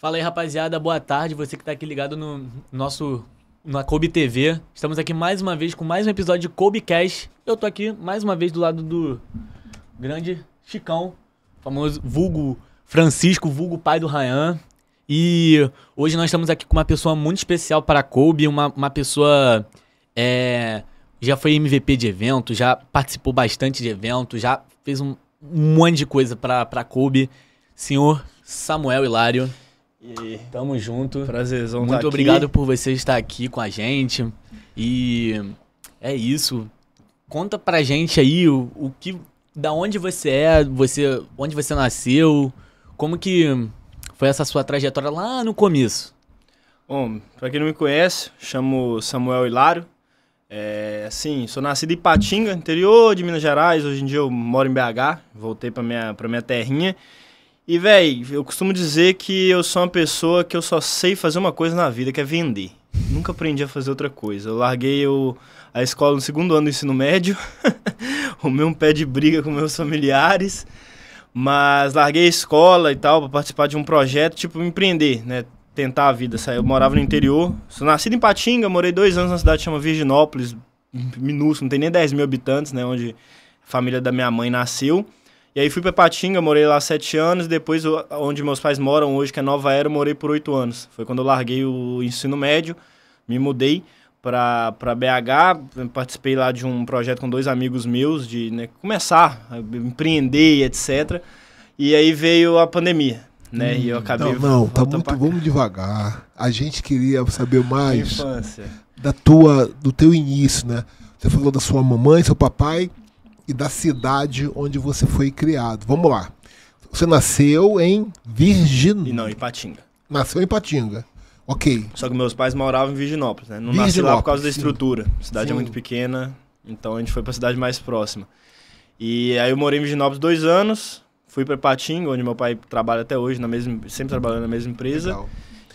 Fala aí, rapaziada. Boa tarde. Você que tá aqui ligado no nosso na Kobe TV. Estamos aqui mais uma vez com mais um episódio de Kobe Cash. Eu tô aqui mais uma vez do lado do grande Chicão, famoso vulgo Francisco, vulgo pai do Ryan. E hoje nós estamos aqui com uma pessoa muito especial para Kobe, uma, uma pessoa é, já foi MVP de evento, já participou bastante de evento, já fez um, um monte de coisa para para Kobe. Senhor Samuel Hilário. E tamo junto. Prazerzão. Muito tá obrigado aqui. por você estar aqui com a gente. E é isso. Conta pra gente aí o, o que. Da onde você é, você, onde você nasceu, como que foi essa sua trajetória lá no começo? Bom, pra quem não me conhece, chamo Samuel Hilário. É, assim, sou nascido em Patinga, interior de Minas Gerais. Hoje em dia eu moro em BH, voltei pra minha, pra minha terrinha. E, véi, eu costumo dizer que eu sou uma pessoa que eu só sei fazer uma coisa na vida, que é vender. Nunca aprendi a fazer outra coisa. Eu larguei o, a escola no segundo ano do ensino médio, arrumei um pé de briga com meus familiares, mas larguei a escola e tal para participar de um projeto, tipo, empreender, né? Tentar a vida. Eu morava no interior, sou nascido em Patinga, morei dois anos na cidade chamada Virginópolis, minúsculo, não tem nem 10 mil habitantes, né? Onde a família da minha mãe nasceu. E aí fui para Patinga, morei lá sete anos, depois onde meus pais moram hoje, que é Nova Era, eu morei por oito anos. Foi quando eu larguei o ensino médio, me mudei para BH, participei lá de um projeto com dois amigos meus de né, começar a empreender, etc. E aí veio a pandemia, né? Hum, e eu hum, acabei. Não, não tá muito, vamos devagar. A gente queria saber mais da tua, do teu início, né? Você falou da sua mamãe, seu papai e da cidade onde você foi criado. Vamos lá. Você nasceu em Virginópolis? Não, em Patinga. Nasceu em Patinga. Ok. Só que meus pais moravam em Virginópolis, né? Não nasci lá por causa da estrutura. A cidade é sim. é muito pequena, então a gente foi para a cidade mais próxima. E aí eu morei em Virginópolis dois anos, fui para Patinga, onde meu pai trabalha até hoje, na mesma, sempre trabalhando na mesma empresa. Legal.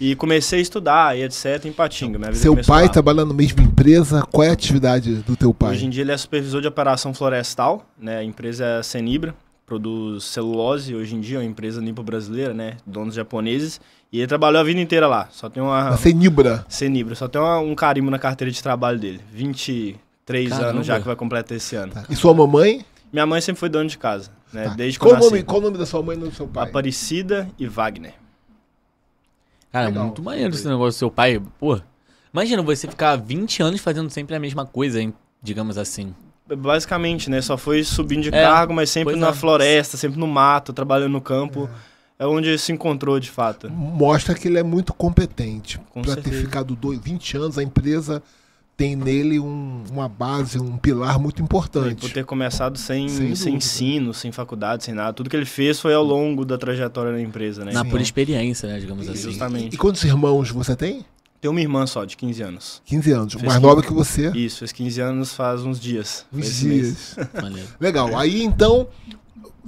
E comecei a estudar e etc. em Patinga. Minha Seu pai trabalha na mesma empresa? Qual é a atividade do teu pai? Hoje em dia ele é supervisor de operação florestal, né? A empresa é a Senibra, produz celulose. Hoje em dia é uma empresa nipo brasileira, né? Donos japoneses. E ele trabalhou a vida inteira lá. Só tem uma... Senibra? Senibra. Só tem uma, um carimbo na carteira de trabalho dele. 23 Caramba. anos já que vai completar esse ano. Tá. E sua mamãe? Minha mãe sempre foi dona de casa, né? Tá. Desde quando qual, nome, qual o nome da sua mãe e do seu pai? Aparecida e Wagner. Cara, Legal. muito maneiro esse negócio do seu pai. Pô, imagina você ficar 20 anos fazendo sempre a mesma coisa, hein? digamos assim. Basicamente, né? Só foi subindo de é, cargo, mas sempre na é. floresta, sempre no mato, trabalhando no campo. É. é. onde ele se encontrou de fato. Mostra que ele é muito competente. Para ter ficado dois, 20 anos, a empresa tem nele um, uma base, um pilar muito importante. Por ter começado sem, sem, sem ensino, sem faculdade, sem nada. Tudo que ele fez foi ao longo da trajetória da empresa, né? Na, por experiência, né, digamos assim. Justamente. E quantos irmãos você tem? Tenho uma irmã só, de 15 anos. 15 anos, fez mais 15... nova que você. Isso, fez 15 anos faz uns dias. Uns dias. Legal. Aí então,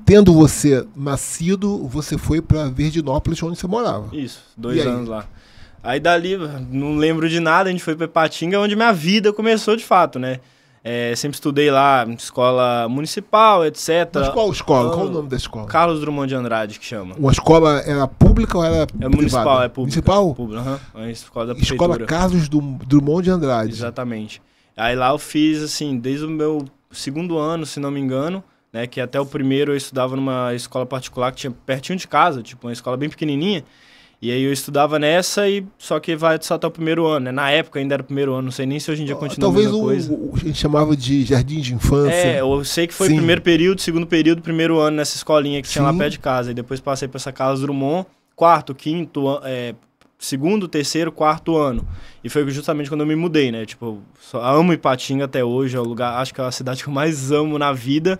tendo você nascido, você foi para Verdinópolis, onde você morava. Isso, dois e anos aí? lá. Aí dali, não lembro de nada, a gente foi para Patinga, onde minha vida começou de fato, né? É, sempre estudei lá, escola municipal, etc. Mas qual escola? qual o ah, nome da escola? Carlos Drummond de Andrade, que chama. Uma escola era pública ou era é privada? municipal, é pública. Municipal? Pública, uhum. é escola da Escola prefeitura. Carlos Drummond de Andrade. Exatamente. Aí lá eu fiz, assim, desde o meu segundo ano, se não me engano, né, que até o primeiro eu estudava numa escola particular que tinha pertinho de casa, tipo, uma escola bem pequenininha. E aí eu estudava nessa e só que vai só até o primeiro ano, né? Na época ainda era o primeiro ano, não sei nem se hoje em dia ah, continua Talvez a mesma o, coisa. O, a gente chamava de jardim de infância. É, eu sei que foi Sim. primeiro período, segundo período, primeiro ano nessa escolinha que Sim. tinha lá perto de casa. E depois passei para essa Casa Drummond, quarto, quinto, é, segundo, terceiro, quarto ano. E foi justamente quando eu me mudei, né? Tipo, amo Ipatinga até hoje, é o lugar, acho que é a cidade que eu mais amo na vida.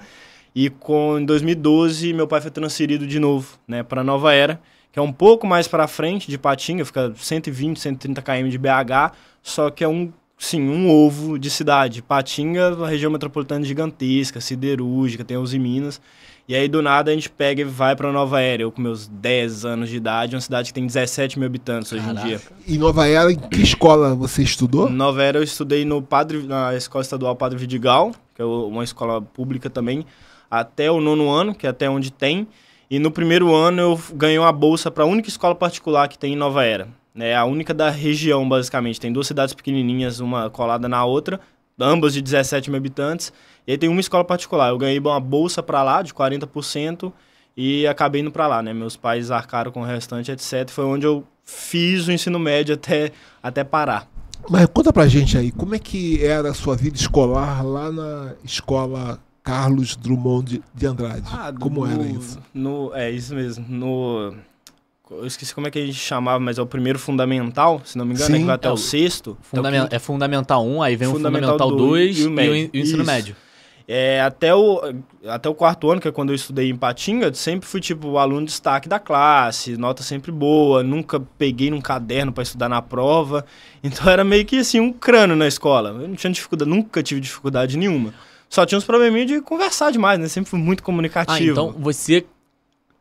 E com, em 2012, meu pai foi transferido de novo, né, para Nova Era que é um pouco mais para frente de Patinga, fica 120, 130 km de BH, só que é um, sim, um ovo de cidade. Patinga, uma região metropolitana é gigantesca, siderúrgica, tem os Minas. E aí do nada a gente pega e vai para Nova Era, eu com meus 10 anos de idade, uma cidade que tem 17 mil habitantes hoje Caraca. em dia. E Nova Era, em que escola você estudou? Nova Era eu estudei no Padre, na Escola Estadual Padre Vidigal, que é uma escola pública também, até o nono ano, que é até onde tem. E no primeiro ano eu ganhei uma bolsa para a única escola particular que tem em Nova Era. É a única da região, basicamente. Tem duas cidades pequenininhas, uma colada na outra, ambas de 17 mil habitantes. E aí tem uma escola particular. Eu ganhei uma bolsa para lá, de 40%, e acabei indo para lá, né? Meus pais arcaram com o restante, etc. Foi onde eu fiz o ensino médio até, até parar. Mas conta pra gente aí, como é que era a sua vida escolar lá na escola Carlos Drummond de Andrade. Ah, como era isso? No, é isso mesmo. No eu esqueci como é que a gente chamava, mas é o primeiro fundamental, se não me engano, Sim. é que vai até é o, o sexto. é, é Fundamental 1, um, aí vem fundamental o Fundamental 2 e, o, e e o ensino médio. É, até, o, até o quarto ano, que é quando eu estudei em Patinga, sempre fui tipo o aluno de destaque da classe, nota sempre boa, nunca peguei num caderno para estudar na prova. Então era meio que assim, um crânio na escola. Eu não tinha dificuldade, nunca tive dificuldade nenhuma. Só tinha uns probleminhas de conversar demais, né? Sempre fui muito ah, comunicativo. Ah, então você,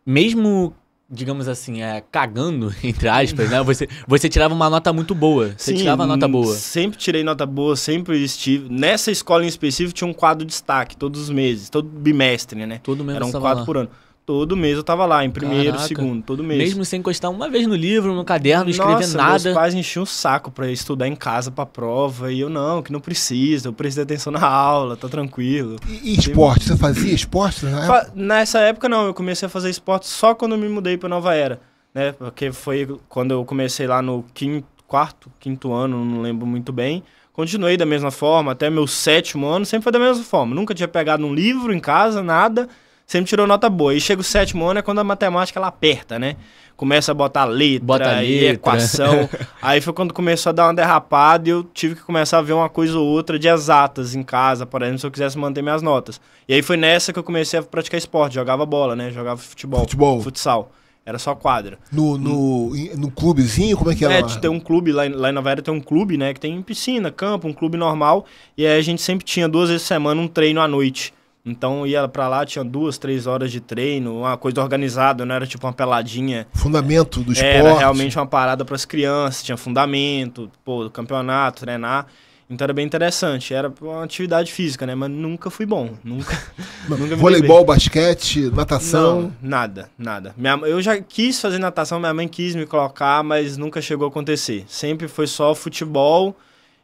mesmo, digamos assim, é, cagando, entre aspas, né? Você, você tirava uma nota muito boa. Você Sim, tirava nota boa. Sempre tirei nota boa, sempre estive. Nessa escola em específico tinha um quadro de destaque todos os meses, todo bimestre, né? Todo mês. Era um quadro lá. por ano. Todo mês eu tava lá, em primeiro, Caraca. segundo, todo mês. Mesmo sem encostar uma vez no livro, no caderno, não escrever Nossa, nada. Meus pais enchiam o saco pra estudar em casa pra prova. E eu não, que não precisa, eu prestei atenção na aula, tá tranquilo. E, e esporte? Você fazia esporte na época? Nessa época não, eu comecei a fazer esporte só quando eu me mudei pra Nova Era. Né? Porque foi quando eu comecei lá no quinto, quarto, quinto ano, não lembro muito bem. Continuei da mesma forma, até meu sétimo ano, sempre foi da mesma forma. Nunca tinha pegado um livro em casa, nada sempre tirou nota boa. E chega o sétimo ano é quando a matemática ela aperta, né? Começa a botar letra, Bota letra. equação. aí foi quando começou a dar uma derrapada e eu tive que começar a ver uma coisa ou outra de exatas em casa, por exemplo, se eu quisesse manter minhas notas. E aí foi nessa que eu comecei a praticar esporte, jogava bola, né? Jogava futebol, futebol. futsal. Era só quadra. No, no, hum. no clubezinho? Como é que é, era? É, tem um clube, lá na lá em Nova Era tem um clube, né? Que tem piscina, campo, um clube normal. E aí a gente sempre tinha duas vezes por semana um treino à noite. Então ia para lá, tinha duas, três horas de treino, uma coisa organizada, não era tipo uma peladinha. Fundamento do é, esporte. Era realmente uma parada para as crianças, tinha fundamento, pô, campeonato, treinar. Então era bem interessante, era uma atividade física, né? Mas nunca fui bom, nunca. nunca Voleibol, basquete, natação? Não, nada, nada. Minha, eu já quis fazer natação, minha mãe quis me colocar, mas nunca chegou a acontecer. Sempre foi só futebol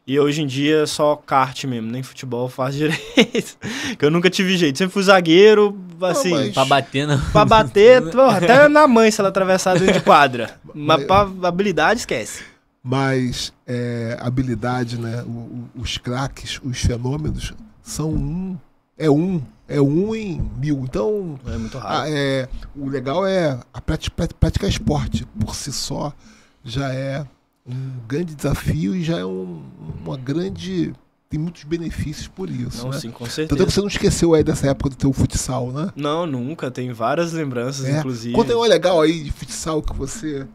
e hoje em dia é só kart mesmo, nem futebol faz direito. que eu nunca tive jeito. Sempre fui zagueiro, assim. Não, mas... Pra bater, não. Pra bater, até na mãe se ela atravessar dentro de quadra. Mas pra habilidade, esquece. Mas é, habilidade, né? O, o, os craques, os fenômenos, são um. É um. É um em mil. Então. É muito raro. A, ah, é, o legal é a prática, prática esporte. Por si só, já é um grande desafio e já é um, uma grande tem muitos benefícios por isso. Não, né? sim, com é certeza. Tanto que você não esqueceu aí dessa época do teu futsal, né? Não, nunca. Tem várias lembranças, é. inclusive. Conta uma legal aí de futsal que você.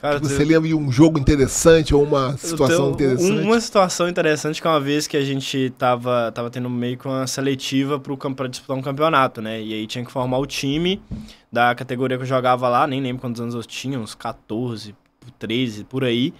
Cara, que você lembra de um jogo interessante ou uma situação interessante? Uma situação interessante que é uma vez que a gente tava, tava tendo meio que uma seletiva para pra disputar um campeonato, né? E aí tinha que formar o time da categoria que eu jogava lá, nem lembro quantos anos eu tinha, uns 14, 13, por aí.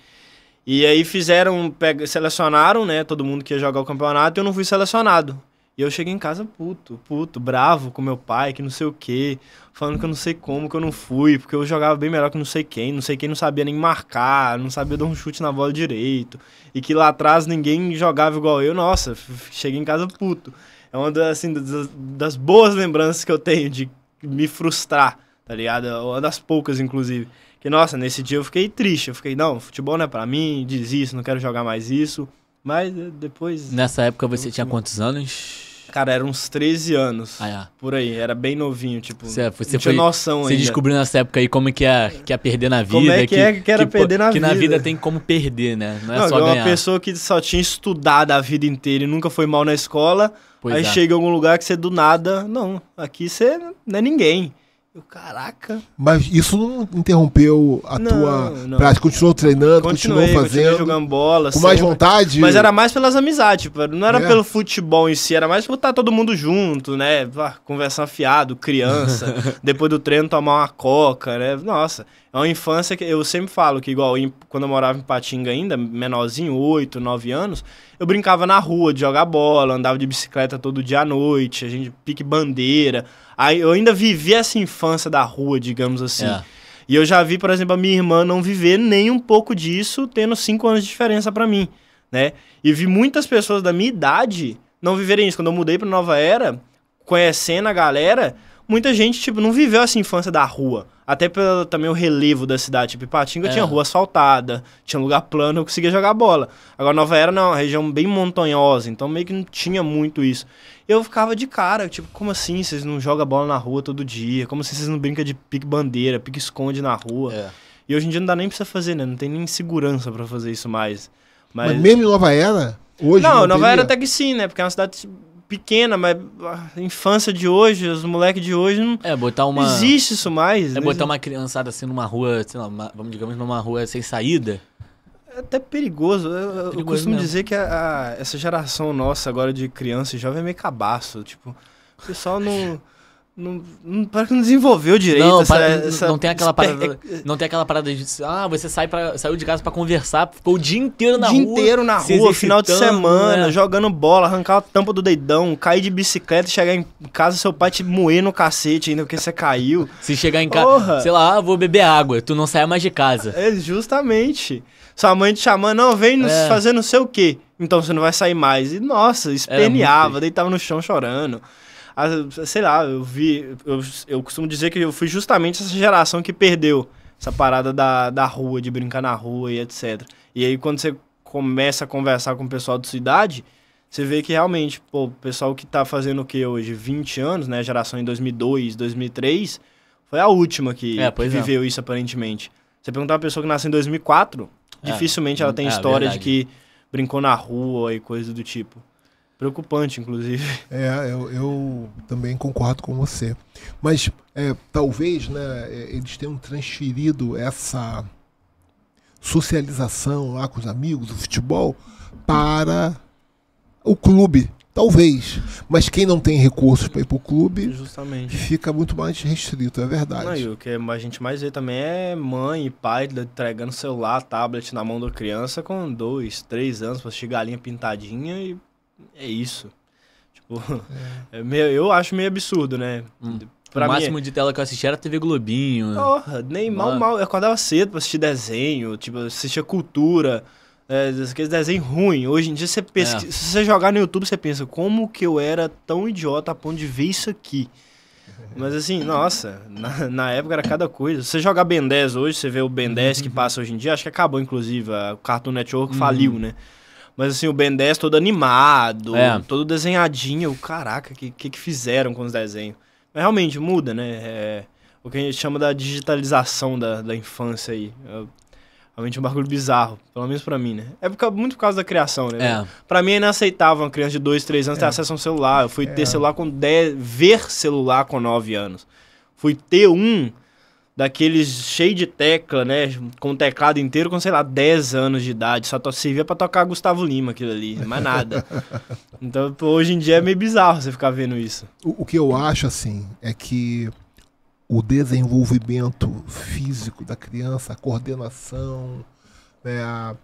E aí fizeram, pega, selecionaram, né, todo mundo que ia jogar o campeonato e eu não fui selecionado. E eu cheguei em casa puto, puto, bravo com meu pai, que não sei o quê, falando que eu não sei como, que eu não fui, porque eu jogava bem melhor que não sei quem, não sei quem não sabia nem marcar, não sabia dar um chute na bola direito, e que lá atrás ninguém jogava igual eu. Nossa, cheguei em casa puto. É uma das, assim, das, das boas lembranças que eu tenho de me frustrar, tá ligado? Uma das poucas, inclusive. E nossa, nesse dia eu fiquei triste. Eu fiquei, não, futebol não é pra mim, desisto, não quero jogar mais isso. Mas eh, depois. Nessa época você tinha quantos anos? Cara, era uns 13 anos. Ah, é. Por aí, era bem novinho, tipo. você é, não foi, noção você Você descobriu nessa época aí como que é, que é perder na vida. Como é que, que é que era que, perder na que vida. Que na vida tem como perder, né? Não é não, só ganhar. uma pessoa que só tinha estudado a vida inteira e nunca foi mal na escola. Pois aí é. chega em algum lugar que você do nada. Não, aqui você não é ninguém caraca. Mas isso não interrompeu a não, tua não. prática? Continuou treinando, Continuei, continuou fazendo? Continuei jogando bola. Com mais vontade? Mas era mais pelas amizades, tipo, não era é. pelo futebol em si, era mais por estar todo mundo junto, né? Conversar fiado, criança, depois do treino tomar uma coca, né? Nossa, é uma infância que eu sempre falo que igual em, quando eu morava em Patinga ainda, menorzinho, 8, 9 anos, eu brincava na rua de jogar bola, andava de bicicleta todo dia à noite, a gente pique bandeira, Aí eu ainda vivi essa infância da rua, digamos assim. É. E eu já vi, por exemplo, a minha irmã não viver nem um pouco disso, tendo cinco anos de diferença para mim, né? E vi muitas pessoas da minha idade não viverem isso. Quando eu mudei pra Nova Era, conhecendo a galera, muita gente, tipo, não viveu essa infância da rua. Até pelo também o relevo da cidade. Tipo, Ipatinga é. tinha rua asfaltada, tinha lugar plano, eu conseguia jogar bola. Agora, Nova Era não, é uma região bem montanhosa, então meio que não tinha muito isso. Eu ficava de cara, tipo, como assim vocês não jogam bola na rua todo dia? Como assim vocês não brincam de pique-bandeira, pique-esconde na rua? É. E hoje em dia não dá nem pra você fazer, né? Não tem nem segurança para fazer isso mais. Mas... Mas mesmo em Nova Era, Hoje, não, não Nova teria. Era até que sim, né? Porque é uma cidade pequena, mas a infância de hoje, os moleques de hoje não. É, botar uma. existe isso mais. É né? botar uma criançada assim numa rua, sei lá, uma, vamos digamos numa rua sem saída. É até perigoso. Eu, perigoso eu costumo mesmo. dizer que a, a, essa geração nossa agora de criança e jovem é meio cabaço. Tipo, o pessoal não. Não, não, parece que não desenvolveu direito. Não, essa, para, essa não tem aquela parada. Não tem aquela parada de. Ah, você sai pra, saiu de casa para conversar, ficou o dia inteiro na dia rua. inteiro na rua, final de semana, né? jogando bola, arrancar a tampa do dedão cair de bicicleta, chegar em casa, seu pai te moer no cacete ainda porque você caiu. Se chegar em casa, sei lá, ah, vou beber água, tu não sai mais de casa. É, justamente. Sua mãe te chamando, não, vem é. fazer não sei o quê. Então você não vai sair mais. E nossa, esperneava, deitava no chão chorando. Ah, sei lá, eu vi. Eu, eu costumo dizer que eu fui justamente essa geração que perdeu essa parada da, da rua, de brincar na rua e etc. E aí, quando você começa a conversar com o pessoal da sua idade, você vê que realmente, pô, o pessoal que tá fazendo o que hoje? 20 anos, né? Geração em 2002, 2003, foi a última que, é, que é. viveu isso aparentemente. Você perguntar uma pessoa que nasceu em 2004, é, dificilmente ela é tem história verdade. de que brincou na rua e coisa do tipo. Preocupante, inclusive. É, eu, eu, também concordo com você. Mas é, talvez né, é, eles tenham transferido essa socialização lá com os amigos, o futebol, para o clube. Talvez. Mas quem não tem recursos para ir para o clube Justamente. fica muito mais restrito, é verdade. Não, e o que a gente mais vê também é mãe e pai entregando celular, tablet na mão da criança com dois, três anos para a linha pintadinha e é isso. Tipo, é. É meio, eu acho meio absurdo, né? Hum. Pra o é máximo de tela que eu assistia era TV Globinho. Porra, nem mal, mal. Eu acordava cedo pra assistir desenho, tipo, assistia cultura. É, aqueles desenhos ruins. Hoje em dia, você pesqu... É. se você jogar no YouTube, você pensa, como que eu era tão idiota a ponto de ver isso aqui? Mas assim, nossa, na, na, época era cada coisa. Você jogar Ben 10 hoje, você vê o Ben 10 uhum. que passa hoje em dia, acho que acabou, inclusive. A, o Cartoon Network uhum. faliu, né? Mas assim, o Ben 10 é todo animado, é. todo desenhadinho. Caraca, o que, que, que, fizeram com os desenhos? Mas realmente muda, né? É, o que a gente chama da digitalização da, da infância aí. É realmente um bagulho bizarro, pelo menos para mim, né? É por, muito por causa da criação, né? É. Pra mim é inaceitável uma criança de 2, 3 anos ter é. acesso a um celular. Eu fui ter é. celular com 10, ver celular com 9 anos. Fui ter um daqueles cheio de tecla, né? Com o teclado inteiro, com, sei lá, 10 anos de idade. Só servia para tocar Gustavo Lima aquilo ali, mais nada. então, hoje em dia é meio bizarro você ficar vendo isso. O, o que eu acho, assim, é que o desenvolvimento físico da criança, a coordenação, né? A...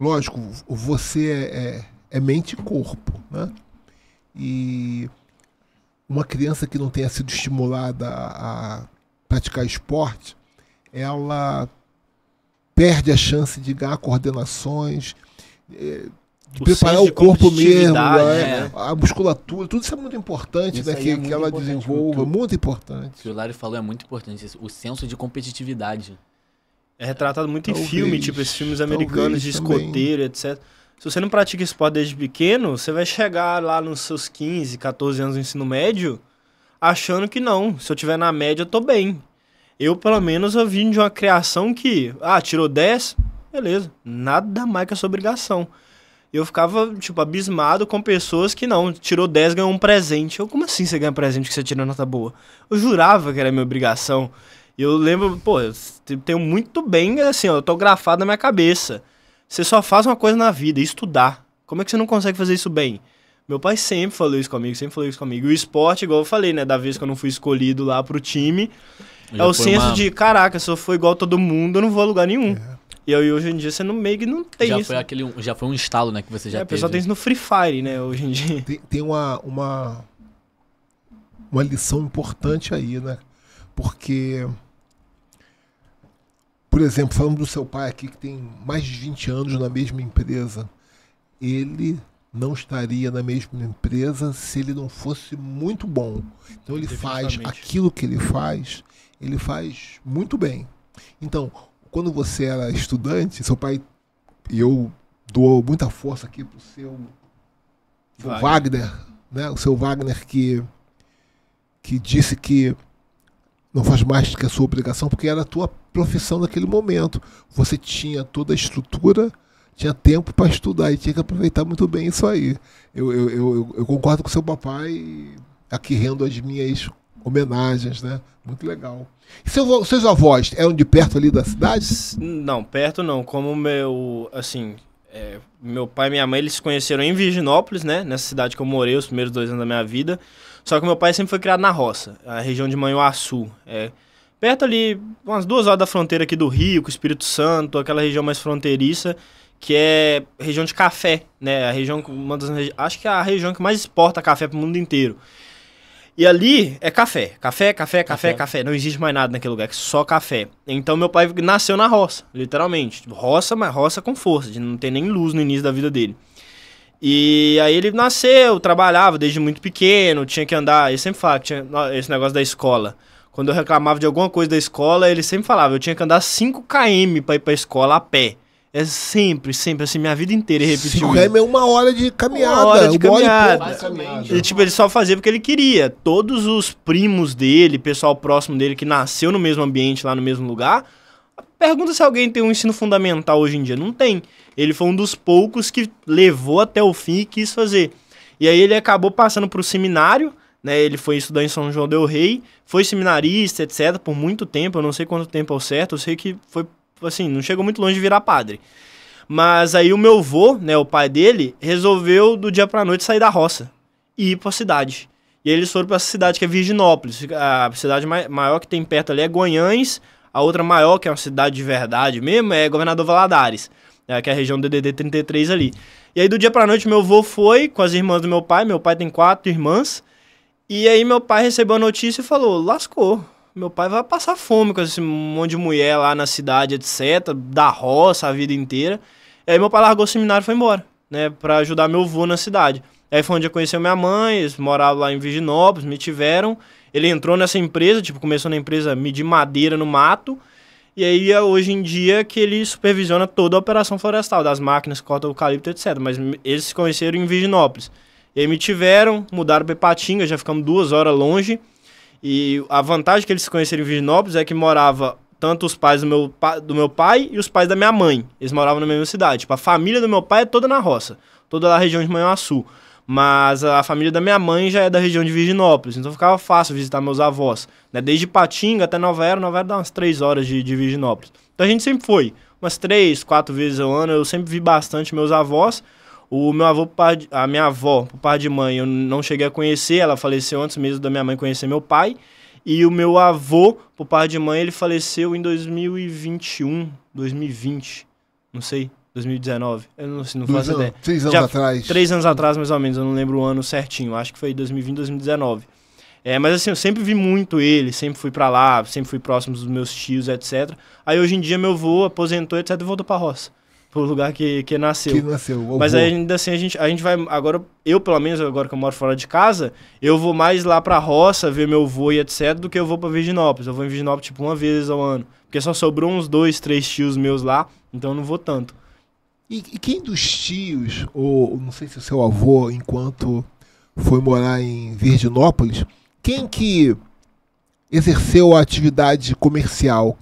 Lógico, você é, é, é mente e corpo, né? E uma criança que não tenha sido estimulada a praticar esporte, ela perde a chance de ganhar coordenações, eh, de o preparar o corpo mesmo, é, né? a, a musculatura, tudo isso é muito importante, isso né? Que, é que ela desenvolva, muito importante. O que o Lari falou é muito importante, o senso de competitividade. É retratado muito talvez, em filme, tipo esses filmes americanos de escoteiro, também. etc. Se você não pratica esporte desde pequeno, você vai chegar lá nos seus 15, 14 anos do ensino médio achando que não. Se eu tiver na média, eu tô bem. Eu, pelo menos, eu vim de uma criação que, ah, tirou 10, beleza, nada mais que essa obrigação. Eu ficava, tipo, abismado com pessoas que não, tirou 10, ganhou um presente. Eu, como assim você ganha presente que você tirou nota boa? Eu jurava que era minha obrigação. Eu lembro, pô, eu tenho muito bem, assim, ó, grafado na minha cabeça. Você só faz uma coisa na vida, estudar. Como é que você não consegue fazer isso bem? Meu pai sempre falou isso comigo, sempre falou isso comigo. E o esporte, igual eu falei, né? Da vez que eu não fui escolhido lá pro time, Já é o senso uma... de, caraca, se eu for igual todo mundo, eu não vou a lugar nenhum. É. E aí, hoje em dia você não meio que não tem já isso. Foi aquele, já foi um estalo, né, que você já é, teve. O pessoal tem isso no Free Fire, né, hoje em dia. Tem, tem, uma, uma, uma lição importante aí, né? Porque, por exemplo, falando do seu pai aqui, que tem mais de 20 anos na mesma empresa, ele não estaria na mesma empresa se ele não fosse muito bom. Então ele faz aquilo que ele faz, ele faz muito bem. Então, quando você era estudante, seu pai e eu dou muita força aqui pro seu, seu Wagner. Wagner, né? O seu Wagner que que disse que não faz mais que a sua obrigação, porque era a tua profissão naquele momento. Você tinha toda a estrutura tinha tempo para estudar e tinha que aproveitar muito bem isso aí. Eu, eu, eu, eu concordo com seu papai, aqui rendo as minhas homenagens, né? Muito legal. E seu, seus avós eram de perto ali da cidade? Não, perto não. Como meu, assim, é, meu pai e minha mãe, eles se conheceram em Virginópolis, né? Nessa cidade que eu morei os primeiros dois anos da minha vida. Só que meu pai sempre foi criado na roça, a região de Manhuaçu. É, perto ali, umas duas horas da fronteira aqui do Rio, com o Espírito Santo, aquela região mais fronteiriça que é região de café, né? A região, uma das, acho que é a região que mais exporta café para o mundo inteiro. E ali é café, café, café, café, café. Não existe mais nada naquele lugar, é só café. Então meu pai nasceu na roça, literalmente. Roça, mas roça com força, de não ter nem luz no início da vida dele. E aí ele nasceu, trabalhava desde muito pequeno, tinha que andar. Ele sempre falava, tinha esse negócio da escola. Quando eu reclamava de alguma coisa da escola, ele sempre falava, eu tinha que andar 5 km para ir para escola a pé. É sempre, sempre, assim, minha vida inteira ele repetiu. 5 km é uma hora de caminhada. Uma hora de caminhada. E, tipo, ele só fazia porque ele queria. Todos os primos dele, pessoal próximo dele, que nasceu no mesmo ambiente, lá no mesmo lugar, pergunta se alguém tem um ensino fundamental hoje em dia. Não tem. Ele foi um dos poucos que levou até o fim e quis fazer. E aí ele acabou passando para o seminário, né? Ele foi estudar em São João del Rei, foi seminarista, etc, por muito tempo, eu não sei quanto tempo ao é certo, eu sei que foi Tipo assim, não chegou muito longe de virar padre. Mas aí o meu avô, né, o pai dele, resolveu do dia pra noite sair da roça e ir pra cidade. E aí eles foram pra essa cidade que é Virginópolis. A cidade maior que tem perto ali é Goiânia a outra maior, que é uma cidade de verdade mesmo, é Governador Valadares, né, que é a região do DDD 33 ali. E aí do dia pra noite meu avô foi com as irmãs do meu pai, meu pai tem quatro irmãs, e aí meu pai recebeu a notícia e falou, lascou, meu pai vai passar fome com esse monte de mulher lá na cidade, etc., da roça a vida inteira. E aí meu pai largou o seminário e foi embora, né, para ajudar meu avô na cidade. Aí foi onde eu conheci minha mãe, eles moravam lá em Virginópolis, me tiveram. Ele entrou nessa empresa, tipo, começou na empresa medir madeira no mato. E aí é hoje em dia que ele supervisiona toda a operação florestal, das máquinas corta o eucalipto, etc. Mas eles se conheceram em Virginópolis. E aí me tiveram, mudaram pra Ipatinga, já ficamos duas horas longe. E a vantagem que eles se conheceram em Virginópolis é que morava tanto os pais do meu, do meu pai e os pais da minha mãe. Eles moravam na mesma cidade. Tipo, a família do meu pai é toda na roça, toda na região de Manhuaçu. Mas a família da minha mãe já é da região de Virginópolis, então ficava fácil visitar meus avós. Né? Desde Patinga até Nova Era, Nova Era dá umas três horas de, de Virginópolis. Então a gente sempre foi. Umas três, quatro vezes ao ano eu sempre vi bastante meus avós. O meu avô, a minha avó, por par de mãe, eu não cheguei a conhecer, ela faleceu antes mesmo da minha mãe conhecer meu pai. E o meu avô, por par de mãe, ele faleceu em 2021, 2020, não sei, 2019. Eu não, sei assim, não faço anos, ideia. Três anos Já, atrás. Três anos atrás, mais ou menos, eu não lembro o ano certinho, acho que foi 2020, 2019. É, mas assim, eu sempre vi muito ele, sempre fui para lá, sempre fui próximo dos meus tios, etc. Aí hoje em dia meu avô aposentou, etc, e voltou pra roça pro lugar que, que nasceu. Que nasceu. Horror. Mas ainda assim a gente, a gente vai. Agora, eu pelo menos, agora que eu moro fora de casa, eu vou mais lá pra roça ver meu avô e etc. do que eu vou pra Virginópolis. Eu vou em Virginópolis tipo uma vez ao ano. Porque só sobrou uns dois, três tios meus lá, então eu não vou tanto. E, e quem dos tios, ou não sei se o seu avô, enquanto foi morar em Virginópolis, quem que exerceu a atividade comercial?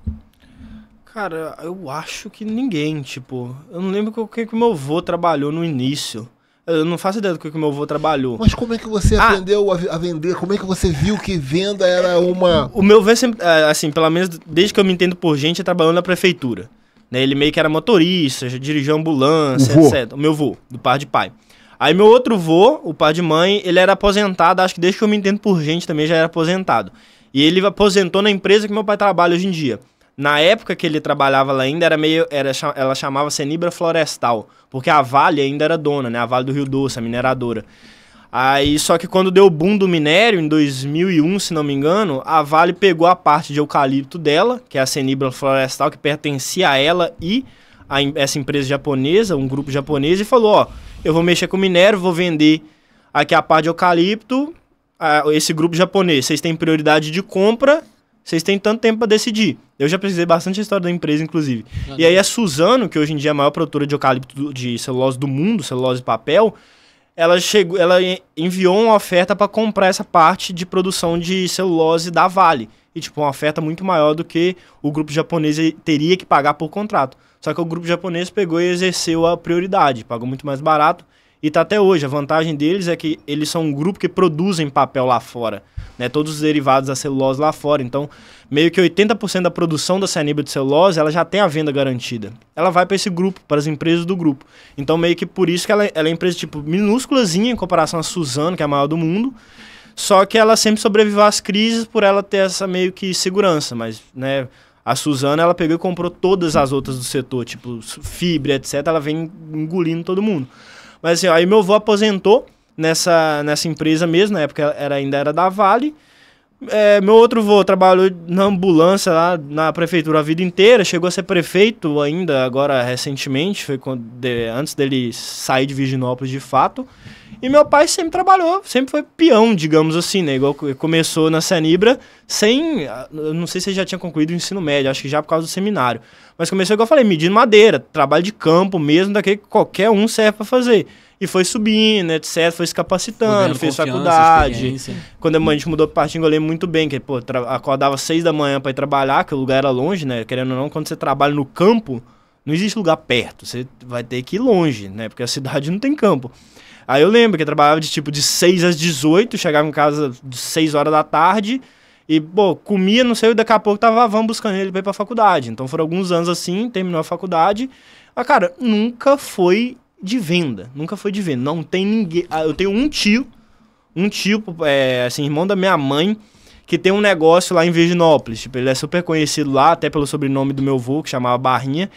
Cara, eu acho que ninguém, tipo. Eu não lembro o que, que meu avô trabalhou no início. Eu não faço ideia do que, que meu avô trabalhou. Mas como é que você ah, aprendeu a, a, vender? Como é que você viu que venda era uma. O meu avô é sempre, é, assim, pelo menos desde que eu me entendo por gente, é trabalhando na prefeitura. Né? Ele meio que era motorista, dirigia ambulância, o etc. O meu avô, do par de pai. Aí meu outro avô, o pai de mãe, ele era aposentado, acho que desde que eu me entendo por gente também já era aposentado. E ele aposentou na empresa que meu pai trabalha hoje em dia. Na época que ele trabalhava lá ainda, era meio, era, ela chamava Cenibra Florestal, porque a Vale ainda era dona, né? A Vale do Rio Doce, a mineradora. Aí, só que quando deu o boom do minério, em 2001, se não me engano, a Vale pegou a parte de eucalipto dela, que é a Cenibra Florestal, que pertencia a ela e a, essa empresa japonesa, um grupo japonês, e falou, ó, eu vou mexer com minério, vou vender aqui a parte de eucalipto, a, esse grupo japonês, vocês têm prioridade de compra vocês têm tanto tempo para decidir. Eu já pesquisei bastante a história da empresa, inclusive. Ah, e aí a Suzano, que hoje em dia é a maior produtora de eucalipto de celulose do mundo, celulose e papel, ela chegou, ela enviou uma oferta para comprar essa parte de produção de celulose da Vale. E tipo, uma oferta muito maior do que o grupo japonês teria que pagar por contrato. Só que o grupo japonês pegou e exerceu a prioridade, pagou muito mais barato e tá até hoje. A vantagem deles é que eles são um grupo que produzem papel lá fora né? Todos os derivados da celulose lá fora. Então, meio que 80% da produção da cianibre de celulose, ela já tem a venda garantida. Ela vai para esse grupo, para as empresas do grupo. Então, meio que por isso que ela, ela é empresa, tipo, minúsculazinha em comparação à Suzano, que é a maior do mundo. Só que ela sempre sobrevive às crises por ela ter essa meio que segurança, mas, né... A Suzana, ela pegou e comprou todas as outras do setor, tipo fibra, etc. Ela vem engolindo todo mundo. Mas assim, aí meu avô aposentou, nessa, nessa empresa mesmo, na época era, ainda era da Vale. É, meu outro avô trabalhou na ambulância lá na prefeitura a vida inteira, chegou a ser prefeito ainda agora recentemente, foi quando, de, antes dele sair de Virginópolis de fato. E meu pai sempre trabalhou, sempre foi peão, digamos assim, né? Igual começou na Sanibra sem. Ah, não sei se ele já tinha concluído o ensino médio, acho que já por causa do seminário. Mas comecei, igual eu falei, medindo madeira, trabalho de campo mesmo, daquele que qualquer um serve para fazer. E foi subindo, etc, foi se capacitando, fez faculdade. Quando a gente mudou para Partinga, eu lembro muito bem, que pô, acordava seis da manhã para ir trabalhar, que o lugar era longe, né? Querendo ou não, quando você trabalha no campo, não existe lugar perto, você vai ter que ir longe, né? Porque a cidade não tem campo. Aí eu lembro que eu trabalhava de tipo de 6 às 18, chegava em casa de 6 horas da tarde, e, pô, comia, não sei, e daqui a pouco tava vamos buscando ele pra ir pra faculdade. Então foram alguns anos assim, terminou a faculdade. Mas, ah, cara, nunca foi de venda. Nunca foi de venda. Não tem ninguém. Ah, eu tenho um tio, um tio, é, assim, irmão da minha mãe, que tem um negócio lá em Virginópolis. Tipo, ele é super conhecido lá, até pelo sobrenome do meu avô, que chamava Barrinha.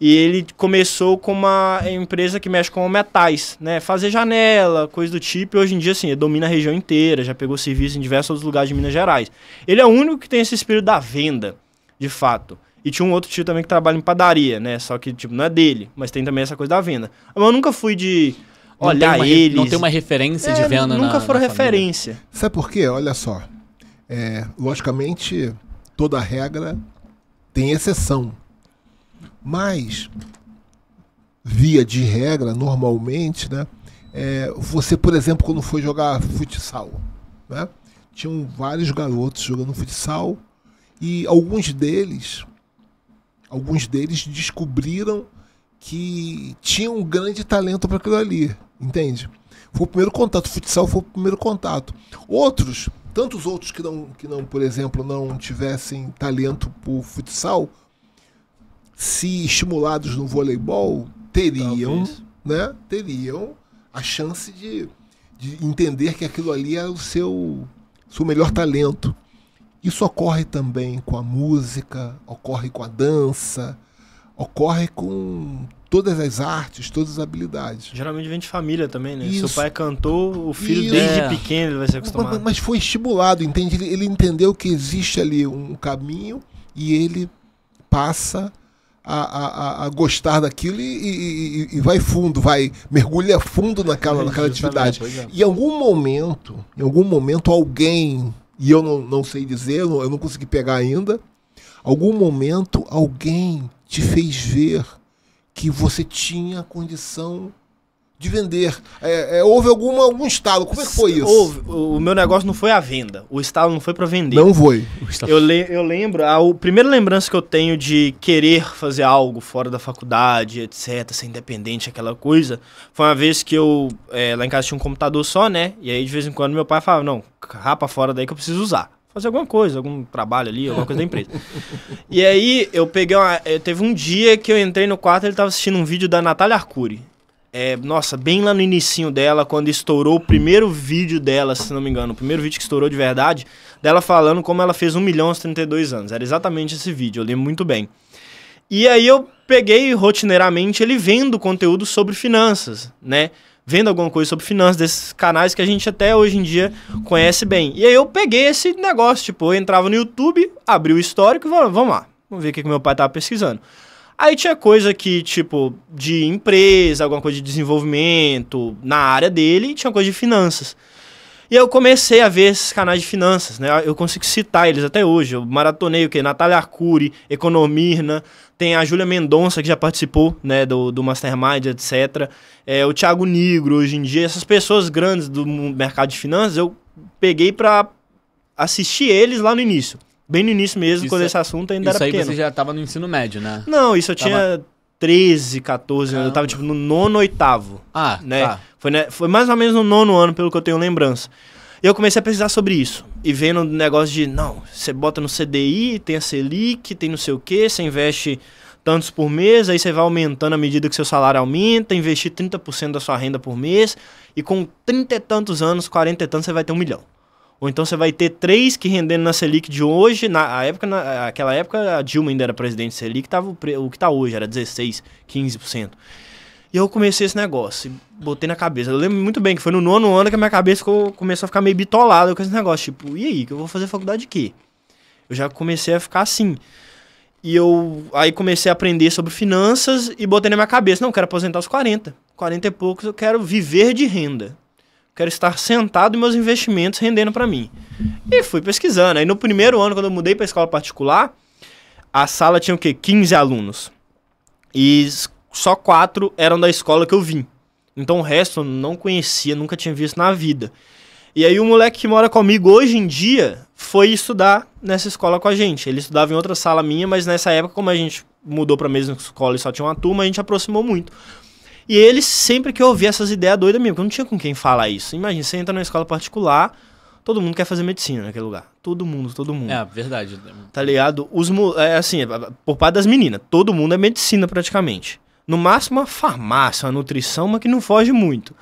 E ele começou com uma empresa que mexe com metais, né? Fazer janela, coisa do tipo. E hoje em dia, assim, ele domina a região inteira, já pegou serviço em diversos outros lugares de Minas Gerais. Ele é o único que tem esse espírito da venda, de fato. E tinha um outro tio também que trabalha em padaria, né? Só que, tipo, não é dele, mas tem também essa coisa da venda. Mas eu nunca fui de não olhar uma, eles. Não tem uma referência é, de venda, Nunca na, foram na referência. Família. Sabe por quê? Olha só. É, logicamente, toda regra tem exceção. Mas, via de regra, normalmente, né? É, você, por exemplo, quando foi jogar futsal, né? Tinham vários garotos jogando futsal e alguns deles, alguns deles descobriram que tinham um grande talento para aquilo ali, entende? Foi o primeiro contato, o futsal foi o primeiro contato. Outros, tantos outros que não, que não, por exemplo, não tivessem talento o futsal, se estimulados no voleibol, teriam, né? Teriam a chance de, de entender que aquilo ali é o seu, seu melhor talento. Isso ocorre também com a música, ocorre com a dança, ocorre com todas as artes, todas as habilidades. Geralmente vem de família também, né? Isso. Seu pai cantou, o filho Isso. desde é. pequeno ele vai ser acostumado. Mas, mas, foi estimulado, entende? Ele, ele entendeu que existe ali um caminho e ele passa a, a, a, gostar daquilo e, e, e, vai fundo, vai mergulha fundo naquela, é, naquela atividade. É. Em algum momento, em algum momento alguém, e eu não, não sei dizer, eu não, eu não consegui pegar ainda, algum momento alguém te fez ver que você tinha condição de vender. É, é, houve alguma, algum estalo. Como é que foi isso? Houve, o meu negócio não foi a venda. O estalo não foi para vender. Não foi. Eu, le, eu lembro, a, a primeira lembrança que eu tenho de querer fazer algo fora da faculdade, etc., ser independente, aquela coisa, foi uma vez que eu, é, lá em casa tinha um computador só, né? E aí de vez em quando meu pai falava: não, rapa fora daí que eu preciso usar fazer alguma coisa, algum trabalho ali, alguma coisa da empresa. e aí eu peguei uma. Eh, teve um dia que eu entrei no quarto ele tava assistindo um vídeo da Natália Arcuri. É, nossa, bem lá no inicinho dela, quando estourou o primeiro vídeo dela, se não me engano, o primeiro vídeo que estourou de verdade, dela falando como ela fez 1 milhão aos 32 anos. Era exatamente esse vídeo, eu lembro muito bem. E aí eu peguei rotineiramente ele vendo conteúdo sobre finanças, né? Vendo alguma coisa sobre finanças desses canais que a gente até hoje em dia conhece bem. E aí eu peguei esse negócio, tipo, eu entrava no YouTube, abri o histórico e falava, vamos lá, vamos ver o que, que meu pai tava pesquisando. Aí tinha coisa que, tipo, de empresa, alguma coisa de desenvolvimento na área dele, e tinha coisa de finanças. E eu comecei a ver esses canais de finanças, né? Eu consigo citar eles até hoje. Eu maratonei o quê? Natália Arcuri, Economirna, tem a Júlia Mendonça, que já participou, né, do, do Mastermind, etc. É, o Thiago Nigro, hoje em dia. Essas pessoas grandes do mercado de finanças, eu peguei para assistir eles lá no início. Bem no início mesmo, isso quando é... esse assunto ainda isso era pequeno. Isso aí você já tava no ensino médio, né? Não, isso eu tava... tinha 13, 14 anos. Eu tava, tipo, no nono, oitavo. Ah, né? Tá. Foi, né? Foi mais ou menos no nono ano, pelo que eu tenho lembrança. Eu comecei a pesquisar sobre isso. E vendo o negócio de, não, você bota no CDI, tem a Selic, tem não sei o quê, você investe tantos por mês, aí você vai aumentando à medida que seu salário aumenta, investir 30% da sua renda por mês, e com 30 e tantos anos, 40 e tantos, você vai ter um milhão. Ou então você vai ter três que rendendo na Selic de hoje, na época, naquela época a Dilma ainda era presidente Selic, tava o, o que está hoje, era 16, 15%. E eu comecei esse negócio, botei na cabeça. Eu lembro muito bem que foi no nono ano que a minha cabeça ficou, começou a ficar meio bitolada com esse negócio. Tipo, e aí, que eu vou fazer faculdade de quê? Eu já comecei a ficar assim. E eu aí comecei a aprender sobre finanças e botei na minha cabeça, não, eu quero aposentar aos 40. 40 e poucos eu quero viver de renda quero estar sentado e meus investimentos rendendo para mim. E fui pesquisando. Aí no primeiro ano, quando eu mudei para escola particular, a sala tinha o quê? 15 alunos. E só quatro eram da escola que eu vim. Então o resto eu não conhecia, nunca tinha visto na vida. E aí o moleque que mora comigo hoje em dia foi estudar nessa escola com a gente. Ele estudava em outra sala minha, mas nessa época, como a gente mudou para a mesma escola e só tinha uma turma, a gente aproximou muito. E ele sempre que ouvia essas ideias doidas mesmo, porque eu não tinha com quem falar isso. Imagina, você entra numa escola particular, todo mundo quer fazer medicina naquele lugar. Todo mundo, todo mundo. É, verdade. Tá ligado? Os, é, assim, é, por parte das meninas, todo mundo é medicina praticamente. No máximo uma farmácia, uma nutrição, mas que não foge muito.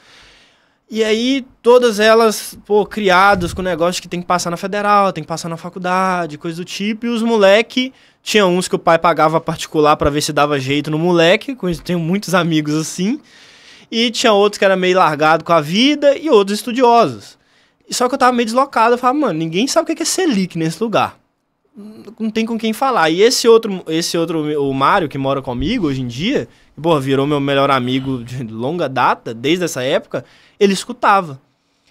E aí, todas elas, pô, criadas com negócio que tem que passar na federal, tem que passar na faculdade, coisa do tipo. E os moleque, tinha uns que o pai pagava particular para ver se dava jeito no moleque, tenho muitos amigos assim. E tinha outros que era meio largado com a vida e outros estudiosos. Só que eu tava meio deslocado, eu falava, mano, ninguém sabe o que é Selic nesse lugar não tem com quem falar. E esse outro, esse outro, o Mário, que mora comigo hoje em dia, boa, virou meu melhor amigo de longa data, desde essa época, ele escutava.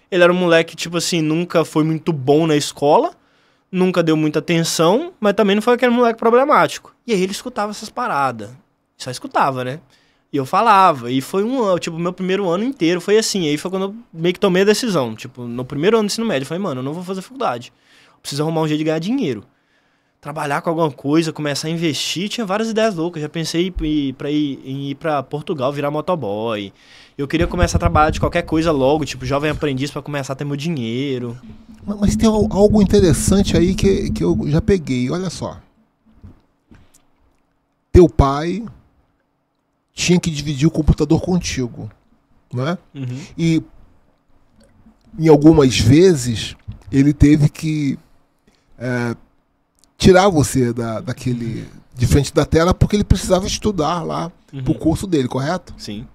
Ele era um moleque, tipo assim, nunca foi muito bom na escola, nunca deu muita atenção, mas também não foi aquele moleque problemático. E aí ele escutava essas paradas. Só escutava, né? E eu falava. E foi um ano, tipo, meu primeiro ano inteiro foi assim. Aí foi quando eu meio que tomei a decisão. Tipo, no primeiro ano do ensino médio, eu falei, mano, eu não vou fazer faculdade. preciso arrumar um jeito de ganhar dinheiro trabalhar com alguma coisa, começar a investir. Tinha várias ideias loucas. Já pensei em ir para Portugal virar motoboy. Eu queria começar a trabalhar de qualquer coisa logo, tipo jovem aprendiz para começar a ter meu dinheiro. Mas, mas, tem algo interessante aí que, que eu já peguei. Olha só. Teu pai tinha que dividir o computador contigo, né? Uhum. E em algumas vezes ele teve que é, tirar você da, daquele de frente da tela porque ele precisava estudar lá uhum. pro curso dele, correto? Sim.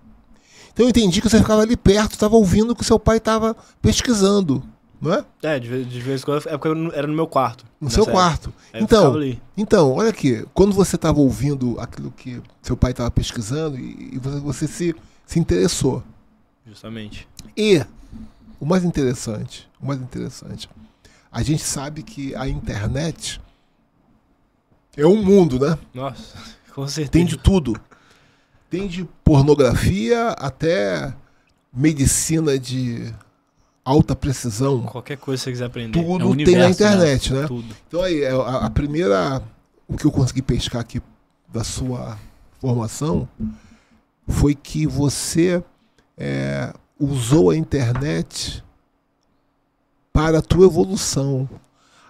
Então eu entendi que você ficava ali perto, estava ouvindo o que seu pai estava pesquisando, não é? É, de, de vez em quando, é porque eu, era no meu quarto. No seu quarto. Aí então, então, olha aqui, quando você estava ouvindo aquilo que seu pai estava pesquisando e, e você, você se, se interessou. Justamente. E o mais interessante, o mais interessante, a gente sabe que a internet é um mundo, né? Nossa, com certeza. Tem de tudo. Tem de pornografia até medicina de alta precisão. Qualquer coisa que você quiser aprender. Tudo é universo, tem na né? internet, né? né? Tudo. Então aí, é, a, a primeira. O que eu consegui pescar aqui da sua formação foi que você é, usou a internet para a tua evolução.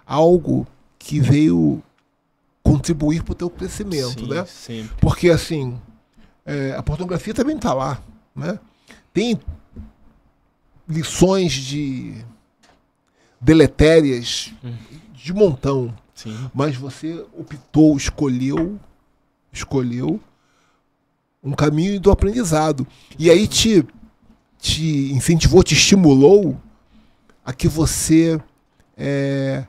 Algo que veio contribuir para o teu crescimento, Sim, né? Sempre. Porque assim, é, a pornografia também está lá, né? Tem lições de deletérias hum. de montão. Sim. Mas você optou, escolheu, escolheu um caminho do aprendizado. E aí te, te incentivou, te estimulou a que você é,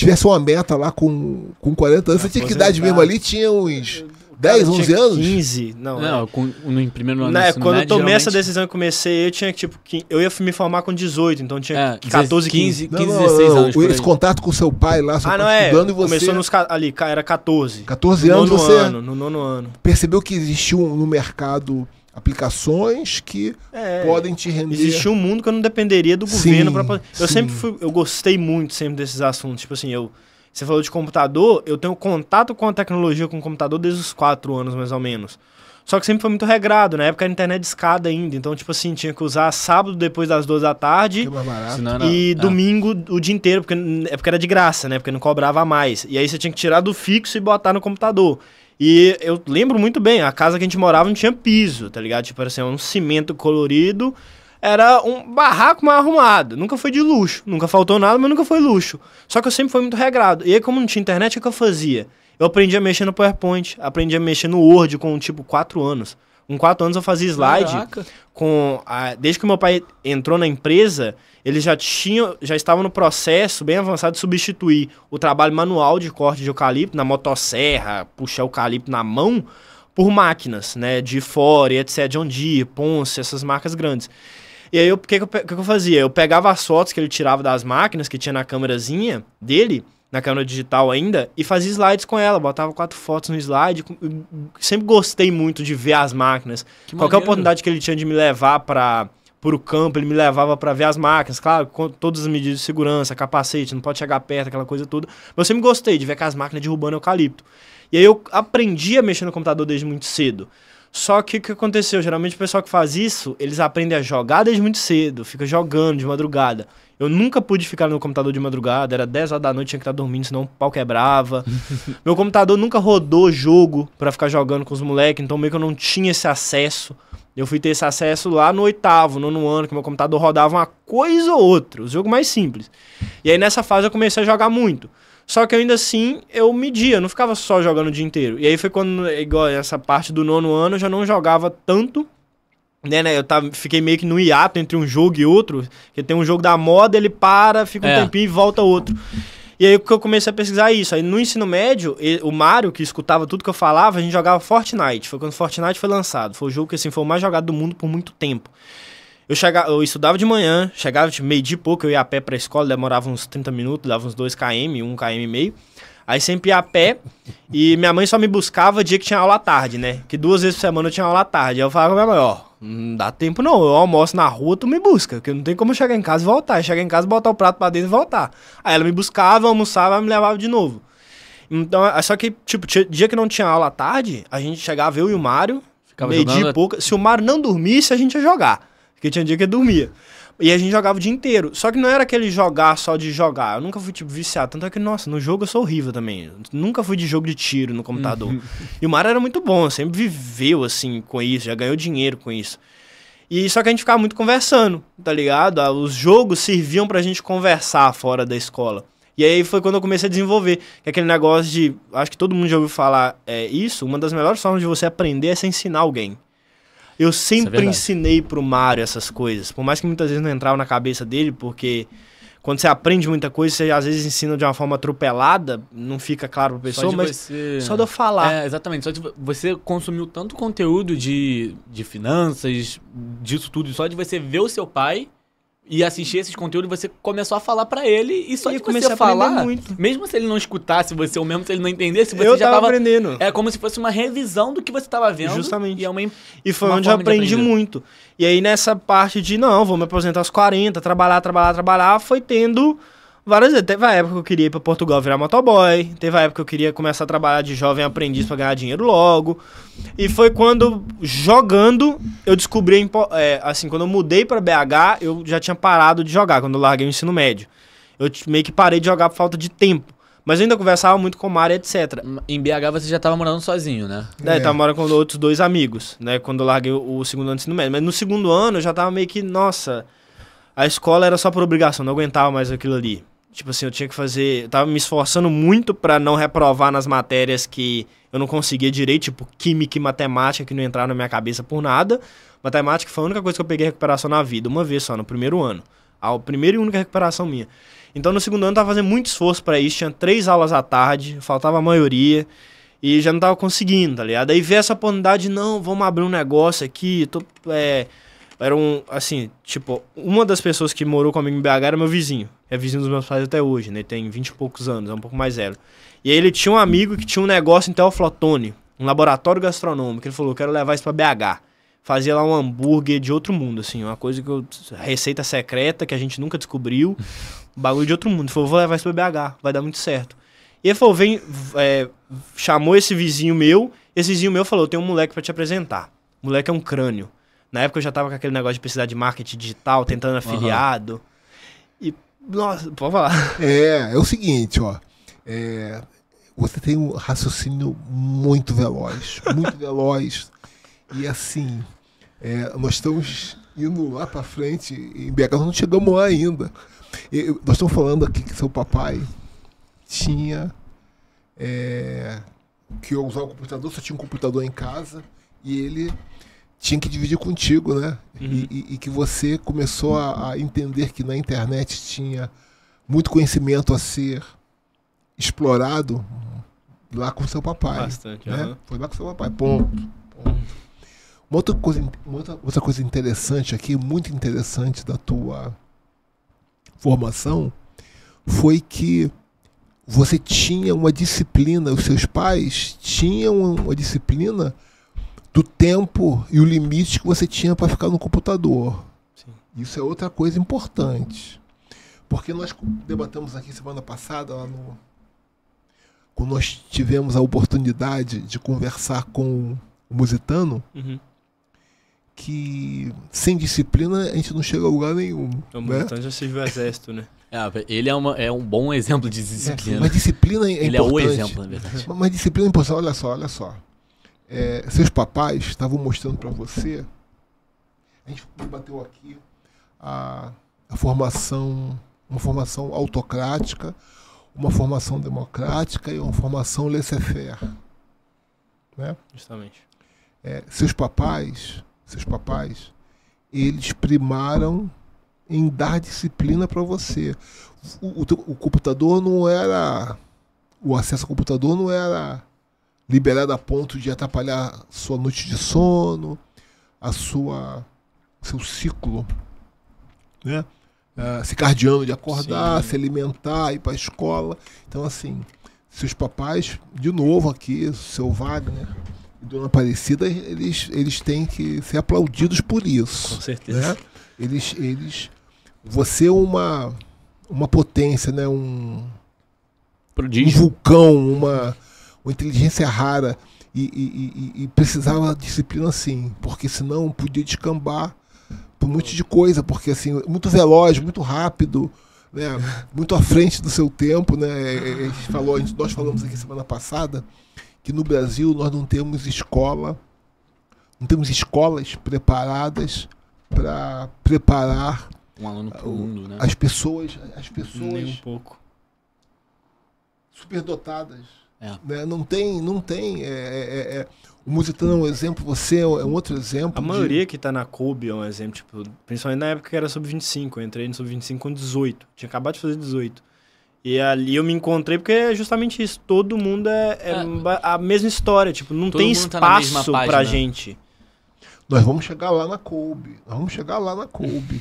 tivesse uma meta lá com, com 40 anos, você tinha que idade mesmo ali, tinha uns. 10, 11 anos? 15, não. Não, é. com, no primeiro ano. Não, é, quando eu tomei geralmente... essa decisão e comecei, eu tinha tipo. Eu ia me formar com 18, então tinha é, 14, 15. 15, não, não, 16 anos. Esse contato com seu pai lá, seu ah, pai não, é, e você. Começou nos, ali, era 14. 14 anos no você. Ano, no nono ano. Percebeu que existia um, no mercado aplicações que é, podem te render. Existia um mundo que eu não dependeria do governo para Eu sim. sempre fui, eu gostei muito sempre desses assuntos, tipo assim, eu você falou de computador, eu tenho contato com a tecnologia com o computador desde os quatro anos mais ou menos. Só que sempre foi muito regrado, na época a internet escada ainda, então tipo assim, tinha que usar sábado depois das duas da tarde e não. É. domingo o dia inteiro, porque é porque era de graça, né? Porque não cobrava mais. E aí você tinha que tirar do fixo e botar no computador. E eu lembro muito bem, a casa que a gente morava não tinha piso, tá ligado? Tipo, era assim, um cimento colorido, era um barraco mal arrumado. Nunca foi de luxo, nunca faltou nada, mas nunca foi luxo. Só que eu sempre fui muito regrado. E aí, como não tinha internet, o que eu fazia? Eu aprendi a mexer no PowerPoint, aprendi a mexer no Word com, tipo, 4 anos. Com quatro anos eu fazia slide. Caraca. Com a, desde que meu pai entrou na empresa, eles já tinham, já estavam no processo bem avançado de substituir o trabalho manual de corte de eucalipto na motosserra, puxar eucalipto na mão, por máquinas, né? De fora, etc. John Deere, Ponce, essas marcas grandes. E aí, o que, que, que, que eu fazia? Eu pegava as fotos que ele tirava das máquinas que tinha na câmerazinha dele na câmera digital ainda e fazia slides com ela, botava quatro fotos no slide. Sempre gostei muito de ver as máquinas. Que Qualquer maneiro. oportunidade que ele tinha de me levar para o campo, ele me levava para ver as máquinas, claro, com todas as medidas de segurança, capacete, não pode chegar perto, aquela coisa toda. Mas eu sempre gostei de ver com as máquinas derrubando eucalipto. E aí eu aprendi a mexer no computador desde muito cedo. Só que o que aconteceu? Geralmente o pessoal que faz isso, eles aprendem a jogar desde muito cedo, fica jogando de madrugada. Eu nunca pude ficar no meu computador de madrugada, era 10 horas da noite, tinha que estar dormindo, senão o pau quebrava. meu computador nunca rodou jogo para ficar jogando com os moleques, então meio que eu não tinha esse acesso. Eu fui ter esse acesso lá no oitavo, nono ano, que meu computador rodava uma coisa ou outra, o jogo mais simples. E aí nessa fase eu comecei a jogar muito. Só que ainda assim eu media, não ficava só jogando o dia inteiro. E aí foi quando, igual essa parte do nono ano, eu já não jogava tanto né, né, eu tava, fiquei meio que no hiato entre um jogo e outro, que tem um jogo da moda, ele para, fica um é. tempinho e volta outro. E aí que eu comecei a pesquisar isso. Aí no ensino médio, o Mario, que escutava tudo que eu falava, a gente jogava Fortnite. Foi quando Fortnite foi lançado. Foi o jogo que assim, foi o mais jogado do mundo por muito tempo. Eu, chegava, eu estudava de manhã, chegava de meio dia pouco, eu ia a pé pra escola, demorava uns 30 minutos, dava uns 2 km, 1 km e meio. Aí sempre ia a pé. E minha mãe só me buscava dia que tinha aula à tarde, né? Que duas vezes por semana eu tinha aula à tarde. Aí eu falava com minha mãe, ó, não dá tempo não. Eu almoço na rua, tu me busca. Porque não tem como eu chegar em casa e voltar. Chegar em casa, botar o prato pra dentro e voltar. Aí ela me buscava, almoçava, me levava de novo. Então, é só que, tipo, dia que não tinha aula à tarde, a gente chegava, eu e o Mário, meio dia e pouco. Se o Mário não dormisse, a gente ia jogar. Porque tinha dia que ele dormia. E a gente jogava o dia inteiro. Só que não era aquele jogar só de jogar. Eu nunca fui, tipo, viciado. Tanto é que, nossa, no jogo eu sou horrível também. nunca fui de jogo de tiro no computador. E o Mara era muito bom, sempre viveu, assim, com isso, já ganhou dinheiro com isso. E só que a gente ficava muito conversando, tá ligado? Ah, os jogos serviam pra gente conversar fora da escola. E aí foi quando eu comecei a desenvolver. É aquele negócio de. Acho que todo mundo já ouviu falar é, isso. Uma das melhores formas de você aprender é se ensinar alguém. Eu é sempre é ensinei pro Mário essas coisas. Por mais que muitas vezes não entrava na cabeça dele, porque quando você aprende muita coisa, você às vezes ensina de uma forma atropelada, não fica claro pra pessoa, só mas você... só de eu falar. É, exatamente. Só de você consumiu tanto conteúdo de, de finanças, disso tudo, só de você ver o seu pai e assistir esses conteúdos, você começou a falar para ele e só e de você falar, mesmo se ele não escutasse você ou mesmo se ele não entendesse, você eu já tava, tava aprendendo. É como se fosse uma revisão do que você estava vendo. Justamente. E, é uma, e foi onde eu aprendi muito. E aí nessa parte de não, vou me aposentar aos 40, trabalhar, trabalhar, trabalhar, foi tendo várias vezes. Teve a época que eu queria ir pra Portugal virar motoboy. Teve a época que eu queria começar a trabalhar de jovem aprendiz para ganhar dinheiro logo. E foi quando, jogando, eu descobri. É, assim, quando eu mudei para BH, eu já tinha parado de jogar, quando eu larguei o ensino médio. Eu meio que parei de jogar por falta de tempo. Mas eu ainda conversava muito com o Mário, etc. Hum, em BH você já estava morando sozinho, né? É, é. tava morando com outros dois amigos, né? Quando eu larguei o, segundo ano do ensino médio. Mas no segundo ano eu já tava meio que, nossa, a escola era só por obrigação, não aguentava mais aquilo ali. Tipo assim, eu tinha que fazer. Eu tava me esforçando muito para não reprovar nas matérias que eu não conseguia direito, tipo química e matemática, que não entraram na minha cabeça por nada. Matemática foi a única coisa que eu peguei recuperação na vida, uma vez só, no primeiro ano. A primeira e única recuperação minha. Então no segundo ano eu tava fazendo muito esforço para isso, tinha três aulas à tarde, faltava a maioria e já não tava conseguindo, tá ligado? Aí ver essa oportunidade, não, vamos abrir um negócio aqui, tô, é, era um, assim, tipo, uma das pessoas que morou comigo em BH era meu vizinho é vizinho dos meus pais até hoje, né? Ele tem 20 e poucos anos, é um pouco mais velho. E aí ele tinha um amigo que tinha um negócio em Teoflotone, um laboratório gastronômico. Ele falou, quero levar isso pra BH. Fazia lá um hambúrguer de outro mundo, assim, uma coisa que eu... Receita secreta que a gente nunca descobriu. bagulho de outro mundo. Ele falou, vou levar isso pra BH, vai dar muito certo. E ele falou, vem... É, chamou esse vizinho meu. Esse vizinho meu falou, tem um moleque para te apresentar. O moleque é um crânio. Na época eu já tava com aquele negócio de precisar de marketing digital, tentando afiliado. Uhum. Nossa, pode falar. É, é o seguinte, ó. É, você tem um raciocínio muito veloz. Muito veloz. E assim, é, nós estamos indo lá para frente em BH, nós não chegamos lá ainda. E, nós estamos falando aqui que seu papai tinha. É, que eu usava o computador, só tinha um computador em casa. E ele tinha que dividir contigo, né? Uhum. E, e, e, que você começou a, a, entender que na internet tinha muito conhecimento a ser explorado lá com seu papai. Bastante, né? Uhum. Foi lá com seu papai, ponto. ponto. Uma outra coisa, uma outra, outra coisa interessante aqui, muito interessante da tua formação, foi que você tinha uma disciplina, os seus pais tinham uma disciplina do tempo e o limite que você tinha para ficar no computador. Sim. Isso é outra coisa importante. Porque nós debatemos aqui semana passada, lá no, quando nós tivemos a oportunidade de conversar com o Musitano, uhum. que sem disciplina a gente não chega a lugar nenhum. O Musitano né? já serviu exército, né? É, ele é, uma, é, um bom exemplo de é, disciplina. É, mas disciplina é ele importante. Ele é o exemplo, na verdade. Mas, mas disciplina é importante. Olha só, olha só é, seus papais estavam mostrando para você. A gente bateu aqui a, a formação, uma formação autocrática, uma formação democrática e uma formação laissez-faire. Né? Justamente. É, seus papais, seus papais, eles primaram em dar disciplina para você. O, o, o, computador não era. O acesso ao computador não era liberada a ponto de atrapalhar sua noite de sono, a sua seu ciclo, né? Uh, é, circadiano de acordar, Sim. se alimentar, ir para a escola. Então, assim, seus papais, de novo aqui, seu Wagner e Dona Aparecida, eles, eles têm que ser aplaudidos por isso. Com né? certeza. Né? Eles, eles, você é uma, uma potência, né? um, um vulcão, uma uma inteligência rara e, e, e, e precisava disciplina assim, porque senão podia descambar por um monte de coisa, porque assim, muito veloz, muito rápido, né, muito à frente do seu tempo, né? É, é, a gente falou, a gente, nós falamos aqui semana passada que no Brasil nós não temos escola, não temos escolas preparadas para preparar um aluno pro mundo, né? As pessoas, as pessoas nem um pouco superdotadas é. Né? Não tem, não tem. É é, é, é, o Musitano é um exemplo, você é um é outro exemplo. A de... maioria que está na Kobe é um exemplo, tipo, principalmente na época que era sub-25. Eu entrei no sub-25 com 18. Tinha acabado de fazer 18. E ali eu me encontrei porque é justamente isso. Todo mundo é, é ah. a mesma história. Tipo, não Todo tem tá espaço tá pra gente. Nós vamos chegar lá na Kobe. Nós vamos chegar lá na Kobe.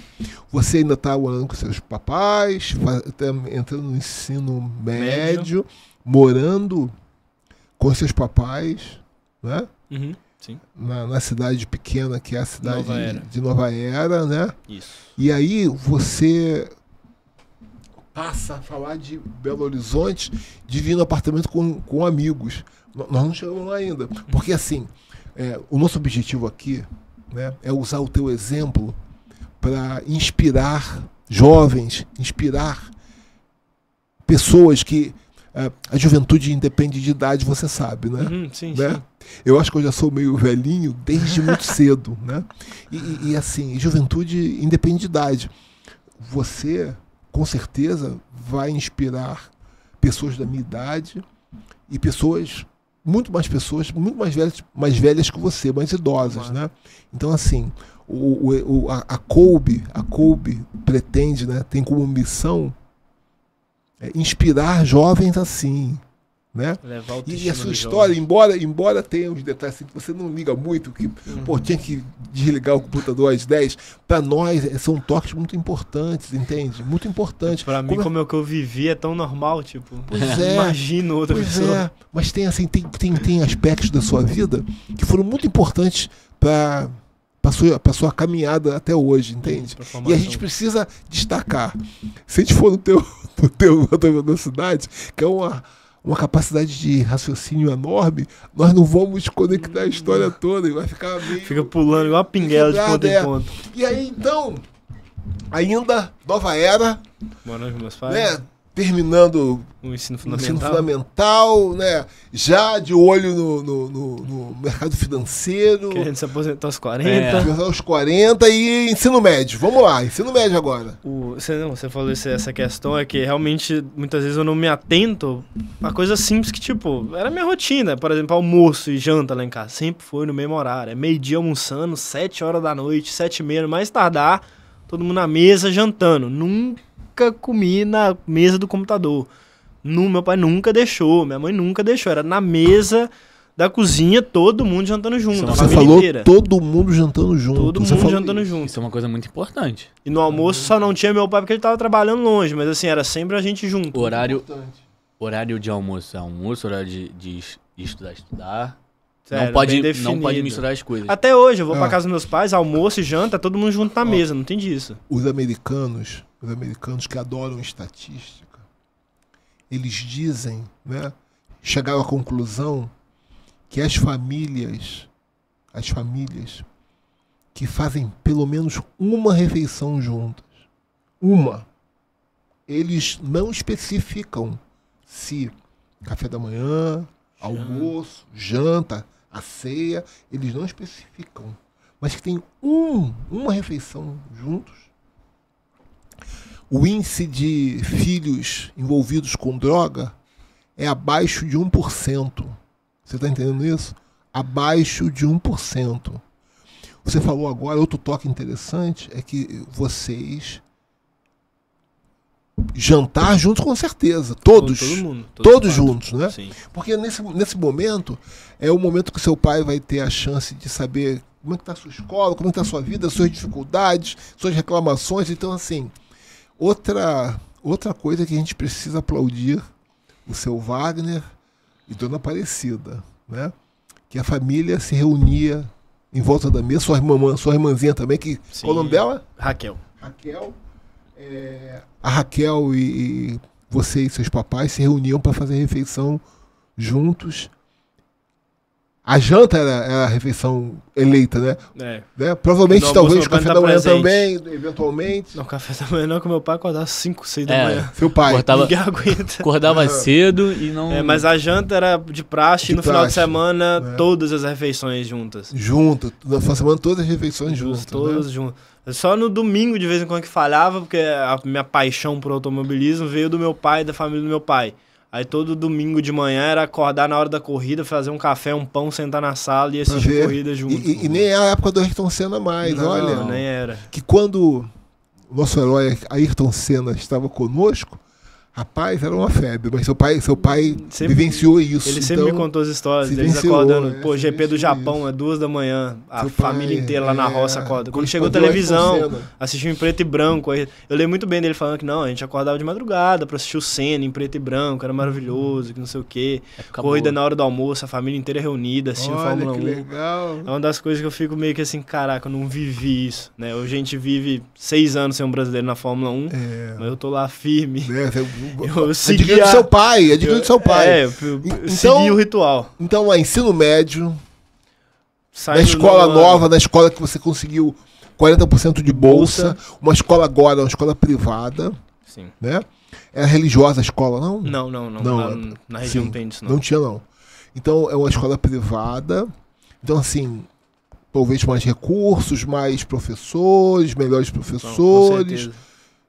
Você ainda está morando com seus papais, tá entrando no ensino médio. médio morando com seus papais, né? Uhum, na, na, cidade pequena que é a cidade Nova de Nova Era, né? Isso. E aí você passa a falar de Belo Horizonte, divino apartamento com, com amigos. nós não chegamos lá ainda. Porque assim, é, o nosso objetivo aqui né, é usar o teu exemplo para inspirar jovens, inspirar pessoas que a juventude independe de idade, você sabe, né? Uhum, sim, né? sim. Eu acho que eu já sou meio velhinho desde muito cedo, né? E, e, assim, juventude independe de idade. Você, com certeza, vai inspirar pessoas da minha idade e pessoas, muito mais pessoas, muito mais velhas, mais velhas que você, mais idosas, né? Então, assim, o, o, a, a Colby, a Colby pretende, né? Tem como missão é, inspirar jovens assim. Né? E a sua história, embora embora tenha uns detalhes assim, que você não liga muito, que uhum. pô, tinha que desligar o computador às 10, para nós é, são toques muito importantes, entende? Muito importantes. Para mim, como, é como é... que eu vivi, é tão normal, tipo, é, imagino outra pessoa. É, mas tem assim, tem, tem, tem aspectos da sua vida que foram muito importantes para passou a sua caminhada até hoje, entende? E a gente precisa destacar. Se a gente for no teu, no teu na tua velocidade, que é uma, uma capacidade de raciocínio enorme, nós não vamos conectar a história hum. toda e vai ficar meio... Fica pulando igual a pinguela de ponto é. em ponto. E aí, então, ainda, nova era... Morando com meus né? pais. Né? terminando o ensino fundamental, ensino fundamental né? já de olho no, no, no, no mercado financeiro. Querendo se aposentar aos 40. É. Aos 40 e ensino médio. Vamos lá, ensino médio agora. O, você, não, você falou isso, essa questão, é que realmente muitas vezes eu não me atento a coisas simples que, tipo, era minha rotina. Por exemplo, almoço e janta lá em casa. Sempre foi no mesmo horário. É meio-dia almoçando, 7 horas da noite, 7 e meia, mais tardar, todo mundo na mesa jantando. Nunca nunca comi na mesa do computador. No, meu pai nunca deixou, minha mãe nunca deixou. Era na mesa da cozinha, todo mundo jantando é junto. Você falou inteira. todo mundo jantando junto. Todo Você mundo falou... jantando junto. Isso é uma coisa muito importante. E no almoço só não tinha meu pai porque ele tava trabalhando longe, mas assim, era sempre a gente junto. horário, é horário de almoço é almoço, horário de, de estudar, estudar. Sério, não, pode, não pode misturar as coisas. Até hoje, eu vou ah. pra casa dos meus pais, almoço e janta, todo mundo junto na ah. mesa, não entendi isso. Os americanos os americanos que adoram estatística, eles dizem, né, chegaram à conclusão que as famílias, as famílias que fazem pelo menos uma refeição juntas, uma, eles não especificam se café da manhã, almoço, janta, a ceia, eles não especificam, mas que tem um, uma refeição juntos, o índice de filhos envolvidos com droga é abaixo de 1%. Você está entendendo isso? Abaixo de 1%. Você falou agora, outro toque interessante é que vocês jantar juntos com certeza, todos, todo mundo, todo todos quatro, juntos, né? Sim. Porque nesse, nesse momento é o momento que seu pai vai ter a chance de saber como é que está sua escola, como é está sua vida, suas dificuldades, suas reclamações, então assim, Outra, outra coisa que a gente precisa aplaudir o seu Wagner e Dona Aparecida, né? Que a família se reunia em volta da mesa, sua irmã, sua irmãzinha também, que Sim. qual o nome dela? Raquel. Raquel. É, a Raquel e, e você e seus papais se reuniam para fazer refeição juntos a janta era, era a refeição eleita, né? É. né? Provavelmente, talvez, o café da manhã presente. também, eventualmente. Não, café da manhã não, que meu pai acordava 5, 6 da é. manhã. Seu pai. Cortava, Ninguém aguenta. Acordava cedo e não... É, mas a janta era de praxe de e no praxe, final de semana, né? todas as refeições juntas. Juntas. de semana, todas as refeições juntas. Né? Todas né? juntas. Só no domingo, de vez em quando, que falhava, porque a minha paixão por automobilismo veio do meu pai, da família do meu pai. Aí todo domingo de manhã era acordar na hora da corrida, fazer um café, um pão, sentar na sala e assistir Ver. corrida junto. E, e, nem é a época do Ayrton Senna mais, não, olha. Não, nem era. Que quando nosso herói Ayrton Senna estava conosco, a paz era uma febre, mas seu pai, seu pai sempre, vivenciou isso. Ele sempre então, me contou as histórias deles acordando, é, pô, GP do Japão, é duas da manhã, a seu família pai, inteira lá na é, roça acorda. Quando chegou a televisão, assistiu em preto e branco. Aí, eu lembro muito bem dele falando que não, a gente acordava de madrugada pra assistir o Senna em preto e branco, era maravilhoso, que não sei o quê. Corrida na hora do almoço, a família inteira reunida assistindo Olha, Fórmula que 1. Legal. É uma das coisas que eu fico meio que assim, caraca, eu não vivi isso, né? Hoje a gente vive seis anos sem um brasileiro na Fórmula 1, é. mas eu tô lá firme. É, eu é segui adquirido do seu pai, adquirido é do seu pai. É, então, segui o ritual. Então, é ensino médio, Saindo na escola nova, na escola que você conseguiu 40% de bolsa, bolsa, uma escola agora, uma escola privada. Sim. Né? É religiosa a escola, não? Não, não, não. não na, é- na região sim, não tem isso, não. Não tinha, não. Então, é uma escola privada. Então, assim, talvez mais recursos, mais professores, melhores então, professores. Não,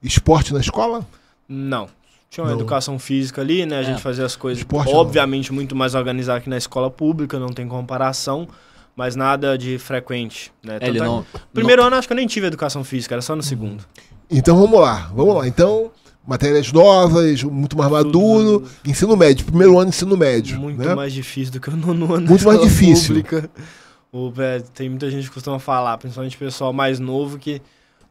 esporte na escola? Não tinha uma educação física ali, né? A gente é. fazia as coisas, Esporte, obviamente, não. muito mais organizado que na escola pública, não tem comparação, mas nada de frequente, né? É, não, Primeiro não... ano, acho que eu nem tive educação física, era só no segundo. Uhum. Então, vamos lá, vamos lá. Então, matérias novas, muito mais maduro, Tudo... ensino médio, primeiro ano ensino médio. Muito né? mais difícil do que o nono ano Muito mais difícil. Pública. O, é, tem muita gente que costuma falar, principalmente o pessoal mais novo, que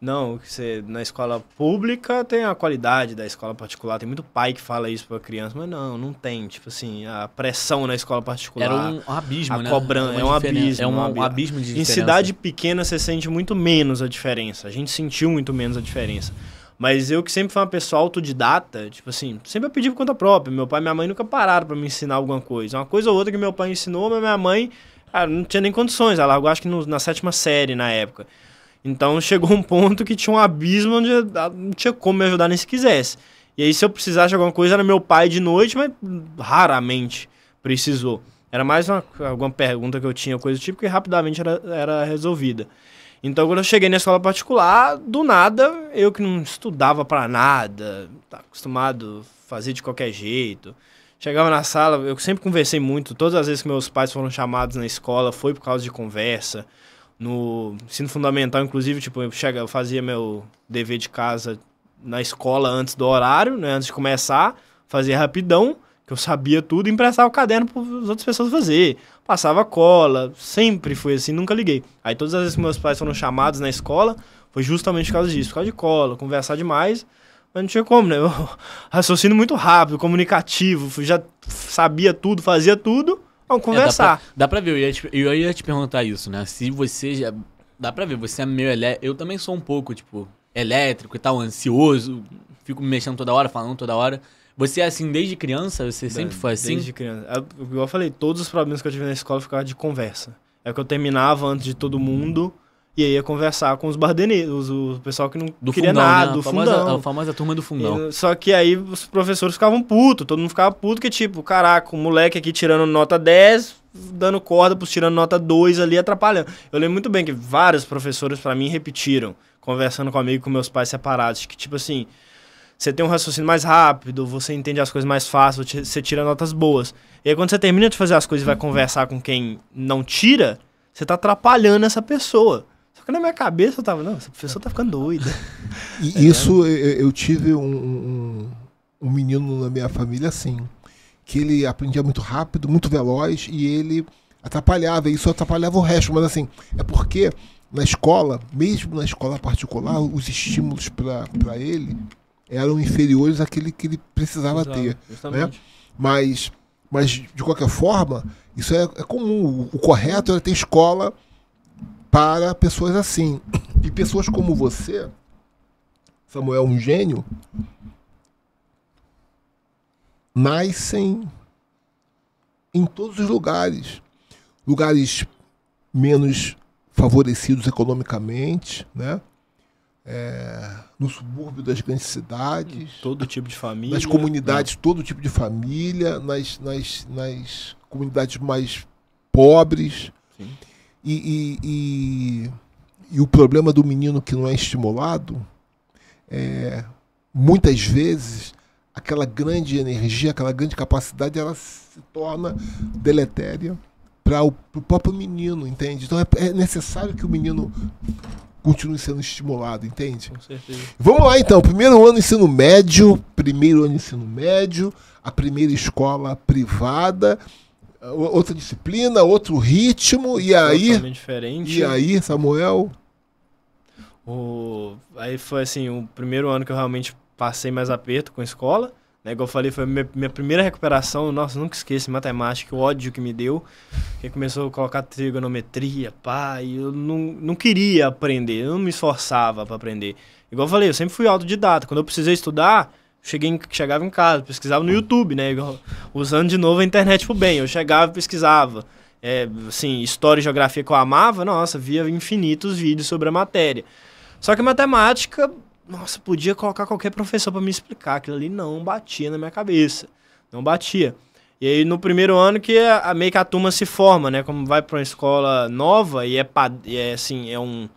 não, você, na escola pública tem a qualidade da escola particular. Tem muito pai que fala isso pra criança, mas não, não tem. Tipo assim, a pressão na escola particular. Era um abismo, a né? Cobrança, é um abismo. É um, um abismo de Em cidade pequena você sente muito menos a diferença. A gente sentiu muito menos a diferença. Mas eu que sempre fui uma pessoa autodidata, tipo assim, sempre eu pedi por conta própria. Meu pai e minha mãe nunca pararam para me ensinar alguma coisa. Uma coisa ou outra que meu pai ensinou, mas minha mãe cara, ah, não tinha nem condições. Ela largou, acho que no, na sétima série na época. Então chegou um ponto que tinha um abismo onde ah, não tinha como me ajudar nem se quisesse. E aí, se eu precisasse de alguma coisa, era meu pai de noite, mas raramente precisou. Era mais uma, alguma pergunta que eu tinha, coisa do tipo, que rapidamente era, era resolvida. Então, quando eu cheguei na escola particular, do nada, eu que não estudava para nada, tá acostumado a fazer de qualquer jeito. Chegava na sala, eu sempre conversei muito, todas as vezes que meus pais foram chamados na escola foi por causa de conversa no ensino fundamental, inclusive, tipo, eu, chega, eu fazia meu dever de casa na escola antes do horário, né? Antes de começar, fazia rapidão, que eu sabia tudo, e emprestava o caderno para as outras pessoas fazer. Passava cola, sempre foi assim, nunca liguei. Aí todas as vezes que meus pais foram chamados na escola, foi justamente por causa disso, por causa de cola, conversar demais, mas não tinha como, né? Eu raciocínio muito rápido, comunicativo, já sabia tudo, fazia tudo. Vamos conversar. É, dá, pra, dá, pra, ver, eu ia, te, eu ia te perguntar isso, né? Se você já. Dá pra ver, você é meio elétrico. Eu também sou um pouco, tipo, elétrico e tal, ansioso. Fico me mexendo toda hora, falando toda hora. Você é assim desde criança? Você sempre foi assim? Desde criança. Eu, é, igual eu falei, todos os problemas que eu tive na escola ficavam de conversa. É que eu terminava antes de todo mundo e aí ia conversar com os bardeneiros, o pessoal que não do queria fundão, né? nada, né? do a famosa, fundão. A famosa turma do fundão. E, só que aí os professores ficavam putos, todo mundo ficava puto, que tipo, caraca, o moleque aqui tirando nota 10, dando corda pros tirando nota 2 ali, atrapalhando. Eu lembro muito bem que vários professores para mim repetiram, conversando comigo e com meus pais separados, que tipo assim, você tem um raciocínio mais rápido, você entende as coisas mais fácil, você tira notas boas. E aí quando você termina de fazer as coisas e vai conversar com quem não tira, você tá atrapalhando essa pessoa na minha cabeça eu tava, não, essa professor tá ficando doida. E é, isso, eu tive um, um, um, menino na minha família assim, que ele aprendia muito rápido, muito veloz, e ele atrapalhava, e isso atrapalhava o resto, mas assim, é porque na escola, mesmo na escola particular, os estímulos para ele eram inferiores àquele que ele precisava Exato, ter. Né? Mas, mas, de qualquer forma, isso é, é comum. O, o correto era ter escola para pessoas assim. E pessoas como você, Samuel, um gênio, nascem em todos os lugares. Lugares menos favorecidos economicamente, né? É, no subúrbio das grandes cidades. Todo tipo de família. Nas comunidades, né? todo tipo de família, nas, nas, nas comunidades mais pobres. Sim. E, e, e, e o problema do menino que não é estimulado é muitas vezes aquela grande energia, aquela grande capacidade, ela se torna deletéria para o próprio menino, entende? Então é, é, necessário que o menino continue sendo estimulado, entende? Com certeza. Vamos lá então, primeiro ano ensino médio, primeiro ano ensino médio, a primeira escola privada outra disciplina, outro ritmo, e aí. Totalmente diferente. E aí, Samuel? O, aí foi assim, o primeiro ano que eu realmente passei mais aperto com a escola. Né, igual eu falei, foi minha, minha primeira recuperação. Nossa, nunca esqueço matemática, o ódio que me deu. Que começou a colocar trigonometria, pá, e eu não, não queria aprender, eu não me esforçava para aprender. Igual eu falei, eu sempre fui autodidata. Quando eu precisei estudar, Cheguei em, chegava em casa, pesquisava no YouTube, né? Usando de novo a internet pro bem. Eu chegava e pesquisava. É, assim, história e geografia que eu amava, nossa, via infinitos vídeos sobre a matéria. Só que matemática, nossa, podia colocar qualquer professor para me explicar. Aquilo ali não batia na minha cabeça. Não batia. E aí, no primeiro ano que a, meio que a turma se forma, né? Como vai para uma escola nova e é, e é assim, é um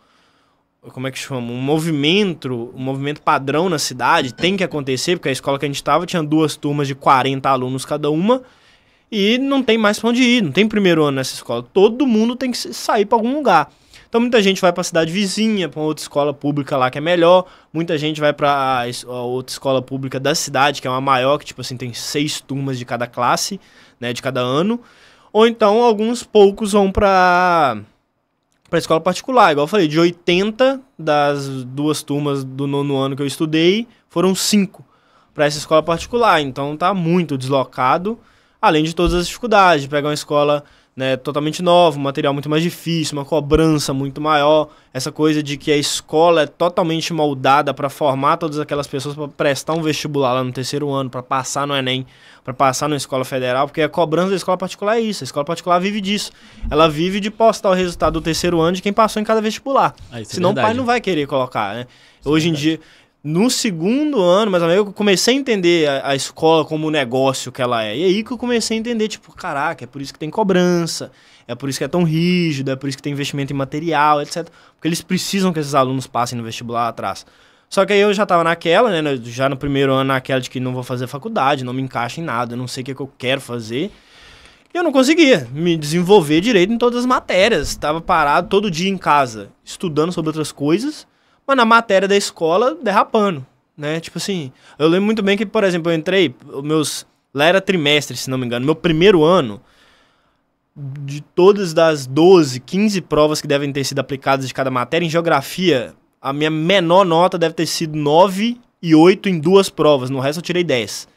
como é que chama? Um movimento, um movimento padrão na cidade, tem que acontecer, porque a escola que a gente estava tinha duas turmas de 40 alunos cada uma, e não tem mais para onde ir, não tem primeiro ano nessa escola. Todo mundo tem que sair para algum lugar. Então muita gente vai para a cidade vizinha, para outra escola pública lá que é melhor, muita gente vai para outra escola pública da cidade, que é uma maior, que tipo assim tem seis turmas de cada classe, né, de cada ano. Ou então alguns poucos vão para para escola particular. Igual eu falei, de 80 das duas turmas do nono ano que eu estudei, foram cinco para essa escola particular. Então tá muito deslocado, além de todas as dificuldades. Pegar uma escola né, totalmente nova, um material muito mais difícil, uma cobrança muito maior, essa coisa de que a escola é totalmente moldada para formar todas aquelas pessoas para prestar um vestibular lá no terceiro ano, para passar no Enem, para passar na escola federal, porque a cobrança da escola particular é isso, a escola particular vive disso. Ela vive de postar o resultado do terceiro ano de quem passou em cada vestibular. Ah, é Senão é o pai não vai querer colocar, né? É Hoje é em dia no segundo ano, mas eu comecei a entender a, a, escola como o negócio que ela é. E é aí que eu comecei a entender, tipo, caraca, é por isso que tem cobrança, é por isso que é tão rígido, é por isso que tem investimento em material, etc. Porque eles precisam que esses alunos passem no vestibular atrás. Só que aí eu já tava naquela, né? Já no primeiro ano naquela de que não vou fazer faculdade, não me encaixa em nada, eu não sei o que, é que eu quero fazer. E eu não conseguia me desenvolver direito em todas as matérias. Tava parado todo dia em casa, estudando sobre outras coisas mas na matéria da escola derrapando, né? Tipo assim, eu lembro muito bem que, por exemplo, eu entrei, meus. Lá era trimestre, se não me engano, meu primeiro ano, de todas das 12, 15 provas que devem ter sido aplicadas de cada matéria, em geografia, a minha menor nota deve ter sido 9 e 8 em duas provas, no resto eu tirei 10.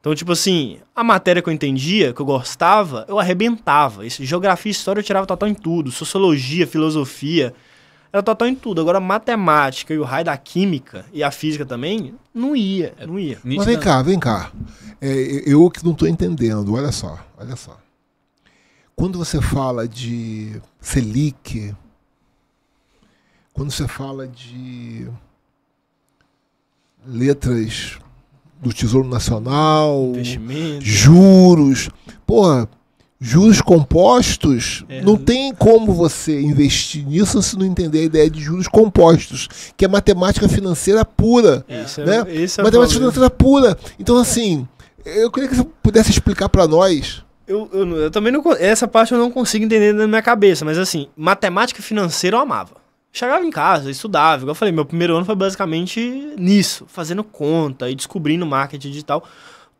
Então, tipo assim, a matéria que eu entendia, que eu gostava, eu arrebentava. Isso, geografia e história eu tirava total em tudo. Sociologia, filosofia, era total em tudo. Agora, matemática e o raio da química e a física também, não ia, é não ia. Mas vem cá, vem cá. É, eu que não estou entendendo, olha só, olha só. Quando você fala de Selic, quando você fala de letras do Tesouro Nacional, juros, porra, juros compostos, é. não tem como você investir nisso se não entender a ideia de juros compostos, que é matemática financeira pura. É. é- né? É, matemática financeira pura. Então, assim, eu queria que você pudesse explicar para nós. Eu, eu, eu, também não. Essa parte eu não consigo entender na minha cabeça, mas assim, matemática financeira eu amava. Chegava em casa, estudava, igual eu falei, meu primeiro ano foi basicamente nisso, fazendo conta e descobrindo marketing digital,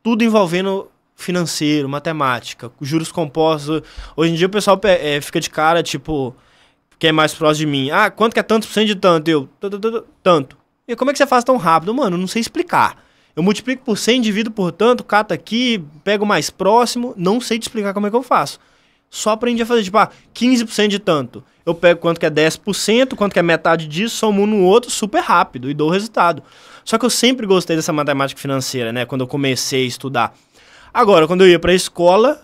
tudo envolvendo financeiro, matemática, juros compostos. Hoje em dia o pessoal é, fica de cara, tipo, quem é mais próximo de mim? Ah, quanto que é tanto por cento de tanto? Eu, tanto. E como é que você faz tão rápido? Mano, não sei explicar. Eu multiplico por 100, divido por tanto, cato aqui, pego mais próximo, não sei te explicar como é que eu faço. Só aprendi a fazer, tipo, ah, 15% de tanto. Eu pego quanto que é 10%, quanto que é metade disso, somo um no outro, super rápido e dou o resultado. Só que eu sempre gostei dessa matemática financeira, né? Quando eu comecei a estudar. Agora, quando eu ia pra escola,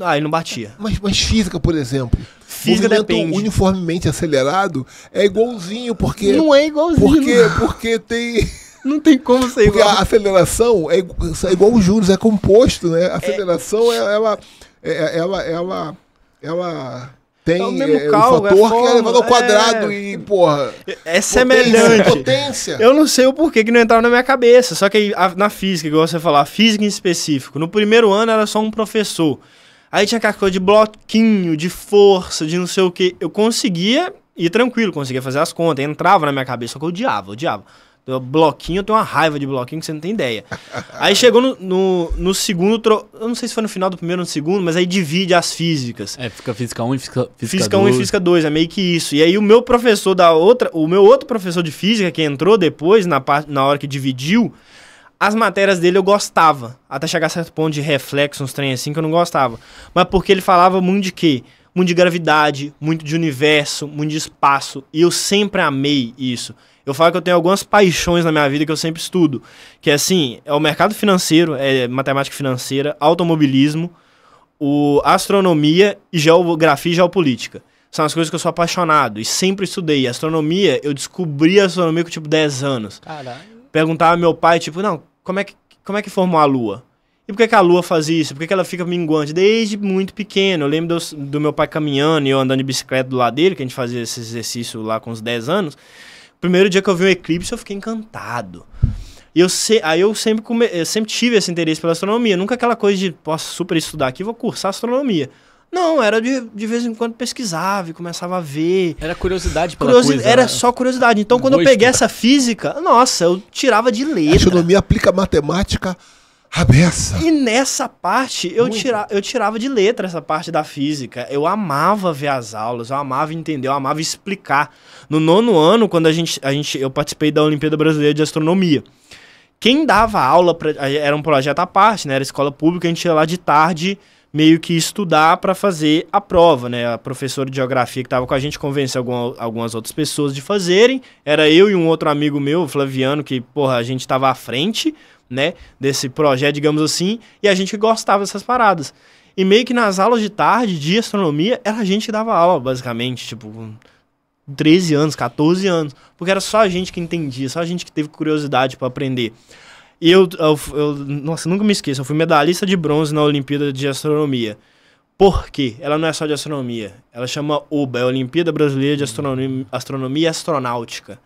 aí não batia. Mas, mas física, por exemplo. Física movimento depende. uniformemente acelerado é igualzinho, porque. Não é igualzinho. Porque, porque tem. Não tem como ser porque a aceleração é, é igual os juros, é composto, né? A aceleração, é... é, é, é ela, ela, ela, ela tem é o mesmo é, carro, um é fator é forma, que é levado ao quadrado é... e, porra. É semelhante. Potência. Eu não sei o porquê que não entrava na minha cabeça. Só que a, na física, igual você falar, física em específico. No primeiro ano era só um professor. Aí tinha aquela coisa de bloquinho, de força, de não sei o que. Eu conseguia ir tranquilo, conseguia fazer as contas, entrava na minha cabeça, só que eu odiava, odiava. Eu, bloquinho, eu tenho uma raiva de bloquinho que você não tem ideia. aí chegou no, no, no segundo, tro... eu não sei se foi no final do primeiro ou no segundo, mas aí divide as físicas. É, fica física 1 e física, física, física 1 e física 2, é meio que isso. E aí o meu professor da outra, o meu outro professor de física que entrou depois, na, na hora que dividiu, as matérias dele eu gostava. Até chegar a certo ponto de reflexo, uns trem assim que eu não gostava. Mas porque ele falava muito de quê? Muito de gravidade, muito de universo, muito de espaço. E eu sempre amei isso eu falo que eu tenho algumas paixões na minha vida que eu sempre estudo. Que é assim, é o mercado financeiro, é matemática financeira, automobilismo, o astronomia e geografia e geopolítica. São as coisas que eu sou apaixonado e sempre estudei. Astronomia, eu descobri a astronomia com tipo 10 anos. Caralho. Perguntava ao meu pai, tipo, não, como é que, como é que formou a Lua? E por que, que a lua faz isso? Por que, que ela fica minguante? Desde muito pequeno. Eu lembro do, do, meu pai caminhando e eu andando de bicicleta do lado dele, que a gente fazia esse exercício lá com uns 10 anos. Primeiro dia que eu vi um eclipse, eu fiquei encantado. E eu se, aí eu sempre, come, eu sempre tive esse interesse pela astronomia. Nunca aquela coisa de, posso super estudar aqui, vou cursar astronomia. Não, era de, de vez em quando pesquisava e começava a ver. Era curiosidade pela Curiosi coisa, Era né? só curiosidade. Então, quando eu peguei essa física, nossa, eu tirava de letra. A astronomia aplica matemática Abessa. E nessa parte, eu, tira, eu tirava de letra essa parte da física. Eu amava ver as aulas, eu amava entender, eu amava explicar. No nono ano, quando a gente, a gente eu participei da Olimpíada Brasileira de Astronomia. Quem dava aula pra, era um projeto à parte, né? Era escola pública, a gente ia lá de tarde meio que estudar para fazer a prova, né? A professora de geografia que estava com a gente convenceu algumas outras pessoas de fazerem. Era eu e um outro amigo meu, Flaviano, que, porra, a gente estava à frente, né? Desse projeto, digamos assim, e a gente gostava dessas paradas. E meio que nas aulas de tarde de astronomia, era a gente que dava aula, basicamente, tipo, 13 anos, 14 anos, porque era só a gente que entendia, só a gente que teve curiosidade para aprender. E eu, eu, eu, nossa, nunca me esqueço, eu fui medalhista de bronze na Olimpíada de Astronomia. Por quê? Ela não é só de astronomia. Ela chama OBA, é a Olimpíada Brasileira de Astronomia, Astronomia Astronáutica.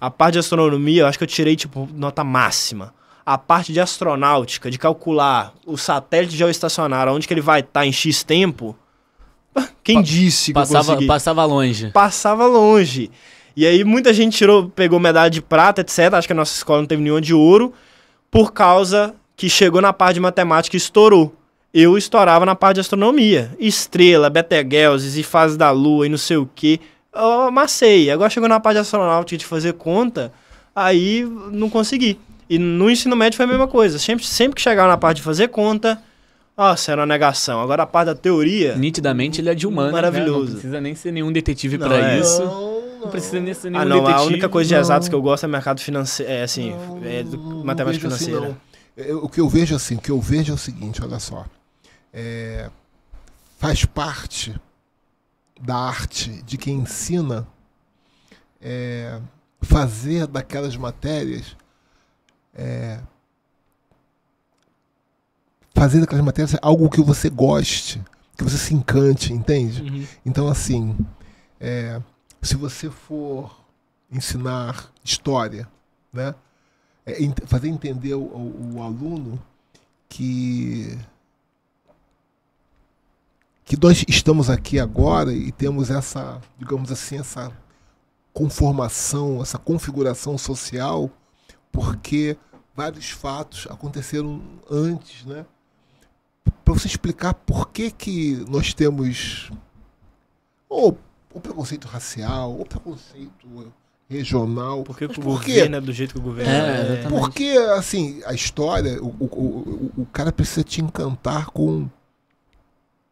A parte de astronomia, eu acho que eu tirei, tipo, nota máxima a parte de astronáutica, de calcular o satélite geoestacionário, onde que ele vai estar tá em X tempo, quem pa disse que passava, eu consegui? Passava longe. Passava longe. E aí muita gente tirou, pegou medalha de prata, etc. Acho que a nossa escola não teve nenhuma de ouro, por causa que chegou na parte de matemática e estourou. Eu estourava na parte de astronomia. Estrela, Betelgeuse e fase da Lua e não sei o quê. Eu amassei. Agora chegou na parte de astronáutica de fazer conta, aí não consegui. E no ensino médio foi a mesma coisa. Sempre, sempre que chegava na parte de fazer conta, nossa, era uma negação. Agora a parte da teoria. Nitidamente ele é de humano. Né? Maravilhoso. Né? Não precisa nem ser nenhum detetive para é. isso. Não, não. precisa nem ser ah, nenhum ah, não, detetive. A única coisa de exatas que eu gosto é mercado financeiro. É assim, é matemática assim, financeira. Assim, o que eu vejo assim, o que eu vejo é o seguinte, olha só. É, faz parte da arte de quem ensina é, fazer daquelas matérias é, fazer aquelas matérias algo que você goste, que você se encante, entende? Uhum. Então, assim, é, se você for ensinar história, né? É, ent fazer entender o, o, o, aluno que que nós estamos aqui agora e temos essa, digamos assim, essa conformação, essa configuração social porque vários fatos aconteceram antes, né? Para você explicar por que, que nós temos ou o preconceito racial, ou preconceito regional. Por que, o governo é do jeito que o governo é? é. Porque, assim, a história, o, o, o, o cara precisa te encantar com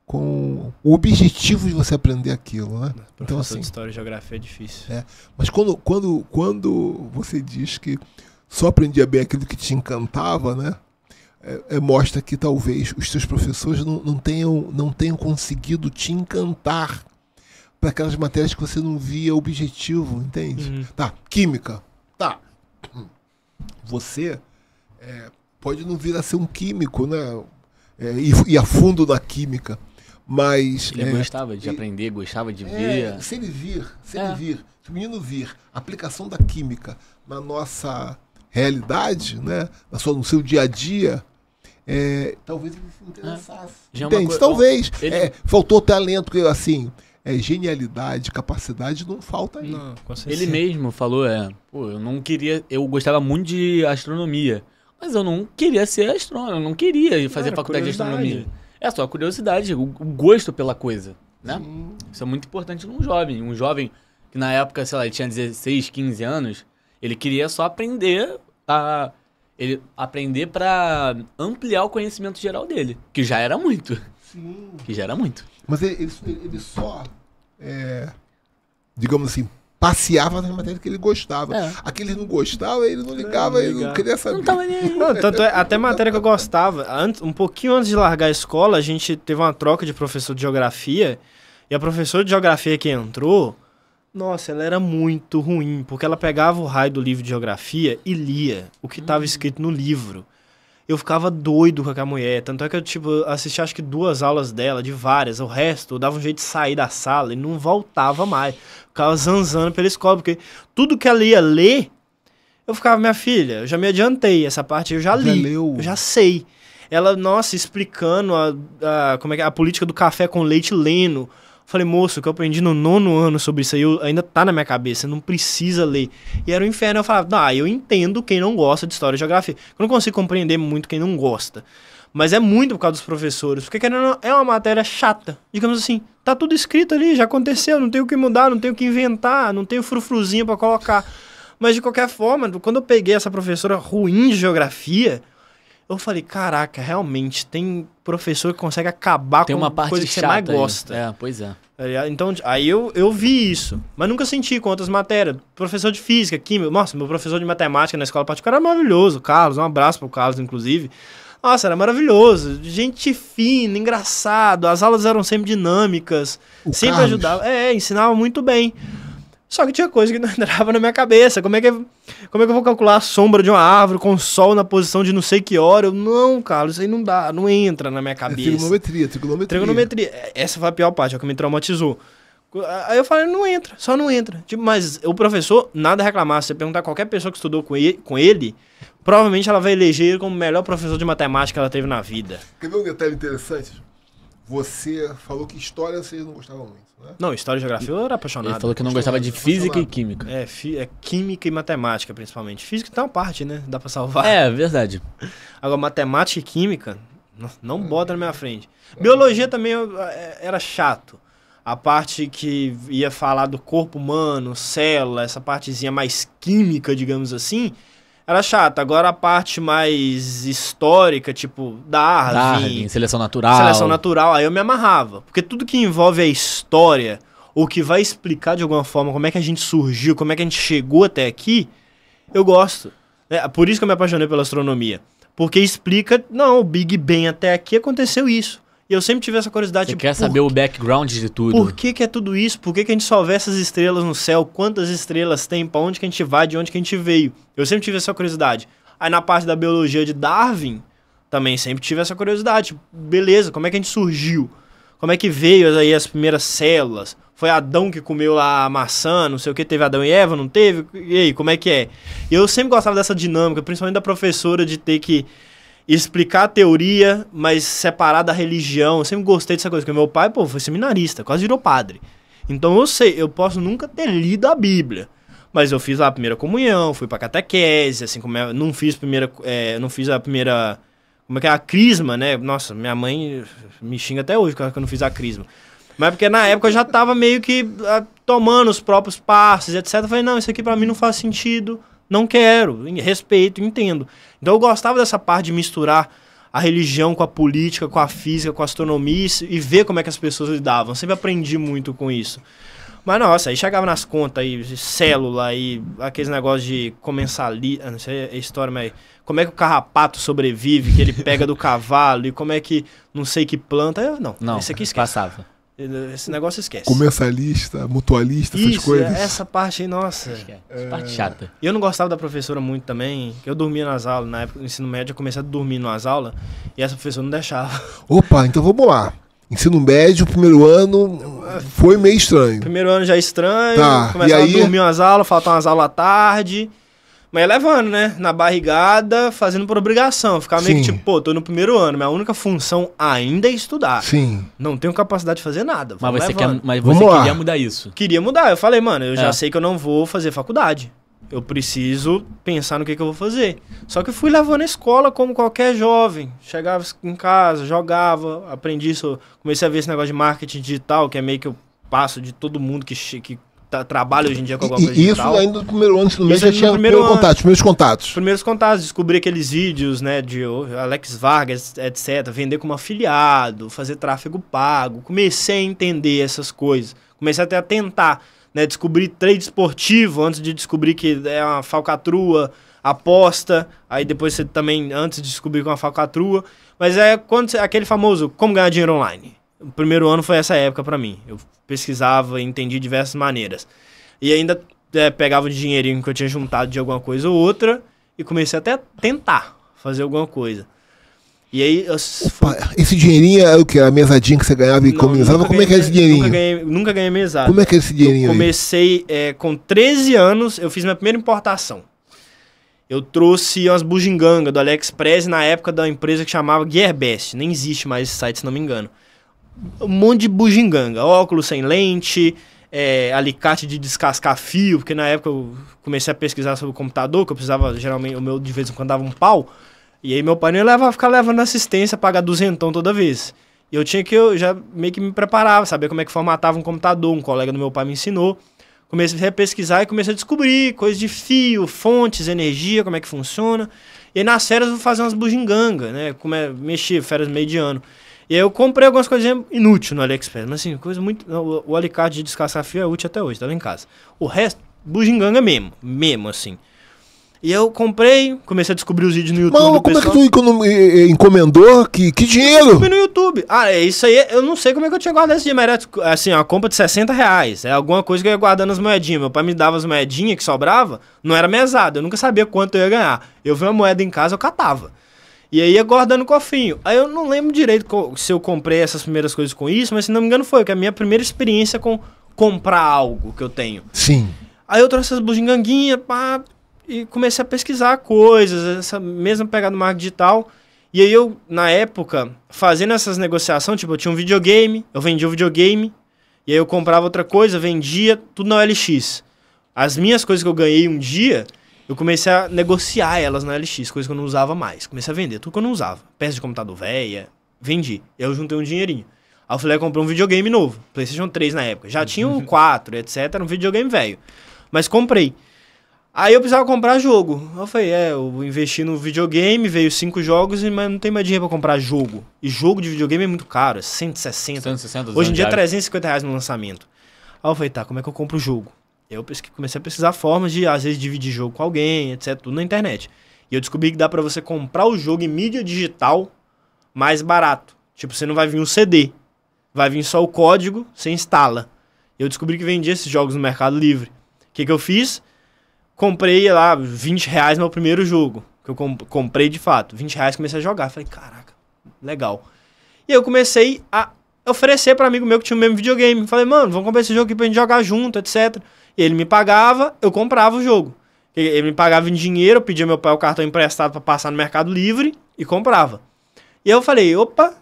com o objetivo de você aprender aquilo, né? Então assim, história e geografia é difícil. É, mas quando, quando, quando você diz que só aprendia bem aquilo que te encantava, né? É, é, mostra que talvez os seus professores não, não, tenham, não tenham conseguido te encantar para aquelas matérias que você não via objetivo, entende? Uhum. Tá, química. Tá. Você é, pode não vir a ser um químico, né? É, e, e a fundo da química. Mas. Ele é, gostava de e, aprender, gostava de é, ver. Se ele vir, se ele é. vir, se o menino vir aplicação da química na nossa realidade, né? Na sua, no seu dia a dia, é, talvez ele se interessasse. É. Entende? talvez. Ele... É, faltou talento, assim, é, genialidade, capacidade, não falta aí. Não, ele mesmo falou, é, pô, eu não queria, eu gostava muito de astronomia, mas eu não queria ser astrônomo, não queria fazer Cara, faculdade de astronomia. É só a curiosidade, o, o gosto pela coisa, né? Sim. Isso é muito importante num jovem, um jovem que na época, sei lá, ele tinha 16, 15 anos, ele queria só aprender a ele aprender para ampliar o conhecimento geral dele, que já era muito. Sim. Que já era muito. Mas ele, ele, ele só, é, digamos assim, passeava nas matérias que ele gostava. É. que ele não gostava, ele não ligava, não, ele não queria saber. Não tava nem aí. Não, tanto é, até matéria que eu gostava. Antes, um pouquinho antes de largar a escola, a gente teve uma troca de professor de geografia. E a professora de geografia que entrou, nossa, ela era muito ruim, porque ela pegava o raio do livro de geografia e lia o que estava hum. escrito no livro. Eu ficava doido com aquela mulher, tanto é que eu tipo, assisti acho que duas aulas dela, de várias, o resto eu dava um jeito de sair da sala e não voltava mais. Ficava zanzando pela escola, porque tudo que ela ia ler, eu ficava, minha filha, eu já me adiantei, essa parte eu já li, já leu. eu já sei. Ela, nossa, explicando a, a, como é que, é, a política do café com leite leno, Falei, moço, o que eu aprendi no nono ano sobre isso aí eu, ainda tá na minha cabeça, não precisa ler. E era o um inferno. Eu falava, não ah, eu entendo quem não gosta de história e geografia. Eu não consigo compreender muito quem não gosta. Mas é muito por causa dos professores, porque querendo é uma matéria chata. Digamos assim, tá tudo escrito ali, já aconteceu, não tem o que mudar, não tem o que inventar, não tem o frufruzinho para colocar. Mas de qualquer forma, quando eu peguei essa professora ruim de geografia, eu falei, caraca, realmente tem professor que consegue acabar tem com uma parte coisa que você mais aí. gosta. É, pois é. Tá então, aí eu, eu vi isso, mas nunca senti com outras matérias. Professor de física, química, nossa, meu professor de matemática na escola particular era maravilhoso, Carlos, um abraço pro Carlos, inclusive. Nossa, era maravilhoso. Gente fina, engraçado. As aulas eram sempre dinâmicas. O sempre Carlos. ajudava. É, ensinava muito bem. Só que tinha coisa que não entrava na minha cabeça. Como é que, como é que eu vou calcular a sombra de uma árvore com o sol na posição de não sei que hora? Eu, não, Carlos, isso aí não dá, não entra na minha cabeça. É trigonometria, trigonometria. Trigonometria. É, essa foi a pior parte, é o que me traumatizou. Aí eu falei, não entra, só não entra. Tipo, mas o professor, nada a reclamar. Se você perguntar a qualquer pessoa que estudou com ele, com ele, provavelmente ela vai eleger ele como o melhor professor de matemática que ela teve na vida. Quer ver um detalhe interessante? Você falou que história você não gostava muito, né? Não, história e geografia eu era apaixonado. Ele falou que não gostava de física e química. É, é, química e matemática, principalmente. Física tá uma parte, né? Dá pra salvar. É, verdade. Agora, matemática e química, não é. bota na minha frente. É. Biologia também é, era chato. A parte que ia falar do corpo humano, célula, essa partezinha mais química, digamos assim, era chata. Agora a parte mais histórica, tipo Darwin, Darwin assim. seleção natural. Seleção natural, aí eu me amarrava. Porque tudo que envolve a história, ou que vai explicar de alguma forma como é que a gente surgiu, como é que a gente chegou até aqui, eu gosto. É, por isso que eu me apaixonei pela astronomia. Porque explica, não, o Big Bang até aqui aconteceu isso. E eu sempre tive essa curiosidade. Você quer saber o background de tudo? Por que, que é tudo isso? Por que, que a gente só vê essas estrelas no céu? Quantas estrelas tem? Para onde que a gente vai? De onde que a gente veio? Eu sempre tive essa curiosidade. Aí na parte da biologia de Darwin, também sempre tive essa curiosidade. Tipo, beleza, como é que a gente surgiu? Como é que veio aí as primeiras células? Foi Adão que comeu lá a maçã, não sei o que, teve Adão e Eva, não teve? E aí, como é que é? Eu sempre gostava dessa dinâmica, principalmente da professora de ter que explicar a teoria, mas separar da religião. Eu sempre gostei dessa coisa, porque meu pai, pô, foi seminarista, quase virou padre. Então eu sei, eu posso nunca ter lido a Bíblia. Mas eu fiz lá a primeira comunhão, fui pra catequese, assim como eu é, não fiz primeira. É, não fiz a primeira. Como é que é? A crisma, né? Nossa, minha mãe me xinga até hoje que eu não fiz a crisma. Mas porque na época eu já tava meio que a, ah, tomando os próprios passos, etc. Eu falei, não, isso aqui para mim não faz sentido. Não quero, respeito, entendo. Então eu gostava dessa parte de misturar a religião com a política, com a física, com a astronomia e ver como é que as pessoas lidavam. Sempre aprendi muito com isso. Mas nossa, aí chegava nas contas aí, célula aí, aqueles negócios de comensali, ah, não sei a é história, mas como é que o carrapato sobrevive, que ele pega do cavalo e como é que não sei que planta, eu, não, não, esse aqui esquece. passava. Esse negócio esquece. Comercialista, mutualista, Isso, essas coisas. É essa parte aí, nossa. É... Parte é. chata. E eu não gostava da professora muito também, eu dormia nas aulas. Na época do ensino médio, eu comecei a dormir nas aulas e essa professora não deixava. Opa, então vamos lá. Ensino médio, primeiro ano, foi meio estranho. Primeiro ano já estranho, tá. começava a dormir nas aulas, faltar umas aulas à tarde. Mas é levando, né? Na barrigada, fazendo por obrigação. Ficar meio Sim. que tipo, pô, tô no primeiro ano, minha única função ainda é estudar. Sim. Não tenho capacidade de fazer nada. Mas você, quer, mas você Vamos queria lá. mudar isso. Queria mudar. Eu falei, mano, eu é. já sei que eu não vou fazer faculdade. Eu preciso pensar no que, que eu vou fazer. Só que eu fui levando a escola como qualquer jovem. Chegava em casa, jogava, aprendi isso. Comecei a ver esse negócio de marketing digital, que é meio que eu passo de todo mundo que, que tá, trabalha hoje em dia com alguma e, coisa isso digital. Isso ainda no primeiro ano, no mês já tinha primeiro primeiro contato, primeiros contatos. Primeiros contatos, descobrir aqueles vídeos, né, de Alex Vargas, etc, vender como afiliado, fazer tráfego pago, comecei a entender essas coisas, comecei até a tentar, né, descobrir trade esportivo antes de descobrir que é uma falcatrua, aposta, aí depois você também antes de descobrir que é uma falcatrua, mas é quando aquele famoso como ganhar dinheiro online. O primeiro ano foi essa época para mim. Eu pesquisava, entendi de diversas maneiras. E ainda é, pegava o dinheirinho que eu tinha juntado de alguma coisa ou outra e comecei até a tentar fazer alguma coisa. E aí. Eu... Opa, esse dinheirinho é o que? A mesadinha que você ganhava e economizava? Como é que é esse dinheirinho? Nunca ganhei, nunca ganhei mesada. Como é que é esse dinheirinho? Eu comecei é, com 13 anos, eu fiz minha primeira importação. Eu trouxe umas bugigangas do AliExpress na época da empresa que chamava Gearbest. Nem existe mais esse site, se não me engano um monte de bugiganga. Óculos sem lente, é, alicate de descascar fio, porque na época eu comecei a pesquisar sobre o computador, que eu precisava, geralmente, o meu de vez em quando dava um pau. E aí meu pai não ia ficar levando assistência, pagar duzentão toda vez. E eu tinha que, eu já meio que me preparava, saber como é que formatava um computador, um colega do meu pai me ensinou. Comecei a pesquisar e comecei a descobrir coisas de fio, fontes, energia, como é que funciona. E aí nas férias eu vou fazer umas bujinganga, né? Como é, mexer, férias meio de ano. E aí eu comprei algumas coisas inúteis no AliExpress. Mas assim, coisa muito. O, o alicate de descascar fio é útil até hoje, tá lá em casa. O resto, bugiganga mesmo. Mesmo, assim. E eu comprei, comecei a descobrir os vídeos no YouTube. Mas como pessoal. é que tu encomendou? Que, que dinheiro? Eu no YouTube. Ah, é isso aí, eu não sei como é que eu tinha guardado esse dinheiro. Era, assim, uma compra de 60 reais. É alguma coisa que eu ia guardando as moedinhas. Meu pai me dava as moedinhas que sobrava, não era mesada. Eu nunca sabia quanto eu ia ganhar. Eu vi uma moeda em casa, eu catava. E aí ia guardando o Aí eu não lembro direito se eu comprei essas primeiras coisas com isso, mas se não me engano foi, que é a minha primeira experiência com comprar algo que eu tenho. Sim. Aí eu trouxe as bugiganguinhas, pá, e comecei a pesquisar coisas, essa mesma pegada do marketing digital. E aí eu, na época, fazendo essas negociações, tipo, eu tinha um videogame, eu vendia o um videogame, e aí eu comprava outra coisa, vendia, tudo na OLX. As minhas coisas que eu ganhei um dia, eu comecei a negociar elas na LX, coisas que eu não usava mais. Comecei a vender tudo que eu não usava. Peça de computador velha, vendi. Eu juntei um dinheirinho. Aí eu falei, ah, comprei um videogame novo, PlayStation 3 na época. Já tinha o 4, etc, era um videogame velho. Mas comprei. Aí eu precisava comprar jogo. Eu falei, é, eu investi no videogame, veio cinco jogos, mas não tem mais dinheiro pra comprar jogo. E jogo de videogame é muito caro, é 160. 160 Hoje em dia é 350 reais no lançamento. Aí eu falei, tá, como é que eu compro o jogo? Eu comecei a pesquisar formas de, às vezes, dividir jogo com alguém, etc. Tudo na internet. E eu descobri que dá para você comprar o jogo em mídia digital mais barato. Tipo, você não vai vir um CD. Vai vir só o código, você instala. Eu descobri que vendia esses jogos no Mercado Livre. O que, que eu fiz? Comprei lá 20 reais meu primeiro jogo. Que eu comprei de fato. 20 reais comecei a jogar. Falei, caraca, legal. E eu comecei a oferecer para amigo meu que tinha o mesmo videogame. Falei, mano, vamos comprar esse jogo aqui pra gente jogar junto, etc. Ele me pagava, eu comprava o jogo. Ele me pagava em dinheiro, eu pedia meu pai o cartão emprestado para passar no Mercado Livre e comprava. E eu falei, opa,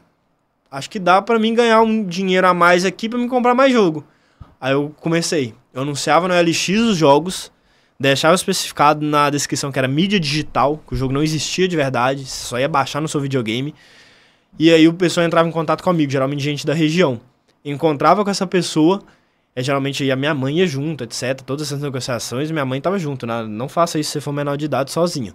acho que dá para mim ganhar um dinheiro a mais aqui para me comprar mais jogo. Aí eu comecei. Eu anunciava no LX os jogos, deixava especificado na descrição que era mídia digital, que o jogo não existia de verdade, só ia baixar no seu videogame. E aí o pessoal entrava em contato comigo, geralmente gente da região. Encontrava com essa pessoa é, geralmente a minha mãe ia junto, etc. Todas essas negociações, minha mãe tava junto. Né? Não faça isso se for menor de idade sozinho.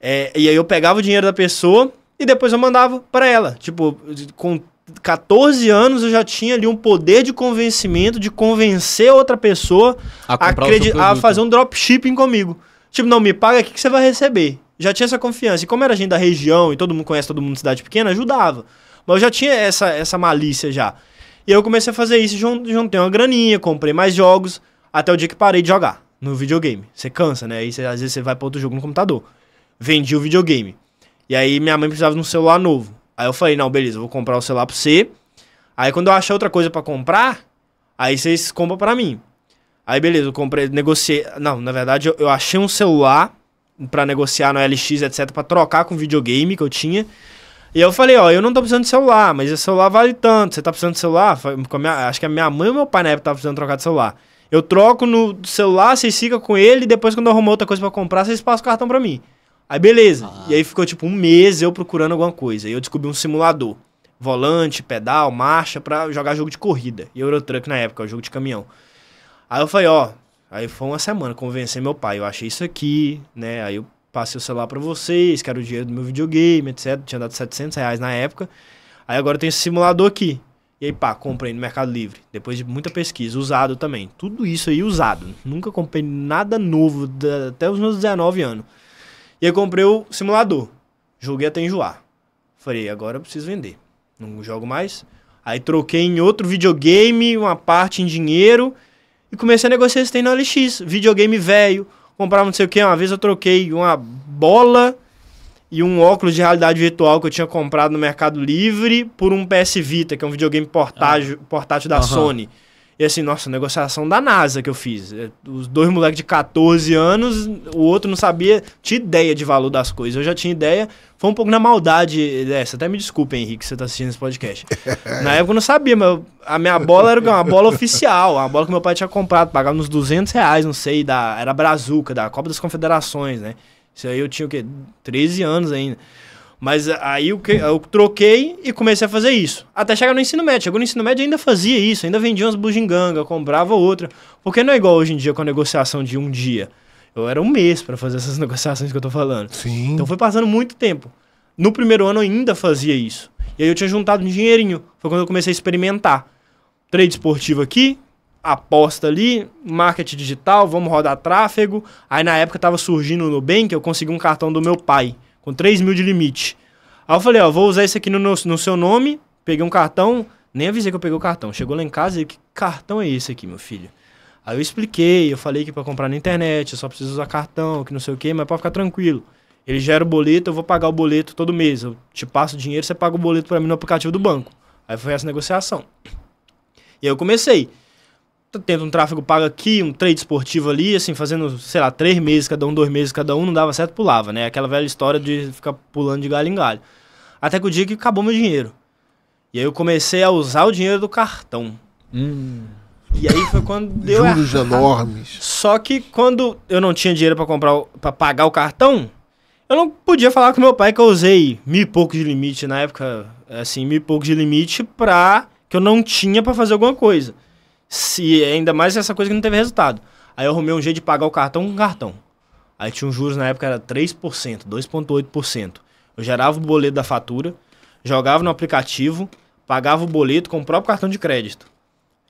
É, e aí eu pegava o dinheiro da pessoa e depois eu mandava para ela. Tipo, com 14 anos eu já tinha ali um poder de convencimento de convencer outra pessoa a, a, a fazer um dropshipping comigo. Tipo, não, me paga aqui que você vai receber. Já tinha essa confiança. E como era gente da região e todo mundo conhece todo mundo de cidade pequena, ajudava. Mas eu já tinha essa, essa malícia já. E eu comecei a fazer isso, juntei uma graninha, comprei mais jogos, até o dia que parei de jogar no videogame. Você cansa, né? Aí cê, às vezes você vai para outro jogo no computador. Vendi o videogame. E aí minha mãe precisava de um celular novo. Aí eu falei, não, beleza, vou comprar o celular pra você. Aí quando eu achar outra coisa para comprar, aí vocês compram para mim. Aí beleza, eu comprei, negociei. Não, na verdade eu, eu achei um celular para negociar no LX, etc, para trocar com o videogame que eu tinha. E eu falei, ó, eu não tô precisando de celular, mas o celular vale tanto. Você tá precisando de celular? acho que a minha mãe e meu pai na época estavam precisando trocar de celular. Eu troco no celular, vocês ficam com ele, e depois quando eu arrumar outra coisa para comprar, vocês passam o cartão para mim. Aí beleza. Ah. E aí ficou tipo um mês eu procurando alguma coisa. E eu descobri um simulador. Volante, pedal, marcha, pra jogar jogo de corrida. E Eurotruck na época, o jogo de caminhão. Aí eu falei, ó. Aí foi uma semana, convencer meu pai. Eu achei isso aqui, né? Aí eu passei o celular para vocês, quero o dinheiro do meu videogame, etc. Tinha dado 700 reais na época. Aí agora tenho esse simulador aqui. E aí, pá, comprei no Mercado Livre. Depois de muita pesquisa, usado também. Tudo isso aí usado. Nunca comprei nada novo da, até os meus 19 anos. E aí comprei o simulador. Joguei até enjoar. Falei, agora eu preciso vender. Não jogo mais. Aí troquei em outro videogame, uma parte em dinheiro. E comecei a negociar esse tem no LX. Videogame velho, comprava não sei o que. Uma vez eu troquei uma bola e um óculos de realidade virtual que eu tinha comprado no Mercado Livre por um PS Vita, que é um videogame portágil, ah. portátil da uhum. Sony. E assim, nossa, negociação da NASA que eu fiz. É, os dois moleques de 14 anos, o outro não sabia, tinha ideia de valor das coisas. Eu já tinha ideia, foi um pouco na maldade dessa. É, até me desculpa, Henrique, você tá assistindo esse podcast. na época eu não sabia, mas a minha bola era uma bola oficial, a bola que meu pai tinha comprado, pagava uns 200 reais, não sei, da, era Brazuca, da Copa das Confederações, né? Isso aí eu tinha o quê? 13 anos ainda. Mas aí eu, eu troquei e comecei a fazer isso. Até chegar no ensino médio. Chegou no ensino médio ainda fazia isso, ainda vendia umas bujinganga, comprava outra. Porque não é igual hoje em dia com a negociação de um dia. Eu era um mês para fazer essas negociações que eu tô falando. Sim. Então foi passando muito tempo. No primeiro ano eu ainda fazia isso. E aí eu tinha juntado um dinheirinho. Foi quando eu comecei a experimentar. Trade esportivo aqui, aposta ali, marketing digital, vamos rodar tráfego. Aí na época tava surgindo o Nubank, eu consegui um cartão do meu pai com 3 mil de limite. Aí eu falei, ó, vou usar isso aqui no, no, no seu nome, peguei um cartão, nem avisei que eu peguei o cartão. Chegou lá em casa e que cartão é esse aqui, meu filho? Aí eu expliquei, eu falei que para comprar na internet, eu só preciso usar cartão, que não sei o quê, mas pode ficar tranquilo. Ele gera o boleto, eu vou pagar o boleto todo mês. Eu te passo o dinheiro, você paga o boleto para mim no aplicativo do banco. Aí foi essa negociação. E aí eu comecei tendo um tráfego pago aqui, um trade esportivo ali, assim, fazendo, sei lá, três meses cada um, dois meses cada um, não dava certo, pulava, né? Aquela velha história de ficar pulando de galho em galho. Até que o dia que acabou meu dinheiro. E aí eu comecei a usar o dinheiro do cartão. Hum. E aí foi quando deu Juros enormes. Só que quando eu não tinha dinheiro para comprar, para pagar o cartão, eu não podia falar com meu pai que eu usei mil e pouco de limite na época, assim, mil e pouco de limite pra que eu não tinha para fazer alguma coisa. Se ainda mais essa coisa que não teve resultado. Aí eu arrumei um jeito de pagar o cartão com cartão. Aí tinha um juros na época era 3%, 2.8%. Eu gerava o boleto da fatura, jogava no aplicativo, pagava o boleto com o próprio cartão de crédito.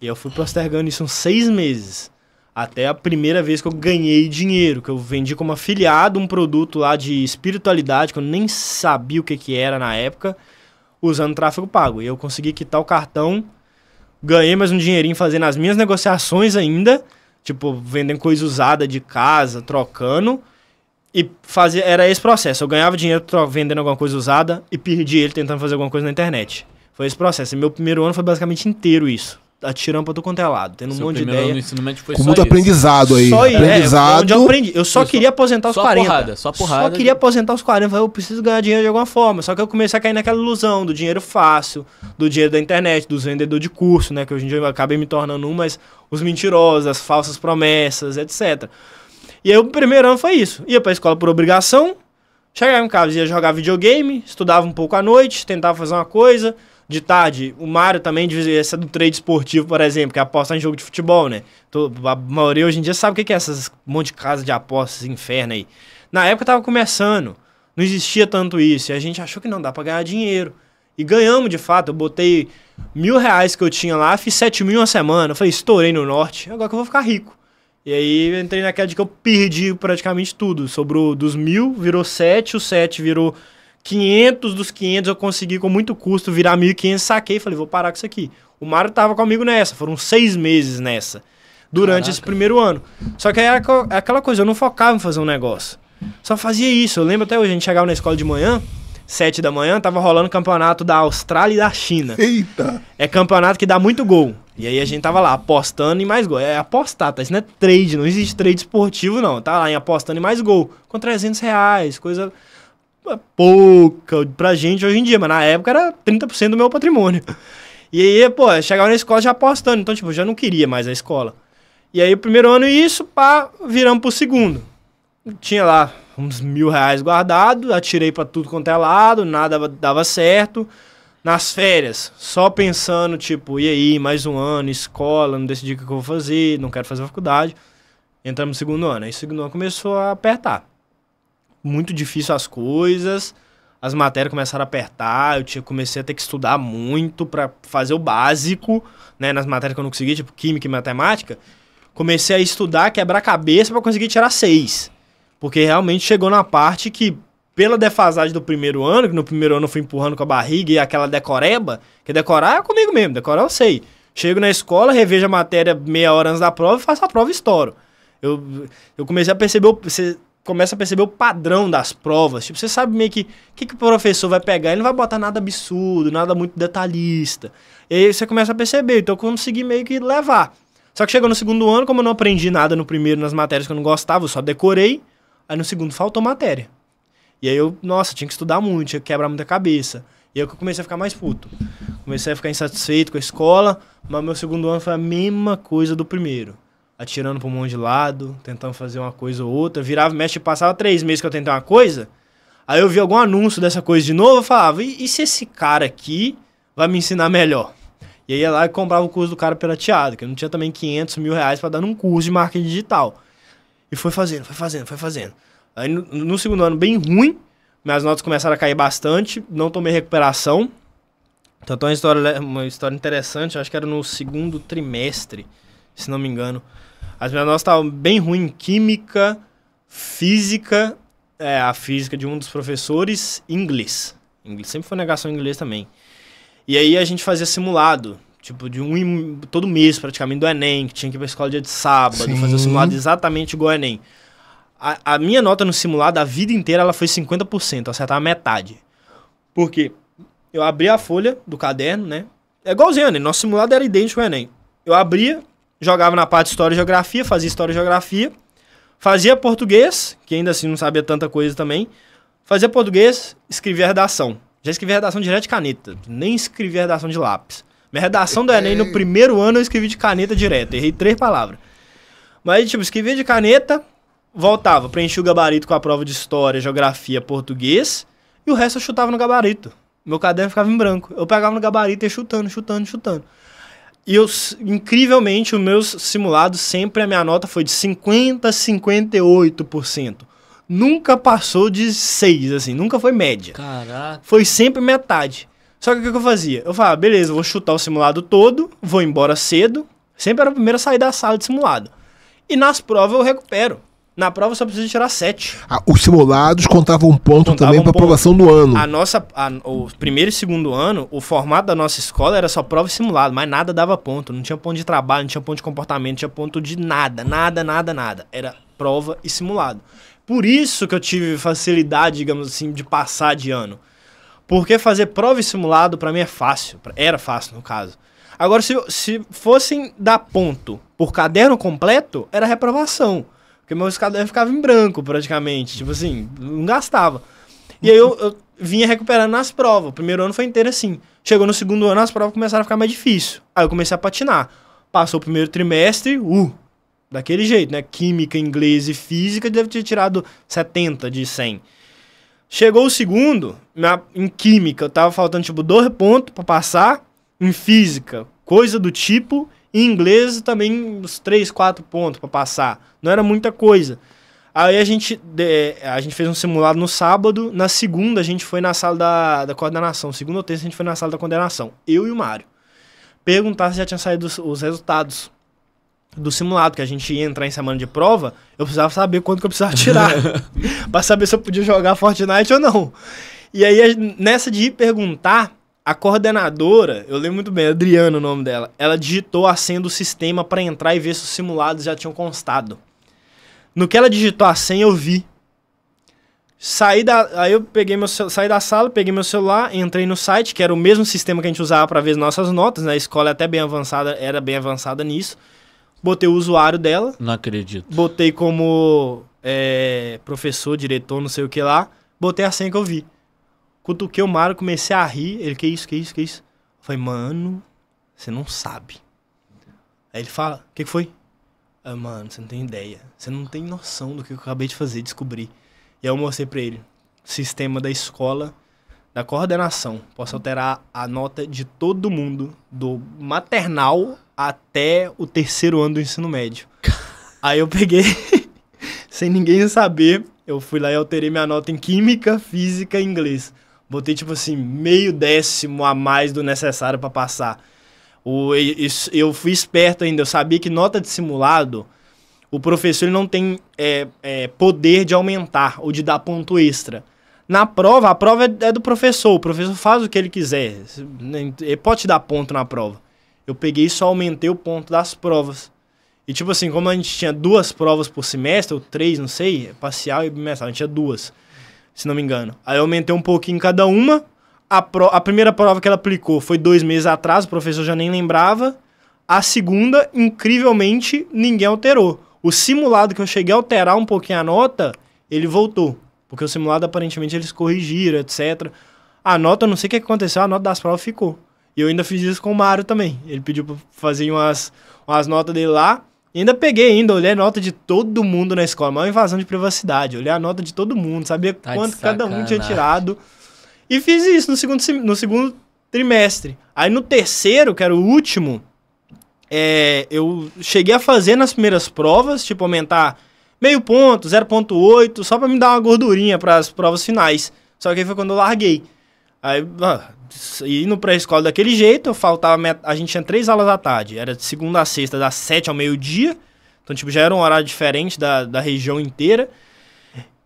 E eu fui postergando isso uns seis meses. Até a primeira vez que eu ganhei dinheiro, que eu vendi como afiliado um produto lá de espiritualidade, que eu nem sabia o que, que era na época, usando tráfego pago. E eu consegui quitar o cartão ganhei mais um dinheirinho fazendo as minhas negociações ainda, tipo, vendendo coisa usada de casa, trocando. E fazia, era esse processo. Eu ganhava dinheiro vendendo alguma coisa usada e perdi ele tentando fazer alguma coisa na internet. Foi esse processo. E meu primeiro ano foi basicamente inteiro isso atirando pra tudo quanto é lado, tendo Seu um monte de ideia. No ensino médio foi Com muito isso. aprendizado aí. Só é, aprendizado. É, onde eu aprendi. Eu só queria só, aposentar os só 40. Porrada, só porrada. Só queria aposentar os 40. Eu falei, eu preciso ganhar dinheiro de alguma forma. Só que eu comecei a cair naquela ilusão do dinheiro fácil, do dinheiro da internet, dos vendedores de curso, né? Que hoje em dia eu acabei me tornando um, mas os mentirosos, as falsas promessas, etc. E aí o primeiro ano foi isso. Ia pra escola por obrigação, chegava em casa, ia jogar videogame, estudava um pouco à noite, tentava fazer uma coisa de tarde, o Mário também, essa é do trade esportivo, por exemplo, que é aposta em jogo de futebol, né? A maioria hoje em dia sabe o que é essas monte de casa de apostas, inferno aí. Na época tava começando, não existia tanto isso, e a gente achou que não dá pra ganhar dinheiro. E ganhamos, de fato, eu botei mil reais que eu tinha lá, fiz sete mil uma semana, eu falei, estourei no norte, agora que eu vou ficar rico. E aí entrei naquela de que eu perdi praticamente tudo, sobrou dos mil, virou sete, o sete virou 500 dos 500 eu consegui com muito custo virar 1.500, saquei e falei, vou parar com isso aqui. O Mário tava comigo nessa, foram seis meses nessa, durante Caraca. esse primeiro ano. Só que aí era é aquela coisa, eu não focava em fazer um negócio. Só fazia isso. Eu lembro até hoje, a gente chegava na escola de manhã, sete da manhã, tava rolando campeonato da Austrália e da China. Eita! É campeonato que dá muito gol. E aí a gente tava lá apostando em mais gol. É apostar, tá? Isso não é trade, não existe trade esportivo, não. Tá lá em apostando em mais gol. Com 300 reais, coisa pouca pra gente hoje em dia, mas na época era 30% do meu patrimônio. E aí, pô, chegava na escola já apostando, então, tipo, eu já não queria mais a escola. E aí, o primeiro ano, isso, pá, viramos pro segundo. Tinha lá uns mil reais guardado, atirei para tudo quanto é lado, nada dava certo. Nas férias, só pensando, tipo, e aí, mais um ano, escola, não decidi o que eu vou fazer, não quero fazer faculdade. Entramos no segundo ano. Aí, o segundo ano começou a apertar muito difícil as coisas, as matérias começaram a apertar, eu tinha, comecei a ter que estudar muito para fazer o básico, né, nas matérias que eu não conseguia, tipo química e matemática. Comecei a estudar, quebrar cabeça para conseguir tirar seis. Porque realmente chegou na parte que, pela defasagem do primeiro ano, que no primeiro ano eu fui empurrando com a barriga e aquela decoreba, que decorar é comigo mesmo, decorar eu sei. Chego na escola, revejo a matéria meia hora antes da prova, faço a prova e estouro. Eu, eu comecei a perceber, começa a perceber o padrão das provas. Tipo, você sabe meio que o que, que o professor vai pegar. Ele não vai botar nada absurdo, nada muito detalhista. E aí você começa a perceber. Então eu consegui meio que levar. Só que chegou no segundo ano, como eu não aprendi nada no primeiro, nas matérias que eu não gostava, eu só decorei. Aí no segundo faltou matéria. E aí eu, nossa, tinha que estudar muito, tinha que quebrar muita cabeça. E aí eu comecei a ficar mais puto. Comecei a ficar insatisfeito com a escola, mas meu segundo ano foi a mesma coisa do primeiro atirando pro monte de lado, tentando fazer uma coisa ou outra. Virava, mestre, passava três meses que eu tentei uma coisa. Aí eu vi algum anúncio dessa coisa de novo, eu falava, e, e se esse cara aqui vai me ensinar melhor? E aí ia lá e comprava o curso do cara pirateado, que eu não tinha também 500 mil reais para dar num curso de marketing digital. E foi fazendo, foi fazendo, foi fazendo. Aí no, no segundo ano, bem ruim, minhas notas começaram a cair bastante, não tomei recuperação. Então, é uma história, uma história interessante, acho que era no segundo trimestre, se não me engano. As minhas notas estavam bem ruins em química, física, é, a física de um dos professores, inglês. Inglês sempre foi negação em inglês também. E aí a gente fazia simulado, tipo, de um todo mês praticamente do Enem, que tinha que ir pra escola dia de sábado, Sim. fazer o simulado exatamente igual ao Enem. A, a, minha nota no simulado, a vida inteira, ela foi 50%, acertar metade. Por quê? Eu abria a folha do caderno, né? É igualzinho, né? Nosso simulado era idêntico ao Enem. Eu abria, jogava na parte de História e Geografia, fazia História e Geografia, fazia português, que ainda assim não sabia tanta coisa também, fazia português, escrevia redação. Já escrevia redação direto de caneta, nem escrevia redação de lápis. Minha redação do Enem no primeiro ano eu escrevi de caneta direto, errei três palavras. Mas, tipo, escrevia de caneta, voltava, preenchia o gabarito com a prova de História, Geografia, Português, e o resto eu chutava no gabarito. Meu caderno ficava em branco. Eu pegava no gabarito e ia chutando, chutando, chutando. E eu, incrivelmente, os meus simulados, sempre a minha nota foi de 50 a 58%. Nunca passou de 6, assim, nunca foi média. Caraca. Foi sempre metade. Só que o que eu fazia? Eu falava, beleza, vou chutar o simulado todo, vou embora cedo. Sempre era o primeiro a sair da sala de simulado. E nas provas eu recupero. Na prova só precisa tirar 7. Ah, os simulados contavam um ponto contavam também um para aprovação do ano. A nossa, a, o primeiro e segundo ano, o formato da nossa escola era só prova e simulado, mas nada dava ponto. Não tinha ponto de trabalho, não tinha ponto de comportamento, não tinha ponto de nada, nada, nada, nada. Era prova e simulado. Por isso que eu tive facilidade, digamos assim, de passar de ano. Porque fazer prova e simulado para mim é fácil. Era fácil, no caso. Agora, se, se fossem dar ponto por caderno completo, era reprovação. Porque meu escadão ficava em branco, praticamente. Tipo assim, não gastava. E aí eu, eu vinha recuperando nas provas. O primeiro ano foi inteiro assim. Chegou no segundo ano, as provas começaram a ficar mais difícil. Aí eu comecei a patinar. Passou o primeiro trimestre, uh, daquele jeito, né? Química, inglês e física, deve ter tirado 70 de 100. Chegou o segundo, na, em química, eu tava faltando tipo dois pontos para passar. Em física, coisa do tipo. Em inglês também uns 3, 4 pontos para passar. Não era muita coisa. Aí a gente, eh, a gente fez um simulado no sábado. Na segunda, a gente foi na sala da, da coordenação. Segunda ou terça, a gente foi na sala da coordenação. Eu e o Mário. Perguntar se já tinha saído os, os resultados do simulado, que a gente ia entrar em semana de prova. Eu precisava saber quanto que eu precisava tirar. pra saber se eu podia jogar Fortnite ou não. E aí, nessa de ir perguntar, a coordenadora, eu lembro muito bem, Adriana o nome dela, ela digitou a senha do sistema para entrar e ver se os simulados já tinham constado. No que ela digitou a senha, eu vi. Saí da, aí eu peguei meu, saí da sala, peguei meu celular, entrei no site, que era o mesmo sistema que a gente usava para ver nossas notas, né? A escola é até bem avançada, era bem avançada nisso. Botei o usuário dela. Não acredito. Botei como é, professor, diretor, não sei o que lá. Botei a senha que eu vi. Cutuquei o Mário, comecei a rir. Ele, que isso, que isso, que isso? Eu falei, mano, você não sabe. Aí ele fala, o que, que foi? Eu, mano, você não tem ideia. Você não tem noção do que eu acabei de fazer, descobrir. E aí eu mostrei pra ele. Sistema da escola, da coordenação. Posso alterar a nota de todo mundo, do maternal até o terceiro ano do ensino médio. Aí eu peguei, sem ninguém saber, eu fui lá e alterei minha nota em química, física e inglês. Botei, tipo assim, meio décimo a mais do necessário para passar. O, eu fui esperto ainda, eu sabia que nota de simulado, o professor não tem é, é, poder de aumentar ou de dar ponto extra. Na prova, a prova é, é do professor, o professor faz o que ele quiser, né, ele pode te dar ponto na prova. Eu peguei e só aumentei o ponto das provas. E tipo assim, como a gente tinha duas provas por semestre, ou três, não sei, parcial e bimestral, a gente tinha duas se não me engano. Aí eu aumentei um pouquinho cada uma. A, pro, a primeira prova que ela aplicou foi dois meses atrás, o professor já nem lembrava. A segunda, incrivelmente, ninguém alterou. O simulado que eu cheguei a alterar um pouquinho a nota, ele voltou. Porque o simulado, aparentemente, eles corrigiram, etc. A nota, eu não sei o que aconteceu, a nota das provas ficou. E eu ainda fiz isso com o Mário também. Ele pediu pra fazer umas, umas notas dele lá ainda peguei ainda, olhei a nota de todo mundo na escola. Maior invasão de privacidade. Olhei a nota de todo mundo, sabia tá quanto cada um tinha tirado. E fiz isso no segundo, no segundo trimestre. Aí no terceiro, que era o último, é, eu cheguei a fazer nas primeiras provas, tipo aumentar meio ponto, 0.8, só para me dar uma gordurinha para as provas finais. Só que aí foi quando eu larguei. Aí, ah, indo no pré-escola daquele jeito, eu faltava. A gente tinha três aulas à tarde. Era de segunda a sexta, das sete ao meio-dia. Então, tipo, já era um horário diferente da, da região inteira.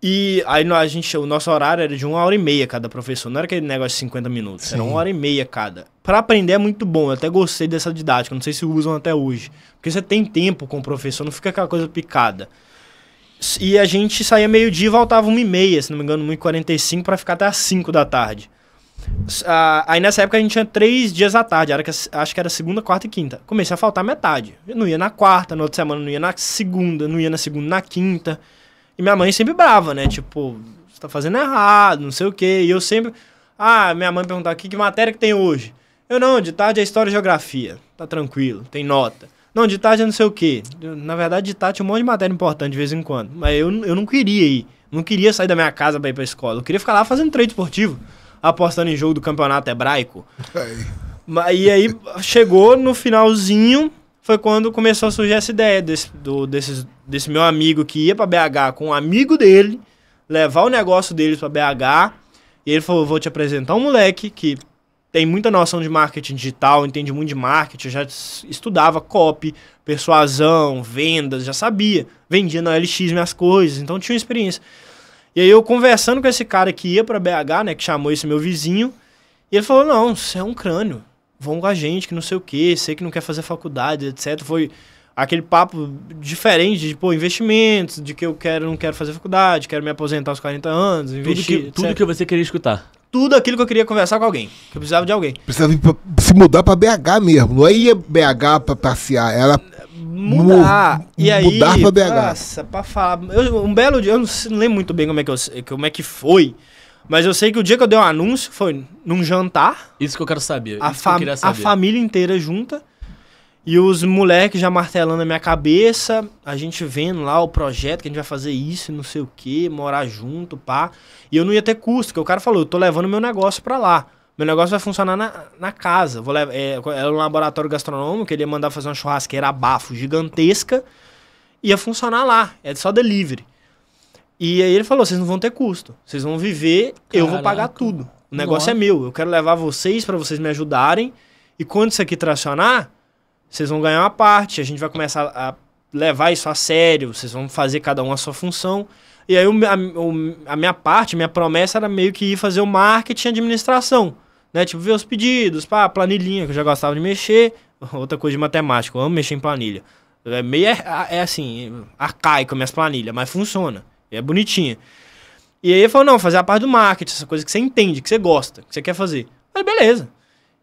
E aí a gente, o nosso horário era de uma hora e meia cada professor, não era aquele negócio de 50 minutos, Sim. era uma hora e meia cada. Para aprender é muito bom, eu até gostei dessa didática, não sei se usam até hoje. Porque você tem tempo com o professor, não fica aquela coisa picada. E a gente saía meio-dia e voltava uma e meia, se não me engano, 1h45 para ficar até as 5 da tarde aí nessa época a gente tinha três dias à tarde, era que, acho que era segunda, quarta e quinta. Comecei a faltar metade. Eu não ia na quarta, na outra semana não ia na segunda, não ia na segunda, na quinta. E minha mãe sempre brava, né? Tipo, você tá fazendo errado, não sei o quê. E eu sempre. Ah, minha mãe perguntava aqui que matéria que tem hoje. Eu não, de tarde é história e geografia. Tá tranquilo, tem nota. Não, de tarde é não sei o quê. na verdade, de tarde tinha um monte de matéria importante de vez em quando. Mas eu, eu não queria ir. Não queria sair da minha casa pra ir pra escola. Eu queria ficar lá fazendo treino esportivo apostando em jogo do campeonato hebraico. E aí chegou no finalzinho, foi quando começou a surgir essa ideia desse, do, desse desse meu amigo que ia para BH com um amigo dele, levar o negócio dele para BH. E ele falou: vou te apresentar um moleque que tem muita noção de marketing digital, entende muito de marketing, já estudava copy, persuasão, vendas, já sabia. Vendia na LX minhas coisas, então tinha experiência. E aí eu conversando com esse cara que ia para BH, né, que chamou esse meu vizinho, e ele falou: "Não, você é um crânio. Vão com a gente, que não sei o quê, sei que não quer fazer faculdade, etc". Foi aquele papo diferente de, pô, investimentos, de que eu quero, não quero fazer faculdade, quero me aposentar aos 40 anos, investir, tudo que, tudo que você queria escutar. Tudo aquilo que eu queria conversar com alguém, que eu precisava de alguém. Precisava pra, se mudar para BH mesmo, não é ia BH para passear, era mudar. e aí, mudar pra BH. Nossa, pra falar. Eu, um belo dia, eu não, lembro muito bem como é, que eu, como é que foi. Mas eu sei que o dia que eu dei o um anúncio foi num jantar. Isso que eu quero saber. A, que saber. a família inteira junta. E os moleques já martelando a minha cabeça, a gente vendo lá o projeto que a gente vai fazer isso, não sei o que, morar junto, pá. E eu não ia ter custo, porque o cara falou, eu tô levando meu negócio pra lá. Meu negócio vai funcionar na, na casa. Vou levar, é, era um laboratório gastronômico, ele ia mandar fazer uma churrasqueira a bafo gigantesca. Ia funcionar lá. É só delivery. E aí ele falou: vocês não vão ter custo. Vocês vão viver, Caraca. eu vou pagar tudo. O negócio Nossa. é meu. Eu quero levar vocês para vocês me ajudarem. E quando isso aqui tracionar, vocês vão ganhar uma parte. A gente vai começar a levar isso a sério. Vocês vão fazer cada um a sua função. E aí a, a minha parte, minha promessa era meio que ir fazer o marketing e administração né? Tipo, ver os pedidos, pá, planilhinha, que eu já gostava de mexer. Outra coisa de matemática, eu amo mexer em planilha. É meio, é, é assim, arcaico minhas planilhas, mas funciona. é bonitinha. E aí ele falou, não, fazer a parte do marketing, essa coisa que você entende, que você gosta, que você quer fazer. Mas beleza.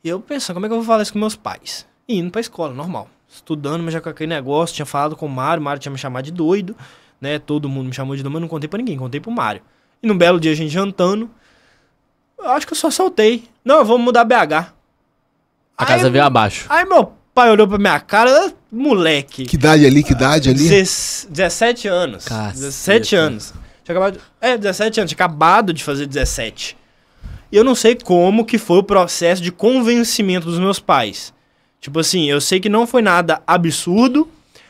E eu pensando, como é que eu vou falar isso com meus pais? E indo pra escola, normal. Estudando, mas já com aquele negócio, tinha falado com o Mário, o Mário tinha me chamado de doido, né? Todo mundo me chamou de doido, mas não contei pra ninguém, contei pro Mário. E num belo dia a gente jantando, eu acho que eu só soltei. Não, eu vou mudar BH. A aí, casa veio abaixo. Aí meu pai olhou pra minha cara, moleque. Que idade ali, que idade ali? 17 anos. Caceta. 17 anos. Tinha acabado de... É, 17 anos, tinha acabado de fazer 17. E eu não sei como que foi o processo de convencimento dos meus pais. Tipo assim, eu sei que não foi nada absurdo,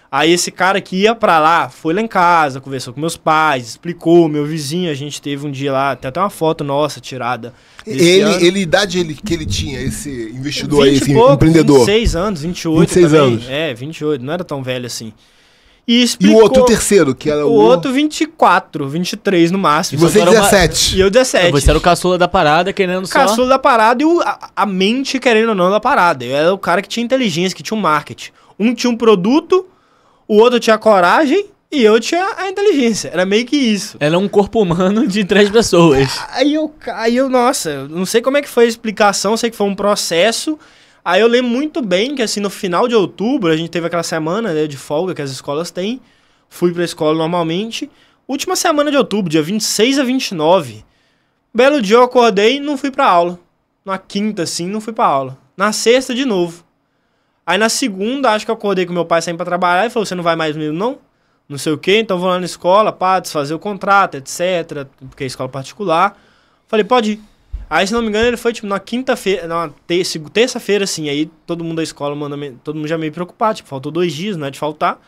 Aí esse cara que ia para lá, foi lá em casa, conversou com meus pais, explicou, meu vizinho, a gente teve um dia lá, tem até uma foto nossa tirada. Ele, ele, idade ele, que ele tinha, esse investidor aí, esse pouco, empreendedor? 26 anos, 28 26 também. anos. É, 28, não era tão velho assim. E, explicou, e o outro terceiro, que era o... O outro 24, 23 no máximo. E você 17. Uma... E eu 17. Você era o caçula da parada, querendo o só... Caçula da parada e o, a, a mente, querendo ou não, da parada. Eu era o cara que tinha inteligência, que tinha um marketing. Um tinha um produto o outro tinha coragem e eu tinha a inteligência. Era meio que isso. Era um corpo humano de três pessoas. Aí eu, aí eu nossa, não sei como é que foi a explicação, sei que foi um processo. Aí eu lembro muito bem que, assim, no final de outubro, a gente teve aquela semana né, de folga que as escolas têm. Fui pra escola normalmente. Última semana de outubro, dia 26 a 29. Belo dia eu acordei e não fui pra aula. Na quinta, assim, não fui pra aula. Na sexta, de novo. Aí na segunda, acho que eu acordei com meu pai saindo pra trabalhar e falou: você não vai mais mesmo, não? Não sei o quê, então vou lá na escola, pá, desfazer o contrato, etc. Porque é escola particular. Falei, pode ir. Aí, se não me engano, ele foi, tipo, na quinta-feira, na terça-feira, assim, aí todo mundo da escola manda, todo mundo já meio preocupado, tipo, faltou dois dias, né, de faltar.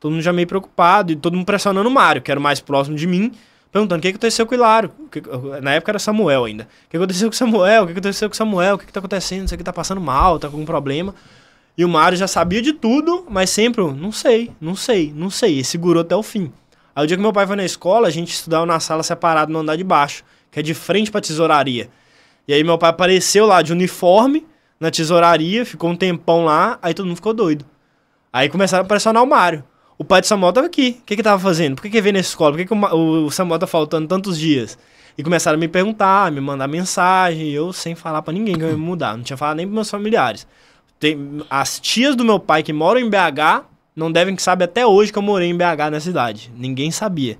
Todo mundo já meio preocupado e todo mundo pressionando o Mário, que era o mais próximo de mim, perguntando o que, que aconteceu com o Hilário. na época era Samuel ainda. O que aconteceu com o Samuel? O que aconteceu com o Samuel? O que, que tá acontecendo? Isso aqui tá passando mal, tá com algum problema. E o Mario já sabia de tudo, mas sempre, não sei, não sei, não sei. E segurou até o fim. Aí o dia que meu pai foi na escola, a gente estudava na sala separada no andar de baixo, que é de frente pra tesouraria. E aí meu pai apareceu lá de uniforme na tesouraria, ficou um tempão lá, aí todo mundo ficou doido. Aí começaram a pressionar o Mário. O pai do Samuel tava aqui. O que que tava fazendo? Por que que veio na escola? Por que que o, o Samuel tá faltando tantos dias? E começaram a me perguntar, me mandar mensagem, eu sem falar para ninguém que eu ia mudar. Não tinha falado nem pros meus familiares. Tem, as tias do meu pai que moram em BH não devem que saber até hoje que eu morei em BH na cidade. Ninguém sabia.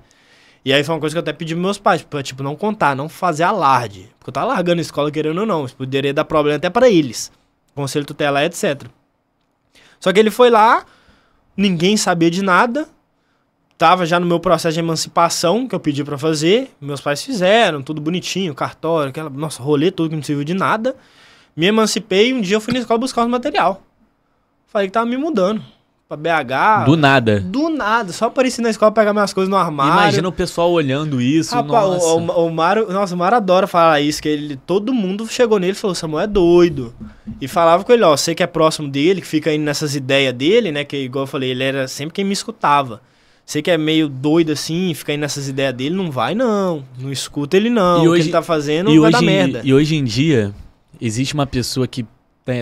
E aí foi uma coisa que eu até pedi pros meus pais, pra, tipo, não contar, não fazer alarde. Porque eu tava largando a escola querendo ou não. Isso poderia dar problema até para eles. Conselho tutelar, etc. Só que ele foi lá, ninguém sabia de nada. Tava já no meu processo de emancipação que eu pedi para fazer. Meus pais fizeram, tudo bonitinho, cartório, aquela, nossa, rolê, tudo que não serviu de nada me emancipei e um dia eu fui na escola buscar os material. Falei que tava me mudando. Pra BH. Do nada. Do nada. Só apareci na escola pegar minhas coisas no armário. Imagina o pessoal olhando isso. Rapaz, nossa. O, o, o Mário. Nossa, o Mário adora falar isso. Que ele, todo mundo chegou nele e falou: Samuel é doido. E falava com ele: Ó, você que é próximo dele, que fica indo nessas ideias dele, né? Que igual eu falei, ele era sempre quem me escutava. Você que é meio doido assim, fica aí nessas ideias dele, não vai não. Não escuta ele não. E hoje, o que ele tá fazendo e vai hoje, dar merda. E hoje em dia, Existe uma pessoa que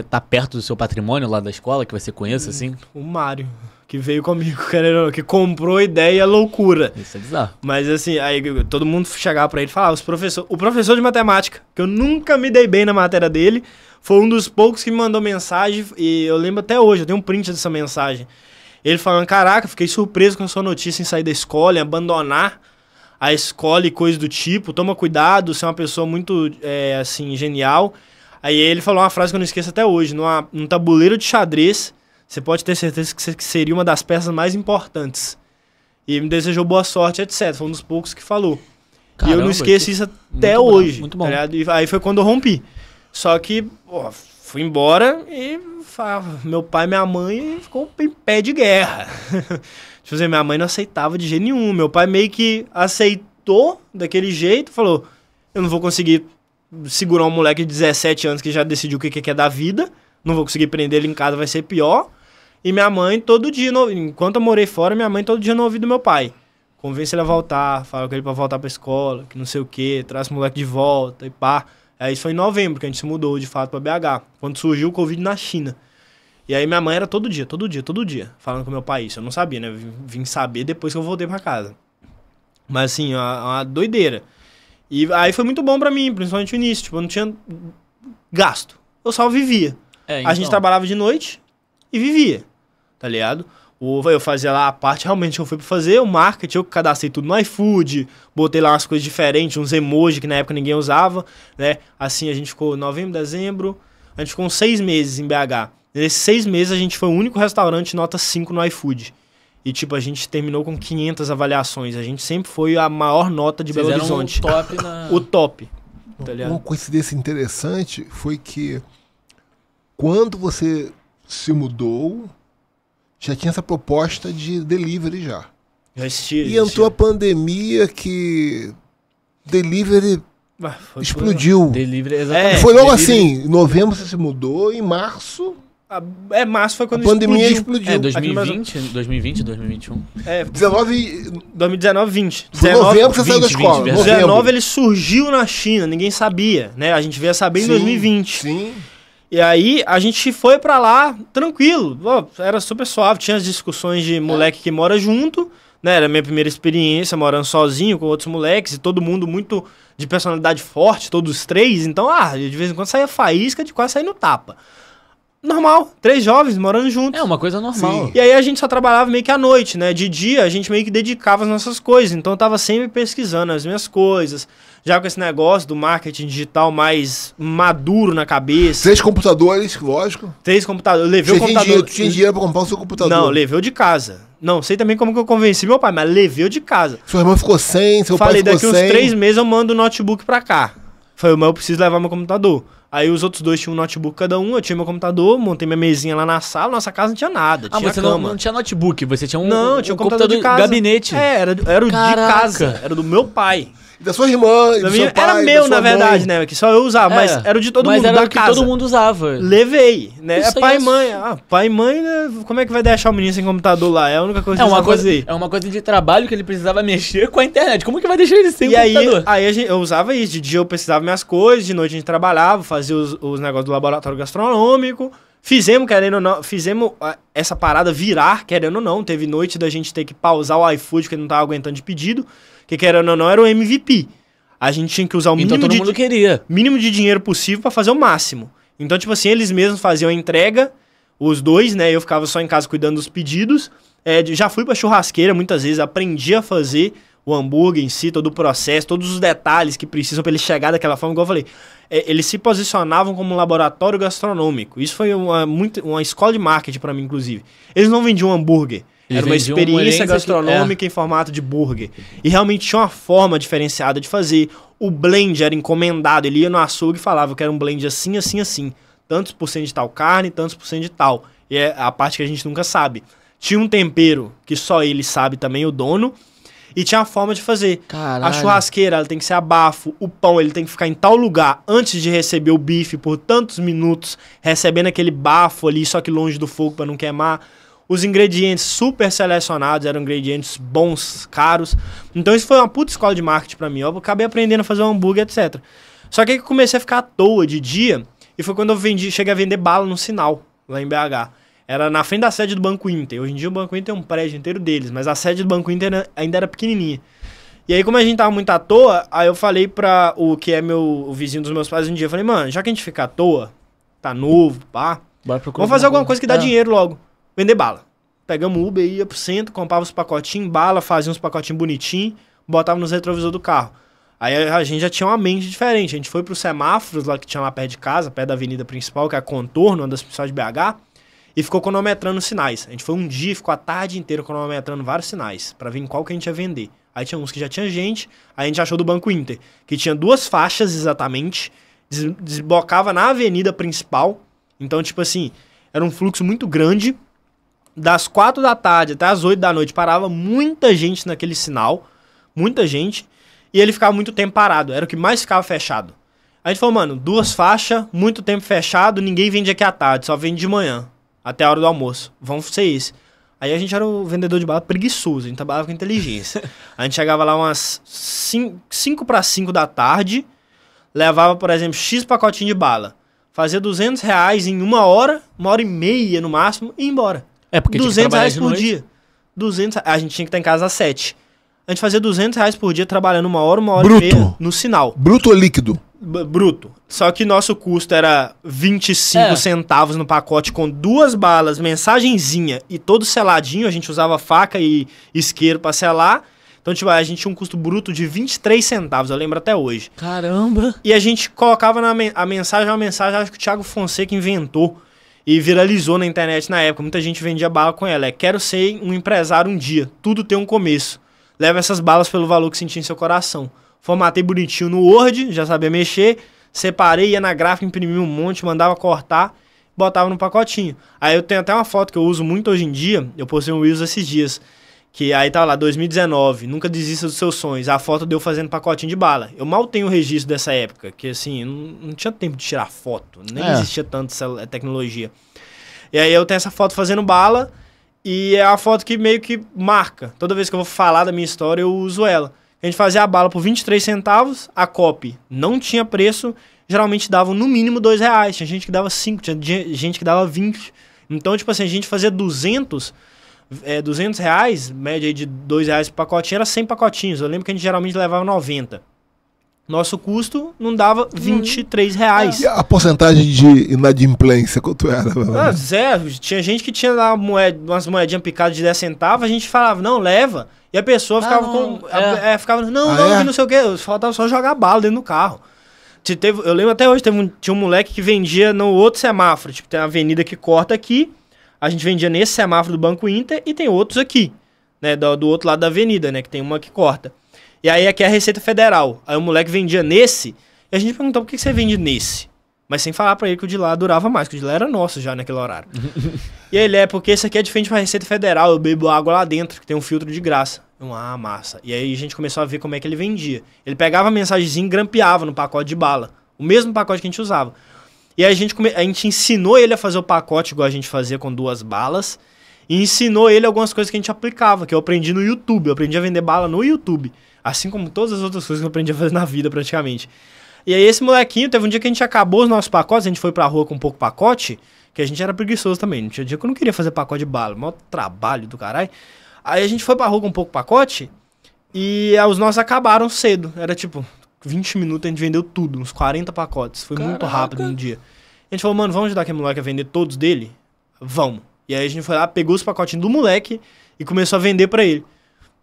tá perto do seu patrimônio lá da escola, que você conheça, assim? O Mário, que veio comigo, que comprou ideia loucura. Isso é bizarro. Mas assim, aí todo mundo chegava para ele e falava, ah, os professor, o professor de matemática, que eu nunca me dei bem na matéria dele, foi um dos poucos que me mandou mensagem, e eu lembro até hoje, eu tenho um print dessa mensagem. Ele falando, caraca, fiquei surpreso com a sua notícia em sair da escola, em abandonar a escola e coisa do tipo, toma cuidado, você é uma pessoa muito, é, assim, genial Aí ele falou uma frase que eu não esqueço até hoje. Numa, num tabuleiro de xadrez, você pode ter certeza que seria uma das peças mais importantes. E me desejou boa sorte, etc. Foi um dos poucos que falou. Caramba, e eu não esqueço isso até muito hoje. Tá bom, muito bom. Tá e aí foi quando eu rompi. Só que, pô, fui embora e meu pai e minha mãe ficou em pé de guerra. Deixa eu dizer, minha mãe não aceitava de jeito nenhum. Meu pai meio que aceitou daquele jeito, falou: eu não vou conseguir segurar um moleque de 17 anos que já decidiu o que, que é da vida. Não vou conseguir prender ele em casa, vai ser pior. E minha mãe, todo dia, no... enquanto eu morei fora, minha mãe todo dia no ouvido do meu pai. Convence ele a voltar, fala com ele pra voltar pra escola, que não sei o que, traz o moleque de volta e pá. Aí é, isso foi em novembro que a gente se mudou de fato pra BH, quando surgiu o Covid na China. E aí minha mãe era todo dia, todo dia, todo dia, falando com meu pai isso. Eu não sabia, né? vim saber depois que eu voltei pra casa. Mas assim, é uma, é uma doideira. E aí foi muito bom para mim, principalmente o início. Tipo, eu não tinha gasto. Eu só vivia. É, então... A gente então. trabalhava de noite e vivia, tá ligado? Eu fazia lá a parte realmente que eu fui pra fazer, o marketing, eu cadastrei tudo no iFood, botei lá umas coisas diferentes, uns emojis que na época ninguém usava, né? Assim, a gente ficou novembro, dezembro, a gente ficou uns seis meses em BH. Nesses seis meses a gente foi o único restaurante nota 5 no iFood. E, tipo, a gente terminou com 500 avaliações. A gente sempre foi a maior nota de Vocês Belo Horizonte. O top, na... o top. Tá Uma coincidência interessante foi que quando você se mudou, já tinha essa proposta de delivery já. Já existia. E entrou existia. a pandemia que delivery ah, explodiu. Delivery, É, foi logo delivery... assim, em novembro você se mudou, em março a, é, março foi quando a pandemia explodiu. É, 2020, 2020, 2021. É, 19... 2019, 20. 19, novembro você 20, saiu da escola. 20, 19 novembro. ele surgiu na China, ninguém sabia, né? A gente veio a saber sim, em 2020. Sim. E aí a gente foi para lá tranquilo, era super suave, tinha as discussões de moleque é. que mora junto, né? Era a minha primeira experiência morando sozinho com outros moleques e todo mundo muito de personalidade forte, todos os três. Então, ah, de vez em quando saía faísca de quase sair no tapa normal. Três jovens morando juntos. É uma coisa normal. Sim. E aí a gente só trabalhava meio que à noite, né? De dia a gente meio que dedicava as nossas coisas. Então eu tava sempre pesquisando as minhas coisas. Já com esse negócio do marketing digital mais maduro na cabeça. Três computadores, lógico. Três computadores. Eu levei Você o computador. Tinha dinheiro, tinha dinheiro pra comprar o seu computador. Não, levei de casa. Não sei também como que eu convenci meu pai, mas levei de casa. Sua irmã ficou sem, seu Falei, pai ficou sem. Falei, daqui uns três meses eu mando o notebook pra cá. Falei, mas eu preciso levar meu computador. Aí os outros dois tinham um notebook cada um, eu tinha meu computador, montei minha mesinha lá na sala, nossa casa não tinha nada. Ah, você não, não, tinha notebook, você tinha um. Não, um, tinha um computador, computador de casa. gabinete. É, era, era o de casa, era do meu pai da sua irmã, da do minha, seu pai, Era meu, na mãe. verdade, né? Que só eu usava, é, mas era o de todo mas mundo era da que casa. todo mundo usava. Levei, né? Isso é pai é e mãe. Ah, pai e mãe, né? Como é que vai deixar o menino sem computador lá? É a única coisa é que uma coisa fazer. É uma coisa de trabalho que ele precisava mexer com a internet. Como que vai deixar ele sem e aí, Aí gente, eu usava isso. De dia eu precisava minhas coisas, de noite a gente trabalhava, fazia os, os negócios do laboratório gastronômico. Fizemos, querendo ou não, fizemos ah, essa parada virar, querendo ou não. Teve noite da gente ter que pausar o iFood, porque não tava aguentando de pedido. Que querendo ou não, era o MVP. A gente tinha que usar o então mínimo, então, de, queria. mínimo de dinheiro possível para fazer o máximo. Então, tipo assim, eles mesmos faziam a entrega, os dois, né? Eu ficava só em casa cuidando dos pedidos. É, já fui pra churrasqueira muitas vezes, aprendi a fazer o hambúrguer em si, todo o processo, todos os detalhes que precisam para ele chegar daquela forma, igual eu falei. É, eles se posicionavam como um laboratório gastronômico. Isso foi uma, muito, uma escola de marketing para mim, inclusive. Eles não vendiam hambúrguer. Eles Era uma experiência uma gastronômica que, é. em formato de burger. E realmente tinha uma forma diferenciada de fazer. O blend era encomendado. Ele ia no açougue e falava: Eu quero um blend assim, assim, assim. Tantos por cento de tal carne, tantos por cento de tal. E é a parte que a gente nunca sabe. Tinha um tempero que só ele sabe também, o dono. E tinha a forma de fazer. Caralho. A churrasqueira ela tem que ser abafo, o pão ele tem que ficar em tal lugar antes de receber o bife por tantos minutos, recebendo aquele bafo ali, só que longe do fogo para não queimar. Os ingredientes super selecionados, eram ingredientes bons, caros. Então isso foi uma puta escola de marketing para mim. Eu acabei aprendendo a fazer um hambúrguer, etc. Só que aí que comecei a ficar à toa de dia, e foi quando eu vendi, cheguei a vender bala no sinal, lá em BH era na frente da sede do Banco Inter. Hoje em dia o Banco Inter é um prédio inteiro deles, mas a sede do Banco Inter ainda era pequenininha. E aí, como a gente tava muito à toa, aí eu falei pra o que é meu o vizinho dos meus pais um dia, eu falei, mano, já que a gente fica à toa, tá novo, pá, vamos fazer alguma coisa que dá é. dinheiro logo. Vender bala. Pegamos Uber, ia pro centro, comprava os pacotinhos, bala, fazia uns pacotinhos bonitinhos, botava nos retrovisor do carro. Aí a gente já tinha uma mente diferente. A gente foi pros semáforos lá que tinha lá perto de casa, perto da avenida principal, que é a contorno, uma das principais de BH e ficou cronometrando sinais. A gente foi um dia, ficou a tarde inteira cronometrando vários sinais para ver em qual que a gente ia vender. Aí tinha uns que já tinha gente, aí a gente achou do Banco Inter, que tinha duas faixas exatamente, desbocava na avenida principal. Então, tipo assim, era um fluxo muito grande. Das quatro da tarde até as oito da noite parava muita gente naquele sinal, muita gente, e ele ficava muito tempo parado, era o que mais ficava fechado. A gente falou, mano, duas faixas, muito tempo fechado, ninguém vende aqui à tarde, só vende de manhã até a hora do almoço. Vamos ser isso. Aí a gente era o vendedor de bala preguiçoso, a gente trabalhava com inteligência. a gente chegava lá umas 5 para 5 da tarde, levava, por exemplo, X pacotinho de bala. Fazia 200 reais em uma hora, uma hora e meia no máximo, e ia embora. É porque 200 reais por dia. 200, a gente tinha que estar em casa às 7. A gente fazia 200 reais por dia trabalhando uma hora, uma hora Bruto. e meia no sinal. Bruto ou líquido? bruto. Só que nosso custo era 25 é. centavos no pacote com duas balas, mensagenzinha e todo seladinho. A gente usava faca e isqueiro para selar. Então, tipo, a gente tinha um custo bruto de 23 centavos, eu lembro até hoje. Caramba! E a gente colocava na men a mensagem, uma mensagem, acho que o Thiago Fonseca inventou e viralizou na internet na época. Muita gente vendia bala com ela. É, quero ser um empresário um dia. Tudo tem um começo. Leva essas balas pelo valor que sentia em seu coração formatei bonitinho no Word, já sabia mexer, separei, ia na gráfica, imprimia um monte, mandava cortar, botava no pacotinho. Aí eu tenho até uma foto que eu uso muito hoje em dia, eu postei um Reels esses dias, que aí tá lá, 2019, nunca desista dos seus sonhos, a foto deu fazendo pacotinho de bala. Eu mal tenho registro dessa época, que assim, não, não tinha tempo de tirar foto, nem é. existia tanto essa tecnologia. E aí eu tenho essa foto fazendo bala, e é a foto que meio que marca. Toda vez que eu vou falar da minha história, eu uso ela. A gente fazia a bala por 23 centavos, a copy não tinha preço, geralmente dava no mínimo 2 reais. Tinha gente que dava 5, tinha gente que dava 20. Então, tipo assim, a gente fazia 200, é, 200 reais, média de 2 reais por pacotinho, era 100 pacotinhos. Eu lembro que a gente geralmente levava 90. Nosso custo não dava 23 uhum. reais. E a porcentagem de inadimplência, quanto era? Ah, zero. Tinha gente que tinha lá moed umas moedinhas picadas de 10 centavos, a gente falava, não, leva. E a pessoa ah, ficava ah, com. É. É, ficava, não, ah, não, é? não sei o quê. Faltava só jogar bala dentro do carro. Teve, eu lembro até hoje, teve um, tinha um moleque que vendia no outro semáforo. Tipo, tem uma avenida que corta aqui. A gente vendia nesse semáforo do Banco Inter e tem outros aqui, né? Do, do outro lado da avenida, né? Que tem uma que corta. E aí aqui é a Receita Federal. Aí o moleque vendia nesse. E a gente perguntou por que você vende nesse? Mas sem falar para ele que o de lá durava mais, que o de lá era nosso já naquele horário. e ele é, porque isso aqui é diferente pra Receita Federal, eu bebo água lá dentro, que tem um filtro de graça. Eu, ah, massa. E aí a gente começou a ver como é que ele vendia. Ele pegava a mensagenzinha e grampeava no pacote de bala. O mesmo pacote que a gente usava. E aí a gente, come... a gente ensinou ele a fazer o pacote igual a gente fazia com duas balas e ensinou ele algumas coisas que a gente aplicava, que eu aprendi no YouTube. Eu aprendi a vender bala no YouTube. Assim como todas as outras coisas que eu aprendi a fazer na vida, praticamente. E aí, esse molequinho, teve um dia que a gente acabou os nossos pacotes, a gente foi pra rua com um pouco pacote, que a gente era preguiçoso também. Não tinha dia que eu não queria fazer pacote de bala, maior trabalho do caralho. Aí a gente foi pra rua com um pouco pacote e é, os nossos acabaram cedo. Era tipo 20 minutos, a gente vendeu tudo, uns 40 pacotes. Foi Caraca. muito rápido no dia. A gente falou, mano, vamos ajudar aquele moleque a vender todos dele? Vamos. E aí a gente foi lá, pegou os pacotinhos do moleque e começou a vender para ele.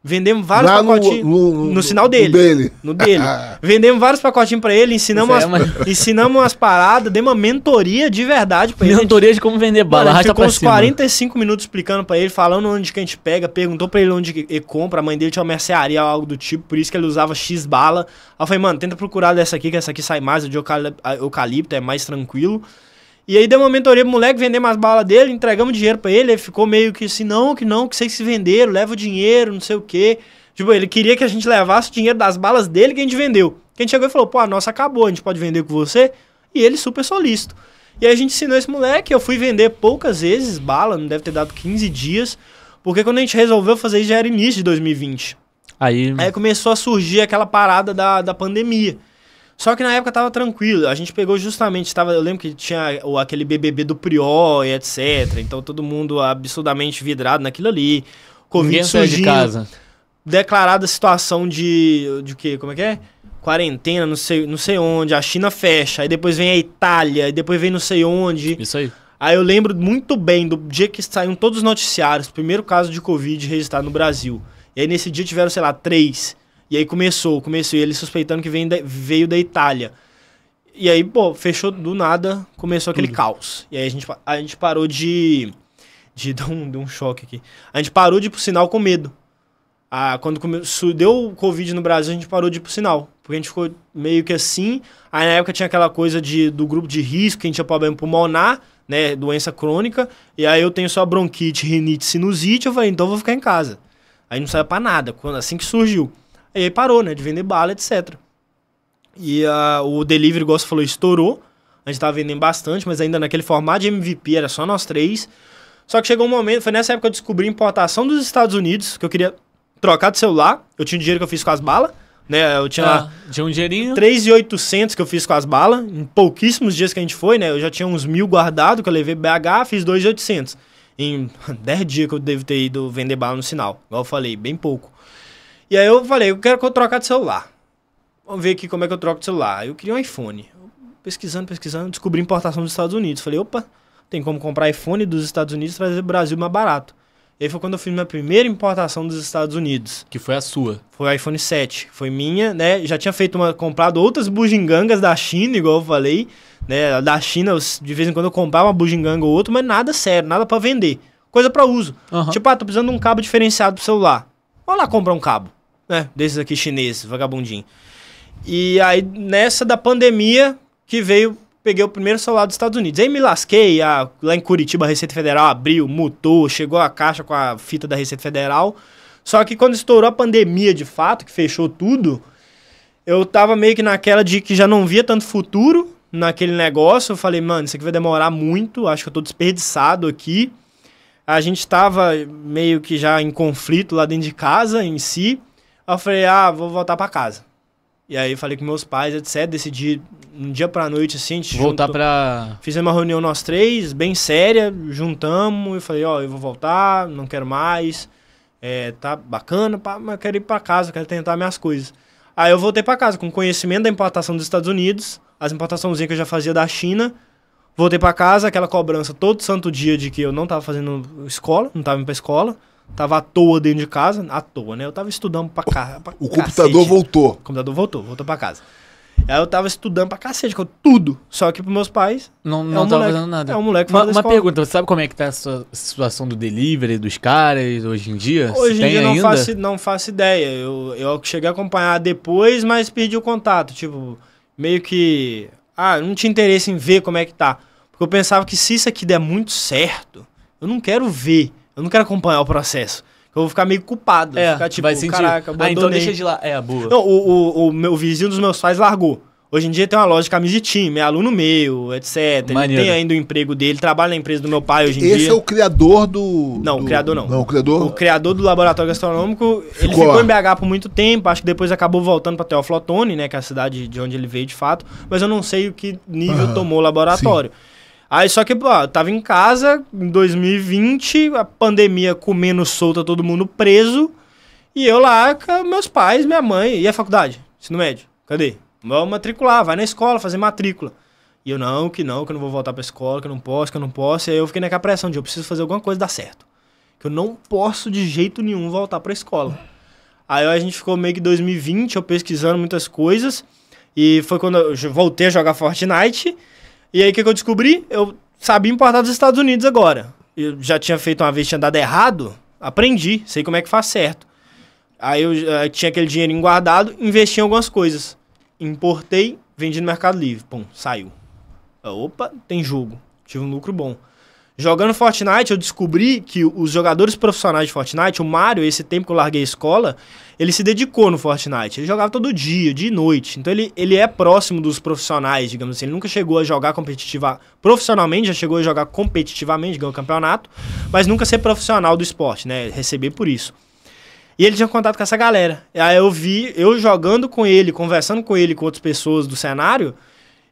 Vendemos vários lá pacotinhos no, no, no, no, sinal dele. No dele. No dele. Vendemos vários pacotinhos para ele, ensinamos, as, é, mas... ensinamos umas paradas, demos uma mentoria de verdade para ele. Mentoria gente, de como vender bala. Mano, a gente ficou uns cima. 45 minutos explicando para ele, falando onde que a gente pega, perguntou para ele onde ele compra. A mãe dele tinha uma mercearia ou algo do tipo, por isso que ele usava X bala. Aí eu falei, mano, tenta procurar dessa aqui, que essa aqui sai mais, é de eucalipto é mais tranquilo. E aí deu uma mentoria pro moleque vender mais bala dele, entregamos dinheiro para ele, ele ficou meio que assim, não, que não, que vocês se venderam, leva o dinheiro, não sei o quê. Tipo, ele queria que a gente levasse o dinheiro das balas dele que a gente vendeu. Que a gente chegou e falou, pô, a nossa acabou, a gente pode vender com você? E ele super solícito. E aí a gente ensinou esse moleque, eu fui vender poucas vezes bala, não deve ter dado 15 dias, porque quando a gente resolveu fazer isso já era início de 2020. Aí, aí começou a surgir aquela parada da, da pandemia. Só que na época tava tranquilo. A gente pegou justamente, tava, eu lembro que tinha o, aquele BBB do Prió e etc. Então todo mundo absurdamente vidrado naquilo ali. Covid Ninguém surgindo. de casa. Declarada situação de de quê? Como é que é? Quarentena, não sei, não sei onde. A China fecha, aí depois vem a Itália, e depois vem não sei onde. Isso aí. Aí eu lembro muito bem do dia que saíram todos os noticiários, primeiro caso de Covid registrado no Brasil. E aí nesse dia tiveram, sei lá, três. E aí começou, começou. E ele suspeitando que veio da, veio da Itália. E aí, pô, fechou do nada, começou aquele uhum. caos. E aí a gente, a gente parou de. De dar um, um, choque aqui. A gente parou de ir pro sinal com medo. Ah, quando começou deu o Covid no Brasil, a gente parou de ir pro sinal. Porque a gente ficou meio que assim. Aí na época tinha aquela coisa de, do grupo de risco, que a gente tinha problema pulmonar, né? Doença crônica. E aí eu tenho só bronquite, rinite, sinusite. Eu falei, então eu vou ficar em casa. Aí não saiu pra nada, quando, assim que surgiu. E aí parou, né? De vender bala, etc. E uh, o delivery, igual você falou, estourou. A gente tava vendendo bastante, mas ainda naquele formato de MVP, era só nós três. Só que chegou um momento, foi nessa época que eu descobri importação dos Estados Unidos, que eu queria trocar de celular. Eu tinha dinheiro que eu fiz com as balas, né? Eu tinha ah, tinha um dinheirinho. 3,800 que eu fiz com as balas, em pouquíssimos dias que a gente foi, né? Eu já tinha uns mil guardado, que eu levei BH, fiz 2,800. Em 10 dias que eu devo ter ido vender bala no sinal, igual eu falei, bem pouco. E aí eu falei, eu quero que eu trocar de celular. Vamos ver aqui como é que eu troco de celular. Eu queria um iPhone. pesquisando, pesquisando, descobri importação dos Estados Unidos. Falei, opa, tem como comprar iPhone dos Estados Unidos e trazer o Brasil mais barato. E aí foi quando eu fiz minha primeira importação dos Estados Unidos. Que foi a sua? Foi o iPhone 7. Foi minha, né? Já tinha feito uma, comprado outras bugigangas da China, igual eu falei. Né? Da China, de vez em quando eu comprava uma bugiganga ou outra, mas nada sério, nada para vender. Coisa para uso. Uhum. Tipo, ah, tô precisando de um cabo diferenciado pro celular. vou lá comprar um cabo né? Desses aqui chinês, vagabundinho. E aí, nessa da pandemia, que veio, peguei o primeiro celular dos Estados Unidos. Aí me lasquei, a, ah, lá em Curitiba, a Receita Federal abriu, mutou, chegou a caixa com a fita da Receita Federal. Só que quando estourou a pandemia de fato, que fechou tudo, eu tava meio que naquela de que já não via tanto futuro naquele negócio. Eu falei, mano, isso aqui vai demorar muito, acho que eu tô desperdiçado aqui. A gente tava meio que já em conflito lá dentro de casa em si. Aí eu falei, ah, vou voltar para casa. E aí falei com meus pais, etc. Decidi um dia pra noite, assim, a Voltar juntou, pra. Fizemos uma reunião nós três, bem séria, juntamos e falei, ó, oh, eu vou voltar, não quero mais. É, tá bacana, pá, mas quero ir pra casa, quero tentar minhas coisas. Aí eu voltei para casa com conhecimento da importação dos Estados Unidos, as importaçãozinhas que eu já fazia da China. Voltei para casa, aquela cobrança todo santo dia de que eu não tava fazendo escola, não tava indo pra escola. Tava à toa dentro de casa, à toa, né? Eu tava estudando pra casa. O cacete. computador voltou. O computador voltou, voltou pra casa. Aí eu tava estudando pra cacete, com tudo. Só que pros meus pais. Não, é não é um tava moleque, fazendo nada. É um moleque Uma, uma pergunta, você sabe como é que tá a sua situação do delivery, dos caras, hoje em dia? Hoje em dia não faço, não faço ideia. Eu, eu cheguei a acompanhar depois, mas perdi o contato. Tipo, meio que. Ah, não tinha interesse em ver como é que tá. Porque eu pensava que se isso aqui der muito certo, eu não quero ver. Eu não quero acompanhar o processo. Eu vou ficar meio culpado. É, ficar tipo, vai sentir. caraca, abandonei. Ah, então deixa de lá. É, boa. Não, o, o, o meu vizinho dos meus pais largou. Hoje em dia tem uma loja de camisa de time, é aluno meu, etc. Maneiro. Ele tem ainda o emprego dele, trabalha na empresa do meu pai hoje em Esse dia. Esse é o criador do. Não, do... o criador não. Não, o criador. O criador do laboratório gastronômico, ficou ele ficou lá. em BH por muito tempo, acho que depois acabou voltando para Teoflotone, né? Que é a cidade de onde ele veio de fato. Mas eu não sei o que nível uhum. tomou o laboratório. Sim. Aí só que, pô, tava em casa em 2020, a pandemia comendo solta, todo mundo preso. E eu lá com meus pais, minha mãe e a faculdade, ensino médio. Cadê? Vamos matricular, vai na escola fazer matrícula. E eu, não, que não, que eu não vou voltar pra escola, que eu não posso, que eu não posso. E aí eu fiquei naquela pressão de eu preciso fazer alguma coisa dar certo. Que eu não posso de jeito nenhum voltar pra escola. Aí a gente ficou meio que 2020, eu pesquisando muitas coisas. E foi quando eu voltei a jogar Fortnite. E aí o que, que eu descobri? Eu sabia importar dos Estados Unidos agora. Eu já tinha feito uma vez, tinha dado errado. Aprendi, sei como é que faz certo. Aí eu, eu eh, tinha aquele dinheiro guardado, investi em algumas coisas. Importei, vendi no Mercado Livre. Pum, saiu. Opa, tem jogo. Tive um lucro bom. Jogando Fortnite, eu descobri que os jogadores profissionais de Fortnite, o Mario, esse tempo que eu larguei a escola, ele se dedicou no Fortnite. Ele jogava todo dia, de noite. Então ele, ele é próximo dos profissionais, digamos assim. Ele nunca chegou a jogar competitiva profissionalmente, já chegou a jogar competitivamente, ganhou o campeonato, mas nunca ser profissional do esporte, né? Receber por isso. E ele tinha contato com essa galera. Aí eu vi, eu jogando com ele, conversando com ele, com outras pessoas do cenário,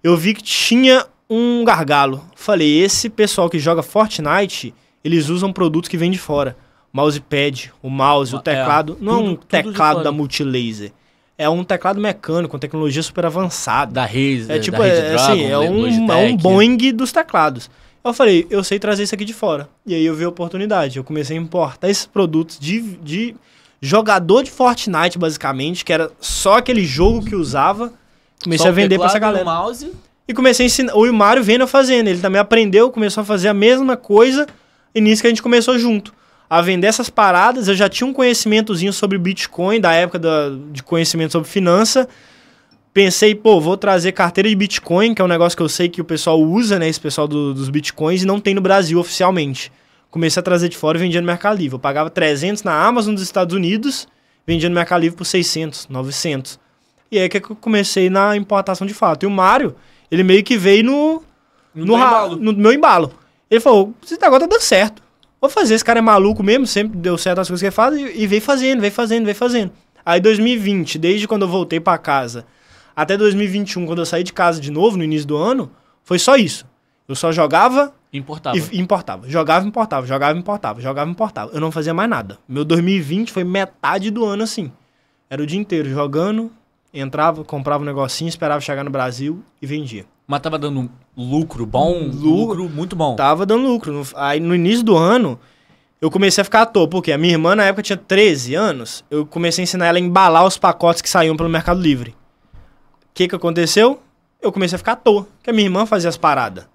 eu vi que tinha um gargalo. Falei, esse pessoal que joga Fortnite, eles usam produtos que vêm de fora. Mousepad, o mouse, o é, teclado. É, não tudo, é um teclado da Multilaser. É um teclado mecânico, com tecnologia super avançada. Da Razer, é tipo, da é, assim, Dragon, assim, é um, é um Boeing dos teclados. Eu falei, eu sei trazer isso aqui de fora. E aí eu vi a oportunidade. Eu comecei a importar esses produtos de, de jogador de Fortnite, basicamente, que era só aquele jogo que usava. Comecei só a vender pra essa galera. mouse e comecei a ensinar. O Mário vendo eu fazendo, ele também aprendeu, começou a fazer a mesma coisa, e nisso que a gente começou junto. A vender essas paradas, eu já tinha um conhecimentozinho sobre Bitcoin, da época da, de conhecimento sobre finança. Pensei, pô, vou trazer carteira de Bitcoin, que é um negócio que eu sei que o pessoal usa, né? Esse pessoal do, dos Bitcoins, e não tem no Brasil oficialmente. Comecei a trazer de fora e vendia no Mercado Livre. Eu pagava 300 na Amazon dos Estados Unidos, vendia no Mercado Livre por 600, 900. E aí é que eu comecei na importação de fato. E o Mário, ele meio que veio no. No, no, embalo. no meu embalo. Ele falou: esse negócio tá dando certo. Vou fazer, esse cara é maluco mesmo, sempre deu certo as coisas que ele faz, e, e veio fazendo, veio fazendo, veio fazendo. Aí 2020, desde quando eu voltei para casa até 2021, quando eu saí de casa de novo, no início do ano, foi só isso. Eu só jogava. Importava. E, importava. Jogava, importava, jogava, importava, jogava, importava. Eu não fazia mais nada. Meu 2020 foi metade do ano assim. Era o dia inteiro jogando, entrava, comprava um negocinho, esperava chegar no Brasil e vendia. Mas tava dando lucro bom? Lucro, muito bom. Tava dando lucro. Aí no início do ano, eu comecei a ficar à toa, porque a minha irmã na época tinha 13 anos, eu comecei a ensinar ela a embalar os pacotes que saíam pelo Mercado Livre. O que que aconteceu? Eu comecei a ficar à toa, porque a minha irmã fazia as paradas.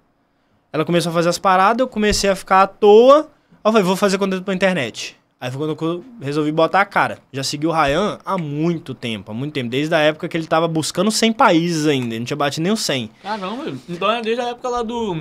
Ela começou a fazer as paradas, eu comecei a ficar à toa. Aí eu falei, vou fazer conteúdo pra internet. Aí foi quando eu resolvi botar a cara. Já segui o Ryan há muito tempo, há muito tempo. Desde a época que ele tava buscando 100 países ainda. Ele não tinha batido nem os 100. Caramba, então é desde a época lá do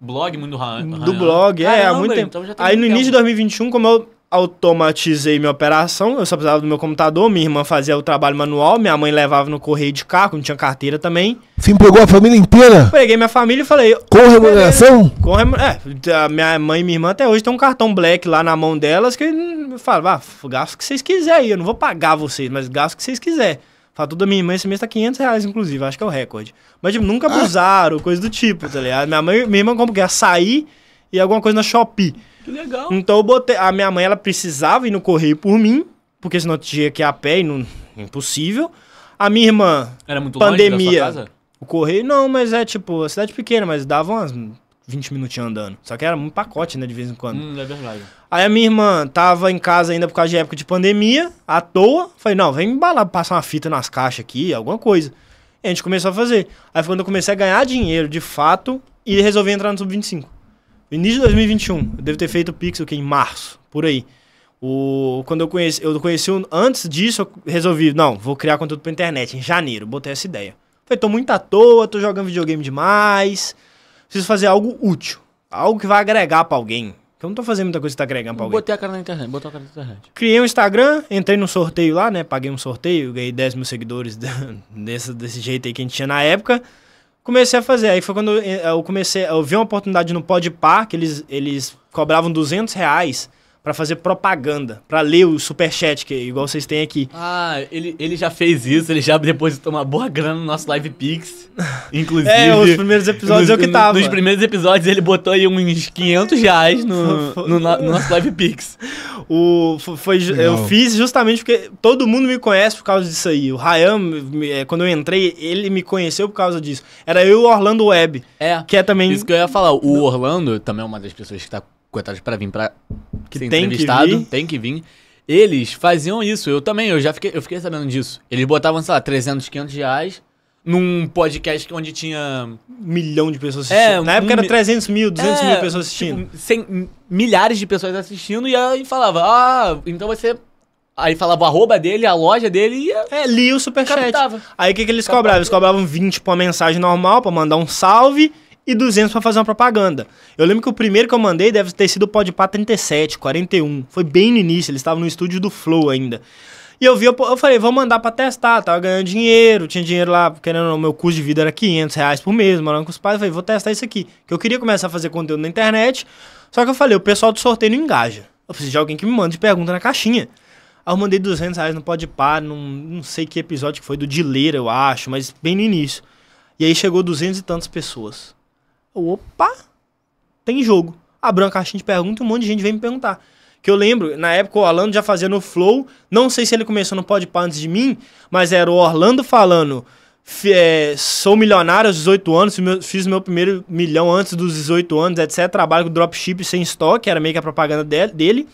blog muito do Ryan. Do blog, é, Caramba, há muito tempo. Então tá aí no início de 2021, como eu automatizei minha operação, eu só precisava do meu computador, minha irmã fazia o trabalho manual, minha mãe levava no correio de carro, não tinha carteira também. Você empregou a família inteira? Peguei minha família e falei... Com remuneração? Com remuneração, é, a minha mãe e minha irmã até hoje tem um cartão black lá na mão delas que hum, eu falo, ah, gasto o que vocês quiserem, eu não vou pagar vocês, mas gasto o que vocês quiserem. Fatura da minha irmã esse mês tá 500 reais, inclusive, acho que é o recorde. Mas, tipo, nunca ah. abusaram, ah. coisa do tipo, tá ligado? Minha, mãe, minha irmã compra o quê? Açaí e alguma coisa na Shopee. Que legal. Então eu botei. A minha mãe, ela precisava ir no correio por mim, porque senão eu tinha que ir a pé e não. Impossível. A minha irmã. Era muito pandemia, longe da O correio, não, mas é tipo, a cidade pequena, mas dava umas 20 minutinhos andando. Só que era um pacote, né, de vez em quando. Hum, é verdade. Aí a minha irmã tava em casa ainda por causa de época de pandemia, à toa. Falei, não, vem embalar, passar uma fita nas caixas aqui, alguma coisa. E a gente começou a fazer. Aí foi quando eu comecei a ganhar dinheiro, de fato, e resolvi entrar no Sub-25. Início de 2021. Eu devo ter feito o Pixel aqui em março, por aí. O, quando eu conheci, eu conheci antes disso, eu resolvi, não, vou criar conteúdo pra internet em janeiro, botei essa ideia. Falei, tô muito à toa, tô jogando videogame demais. Preciso fazer algo útil, algo que vai agregar para alguém. Eu não tô fazendo muita coisa que tá agregando pra alguém. Botei a cara na internet, botei a cara na internet. Criei um Instagram, entrei num sorteio lá, né? Paguei um sorteio, ganhei 10 mil seguidores desse, desse jeito aí que a gente tinha na época comecei a fazer. Aí foi quando eh, eu comecei, eu vi uma oportunidade no Podpar, que eles, eles cobravam 200 reais para fazer propaganda, para ler o superchat, que é igual vocês têm aqui. Ah, ele, ele já fez isso, ele já depositou uma boa grana no nosso Live Pix, inclusive. é, os primeiros episódios é nos, eu que tava. Nos primeiros episódios ele botou aí uns 500 reais no, no, no, nosso Live Pix. o, foi, eu fiz justamente porque todo mundo me conhece por causa disso aí. O Ryan, é, quando eu entrei, ele me conheceu por causa disso. Era eu e o Orlando Web. É. Que é também. Isso que eu ia falar. O Orlando também é uma das pessoas que tá cotados para vir para ser tem entrevistado, que vir. tem que vir. Eles faziam isso, eu também, eu já fiquei, eu fiquei sabendo disso. Eles botavam, sei lá, 300, 500 reais num podcast onde tinha... milhão de pessoas é, assistindo. É, Na época era 300 mil, 200 é, mil pessoas assistindo. Tipo, 100, milhares de pessoas assistindo e aí falava, ah, então você Aí falava o arroba dele, a loja dele e É, lia o superchat. Aí o que, que eles cobravam? Eles cobravam 20 pra uma mensagem normal, pra mandar um salve e 200 para fazer uma propaganda. Eu lembro que o primeiro que eu mandei deve ter sido o Podpah 37, 41. Foi bem no início, eles estavam no estúdio do Flow ainda. E eu vi, eu, eu falei, vou mandar pra testar. Tava ganhando dinheiro, tinha dinheiro lá, querendo o meu custo de vida era 500 reais por mês, morando com os pais. Eu falei, vou testar isso aqui. Que eu queria começar a fazer conteúdo na internet. Só que eu falei, o pessoal do sorteio não engaja. Eu preciso de alguém que me mande pergunta na caixinha. Aí eu mandei 200 reais no Podpah, par. não sei que episódio que foi, do Dileira, eu acho, mas bem no início. E aí chegou 200 e tantas pessoas opa, tem jogo. Abriu uma caixinha de pergunta e um monte de gente veio me perguntar. Que eu lembro, na época o Orlando já fazia no Flow, não sei se ele começou no pode antes de mim, mas era o Orlando falando, é, sou milionário aos 18 anos, fiz meu primeiro milhão antes dos 18 anos, etc. Trabalho com dropship sem estoque, era meio que a propaganda dele.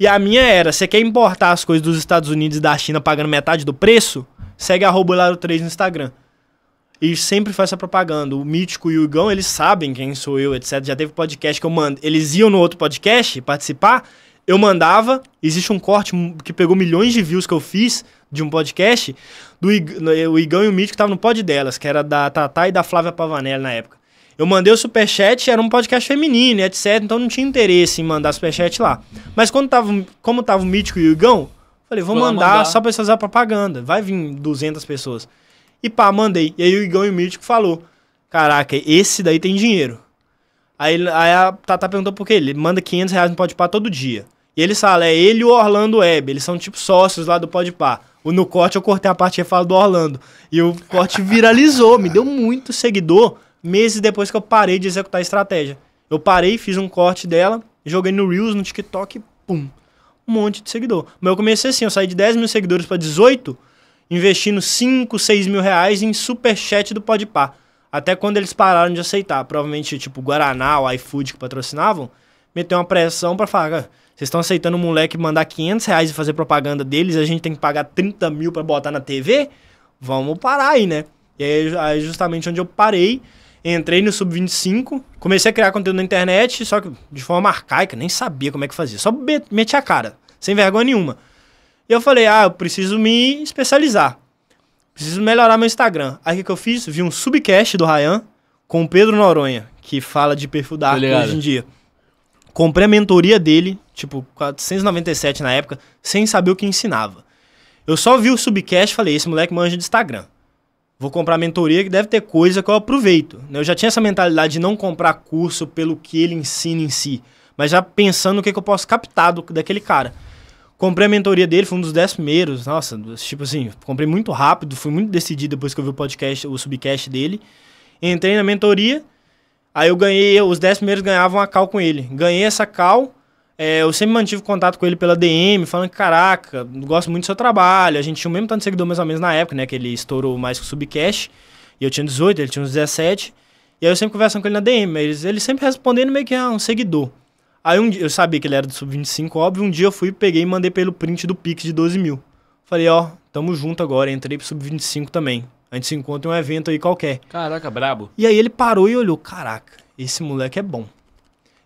E a minha era, você quer importar as coisas dos Estados Unidos e da China pagando metade do preço? Segue arroba 3 no Instagram e sempre faz essa propaganda. O Mítico e o Igão, eles sabem quem sou eu, etc. Já teve podcast que eu mando. Eles iam no outro podcast participar, eu mandava. Existe um corte que pegou milhões de views que eu fiz de um podcast. Do o Igão e o Mítico estavam no pod delas, que era da Tatá e da Flávia Pavanelli na época. Eu mandei o superchat, era um podcast feminino, etc. Então não tinha interesse em mandar superchat lá. Mas quando tava, como tava o Mítico e o Igão, falei, vou, vou mandar, mandar, só pra fazer a propaganda. Vai vir 200 pessoas. E pá, mandei. E aí o Igão e o Mítico falou: Caraca, esse daí tem dinheiro. Aí, aí a Tata perguntou por quê. Ele manda 500 reais no par todo dia. E ele fala: é ele e o Orlando Web. Eles são tipo sócios lá do Pode O no corte eu cortei a parte e falo do Orlando. E o corte viralizou, me deu muito seguidor meses depois que eu parei de executar a estratégia. Eu parei, fiz um corte dela, joguei no Reels, no TikTok, pum. Um monte de seguidor. Mas eu comecei assim, eu saí de 10 mil seguidores para 18 investindo 5, 6 mil reais em superchat do Podpah. Até quando eles pararam de aceitar, provavelmente tipo Guaraná, o iFood que patrocinavam, meteu uma pressão para falar, ah, vocês estão aceitando um moleque mandar 500 reais e fazer propaganda deles, a gente tem que pagar 30 mil para botar na TV? Vamos parar aí, né? E aí, aí justamente onde eu parei, entrei no Sub-25, comecei a criar conteúdo na internet, só que de forma arcaica, nem sabia como é que fazia, só meti a cara, sem vergonha nenhuma. E eu falei, ah, eu preciso me especializar. Preciso melhorar meu Instagram. Aí o que, que eu fiz? Vi um subcast do Ryan com o Pedro Noronha, que fala de perfil da arte hoje em dia. Comprei a mentoria dele, tipo, 497 na época, sem saber o que ensinava. Eu só vi o subcast e falei, esse moleque manja de Instagram. Vou comprar mentoria que deve ter coisa que eu aproveito. Eu já tinha essa mentalidade de não comprar curso pelo que ele ensina em si, mas já pensando o que, que eu posso captar do, daquele cara. Comprei a mentoria dele, foi um dos dez primeiros. Nossa, tipo assim, comprei muito rápido, fui muito decidido depois que eu vi o podcast, o subcast dele. Entrei na mentoria, aí eu ganhei, os dez primeiros ganhavam a cal com ele. Ganhei essa cal, é, eu sempre mantive contato com ele pela DM, falando que, caraca, gosto muito do seu trabalho. A gente tinha o mesmo tanto de seguidor mais ou menos na época, né? Que ele estourou mais com o subcast E eu tinha 18, ele tinha uns 17. E aí eu sempre conversando com ele na DM. mas ele sempre respondendo meio que é um seguidor. Aí um dia, eu sabia que ele era do Sub-25, óbvio, um dia eu fui, peguei e mandei pelo print do Pix de 12 mil. Falei, ó, tamo junto agora, entrei pro Sub-25 também. A gente se encontra em um evento aí qualquer. Caraca, brabo. E aí ele parou e olhou, caraca, esse moleque é bom.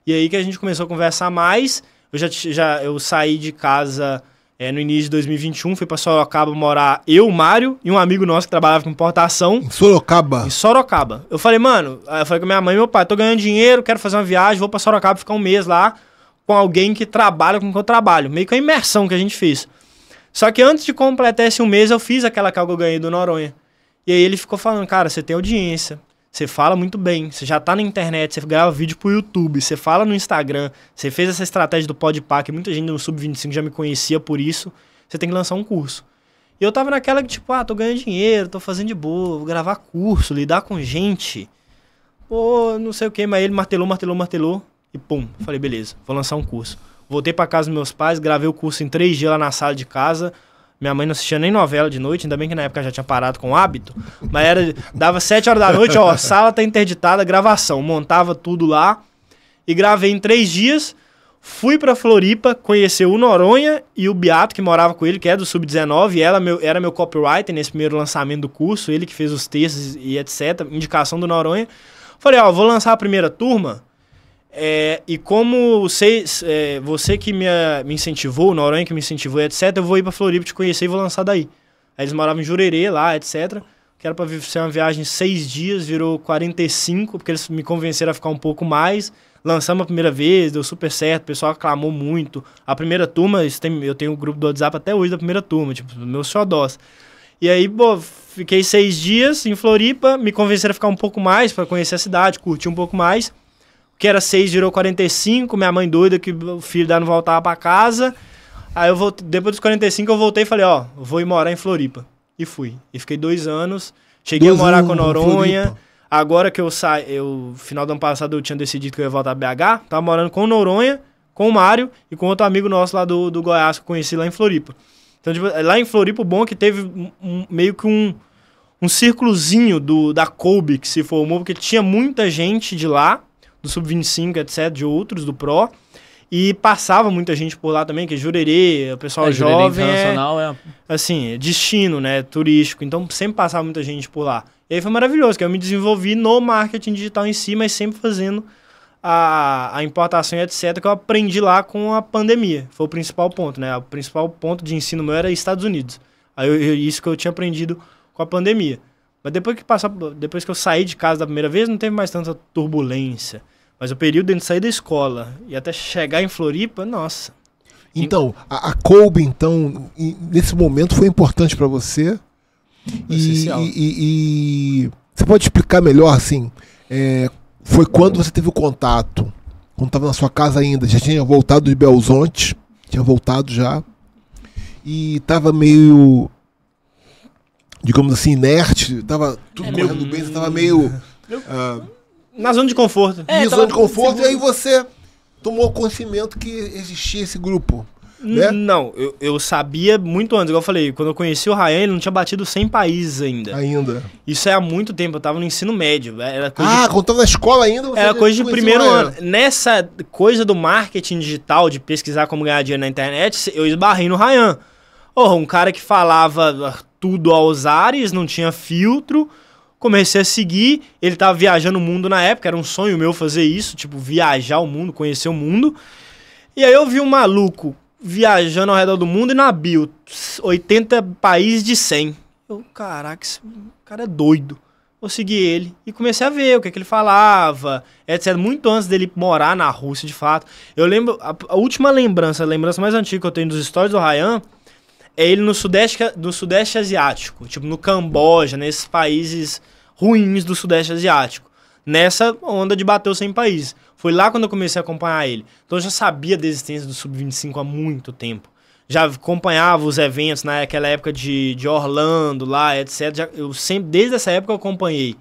E aí que a gente começou a conversar mais, eu já, já eu saí de casa é, no início de 2021, fui para Sorocaba morar eu, Mário, e um amigo nosso que trabalhava com importação. Em Sorocaba? Em Sorocaba. Eu falei, mano, eu falei com minha mãe e meu pai, tô ganhando dinheiro, quero fazer uma viagem, vou para Sorocaba ficar um mês lá com alguém que trabalha com o que eu trabalho. Meio que a imersão que a gente fez. Só que antes de completar esse um mês, eu fiz aquela que eu ganhei do Noronha. E aí ele ficou falando, cara, você tem audiência, você fala muito bem, você já tá na internet, você grava vídeo pro YouTube, você fala no Instagram, você fez essa estratégia do Podpah, que muita gente no Sub-25 já me conhecia por isso, você tem que lançar um curso. E eu tava naquela que, tipo, ah, tô ganhando dinheiro, tô fazendo de boa, vou gravar curso, lidar com gente. Pô, não sei o que, mas ele martelou, martelou, martelou, e pum, falei, beleza, vou lançar um curso. Voltei para casa dos meus pais, gravei o curso em três dias lá na sala de casa, minha mãe não assistia nem novela de noite, ainda bem que na época já tinha parado com o hábito. Mas era, dava sete horas da noite, ó, sala tá interditada, gravação. Montava tudo lá e gravei em três dias. Fui pra Floripa, conheci o Noronha e o Beato, que morava com ele, que é do Sub-19. Ela meu, era meu copywriter nesse primeiro lançamento do curso, ele que fez os textos e etc. Indicação do Noronha. Falei, ó, vou lançar a primeira turma. É, e como vocês, é, você que me, me incentivou, o Noronha que me incentivou, etc., eu vou ir pra Floripa te conhecer e vou lançar daí. Aí eles moravam em Jurerê lá, etc. Que era pra ser uma viagem seis dias, virou 45, porque eles me convenceram a ficar um pouco mais. Lançamos a primeira vez, deu super certo, o pessoal aclamou muito. A primeira turma, tem, eu tenho o um grupo do WhatsApp até hoje da primeira turma, tipo, senhor xodós. E aí, pô, fiquei seis dias em Floripa, me convenceram a ficar um pouco mais para conhecer a cidade, curtir um pouco mais que era 6 virou 45, minha mãe doida que o filho dela não voltava para casa. Aí eu voltei, depois dos 45 eu voltei e falei, ó, vou ir morar em Floripa. E fui. E fiquei dois anos. Cheguei dois a morar com Noronha. Agora que eu saí, eu final do ano passado eu tinha decidido que eu ia voltar a BH, tava morando com Noronha, com o Mário e com outro amigo nosso lá do, do Goiás que eu conheci lá em Floripa. Então, tipo, lá em Floripa, o bom é que teve um, um, meio que um, um círculozinho do, da Kobe que se formou, porque tinha muita gente de lá do Sub-25, etc., de outros, do Pro. E passava muita gente por lá também, que é Jurerê, o pessoal é, jovem. É Internacional é, assim, é, Assim, destino, né? Turístico. Então sempre passava muita gente por lá. E aí foi maravilhoso, que eu me desenvolvi no marketing digital em si, mas sempre fazendo a, a importação e etc. que eu aprendi lá com a pandemia. Foi o principal ponto, né? O principal ponto de ensino meu era Estados Unidos. Aí eu, eu, isso que eu tinha aprendido com a pandemia. Mas depois que passar, depois que eu saí de casa da primeira vez, não teve mais tanta turbulência. Mas o período entre sair da escola e até chegar em Floripa, nossa. Então, a, a Kobe, então, nesse momento foi importante para você. E, e, e, você pode explicar melhor, assim, é, foi quando você teve o contato? Quando estava na sua casa ainda, já tinha voltado de Belzonte, tinha voltado já, e estava meio, digamos assim, inerte, estava tudo é, correndo meu... bem, você estava meio... Meu... Uh, na zona de conforto. É, e zona de conforto, e aí você tomou conhecimento que existia esse grupo. Né? Não, eu, eu sabia muito antes, igual eu falei, quando eu conheci o Ryan, ele não tinha batido 100 países ainda. Ainda. Isso é há muito tempo, eu tava no ensino médio. É, era coisa ah, de... contando na escola ainda? Você era coisa de primeiro ano. Nessa coisa do marketing digital, de pesquisar como ganhar dinheiro na internet, eu esbarrei no Ryan. Oh, um cara que falava tudo aos ares, não tinha filtro, comecei a seguir. Ele tava viajando o mundo na época, era um sonho meu fazer isso, tipo, viajar o mundo, conhecer o mundo. E aí eu vi um maluco viajando ao redor do mundo e na bio, 80 países de 100. Eu, caraca, esse cara é doido. Eu segui ele e comecei a ver o que, é que ele falava, etc. Muito antes dele morar na Rússia, de fato. Eu lembro, a, a última lembrança, a lembrança mais antiga que eu tenho dos stories do Ryan é ele no sudeste, no sudeste asiático, tipo no Camboja, nesses países ruins do sudeste asiático. Nessa onda de bater sem 100 Foi lá quando eu comecei a acompanhar ele. Então eu já sabia da existência do Sub-25 há muito tempo. Já acompanhava os eventos naquela né, época de, de Orlando lá, etc. Já, eu sempre, desde essa época eu acompanhei.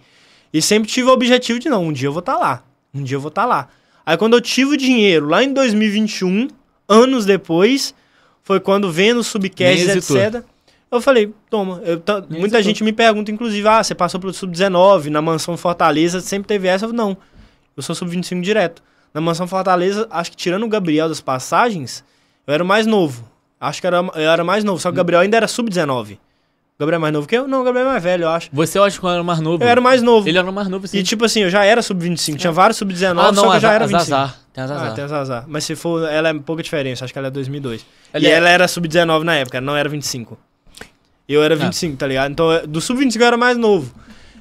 E sempre tive o objetivo de, não, um dia eu vou estar tá lá. Um dia eu vou estar tá lá. Aí quando eu tive o dinheiro, lá em 2021, anos depois, foi quando vendo subcasts, etc. Eu falei, toma. Eu, muita gente me pergunta, inclusive, ah, você passou pelo sub-19, na mansão Fortaleza, sempre teve essa? Eu falei, não. Eu sou sub-25 direto. Na mansão Fortaleza, acho que tirando o Gabriel das passagens, eu era o mais novo. Acho que era, eu era mais novo, só que o hum. Gabriel ainda era sub-19. Gabriel é mais novo que eu? Não, o Gabriel é mais velho, eu acho. Você eu acho que eu era mais novo. Eu era mais novo. Ele era mais novo, sim. E tipo assim, eu já era sub-25, é. tinha vários sub-19, ah, só que eu já era 25. Azar. Tem a azar. Ah, tem as Mas se for, ela é pouca diferença, acho que ela é 2002. e é... ela era sub-19 na época, não era 25. Eu era 25, tá. ah. tá ligado? Então, do sub-25 eu era mais novo.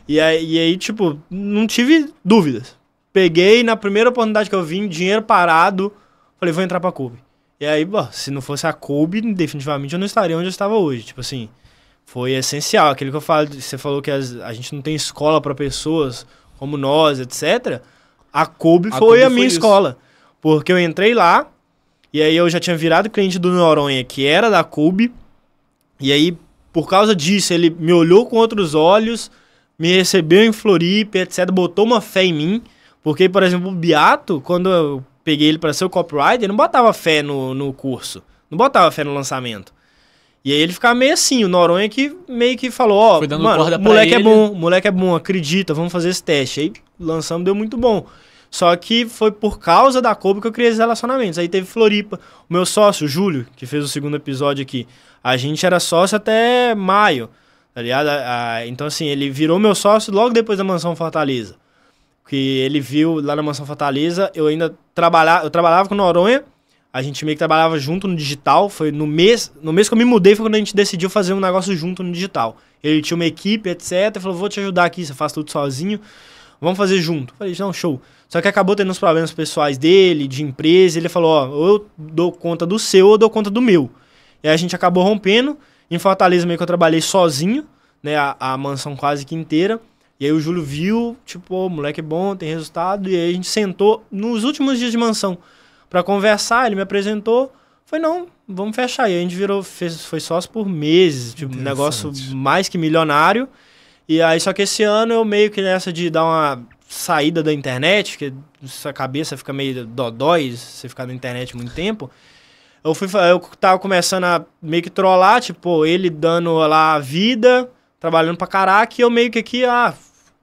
E aí, e aí, tipo, não tive dúvidas. Peguei, na primeira oportunidade que eu vim, dinheiro parado, falei, vou entrar pra Kobe. E aí, bom, se não fosse a Kobe, definitivamente eu não estaria onde eu estava hoje. Tipo assim, foi essencial. Aquilo que eu falo, você falou que as, a gente não tem escola para pessoas como nós, etc. A Kobe a foi Kobe a minha foi escola. Isso. Porque eu entrei lá, e aí eu já tinha virado cliente do Noronha, que era da Kobe. E aí, por causa disso, ele me olhou com outros olhos, me recebeu em Floripa, etc. Botou uma fé em mim. Porque, por exemplo, o Beato, quando eu peguei ele para ser o copywriter, não botava fé no, no curso. Não botava fé no lançamento. E aí ele ficava meio assim, o Noronha que meio que falou, ó, oh, mano, moleque é ele. é bom, moleque é bom, acredita, vamos fazer esse teste. Aí lançamos, deu muito bom. Só que foi por causa da Kobe que eu criei esses relacionamentos. Aí teve Floripa. O meu sócio, o Júlio, que fez o segundo episódio aqui, a gente era sócio até maio, tá ligado? Então, assim, ele virou meu sócio logo depois da Mansão Fortaleza. Que ele viu lá na Mansão Fortaleza, eu ainda trabalhava, eu trabalhava com Noronha, a gente meio que trabalhava junto no digital. Foi no mês, no mês que eu me mudei, foi quando a gente decidiu fazer um negócio junto no digital. Ele tinha uma equipe, etc. Falou, vou te ajudar aqui, você faz tudo sozinho. Vamos fazer junto. falei, não, show. Só que acabou tendo uns problemas pessoais dele, de empresa. Ele falou, ó, eu dou conta do seu ou eu dou conta do meu. E aí a gente acabou rompendo. Em Fortaleza meio que eu trabalhei sozinho, né? A, a mansão quase que inteira. E aí o Júlio viu, tipo, oh, moleque é bom, tem resultado. E aí a gente sentou nos últimos dias de mansão para conversar, ele me apresentou. Foi, não, vamos fechar. E a gente virou, fez, foi sócio por meses, tipo, um negócio mais que milionário. E aí, só que esse ano eu meio que nessa de dar uma saída da internet, que sua cabeça fica meio dodói, você ficar na internet muito tempo. Eu fui, eu tava começando a meio que trollar, tipo, ele dando lá a vida, trabalhando pra caraca, e eu meio que aqui, ah,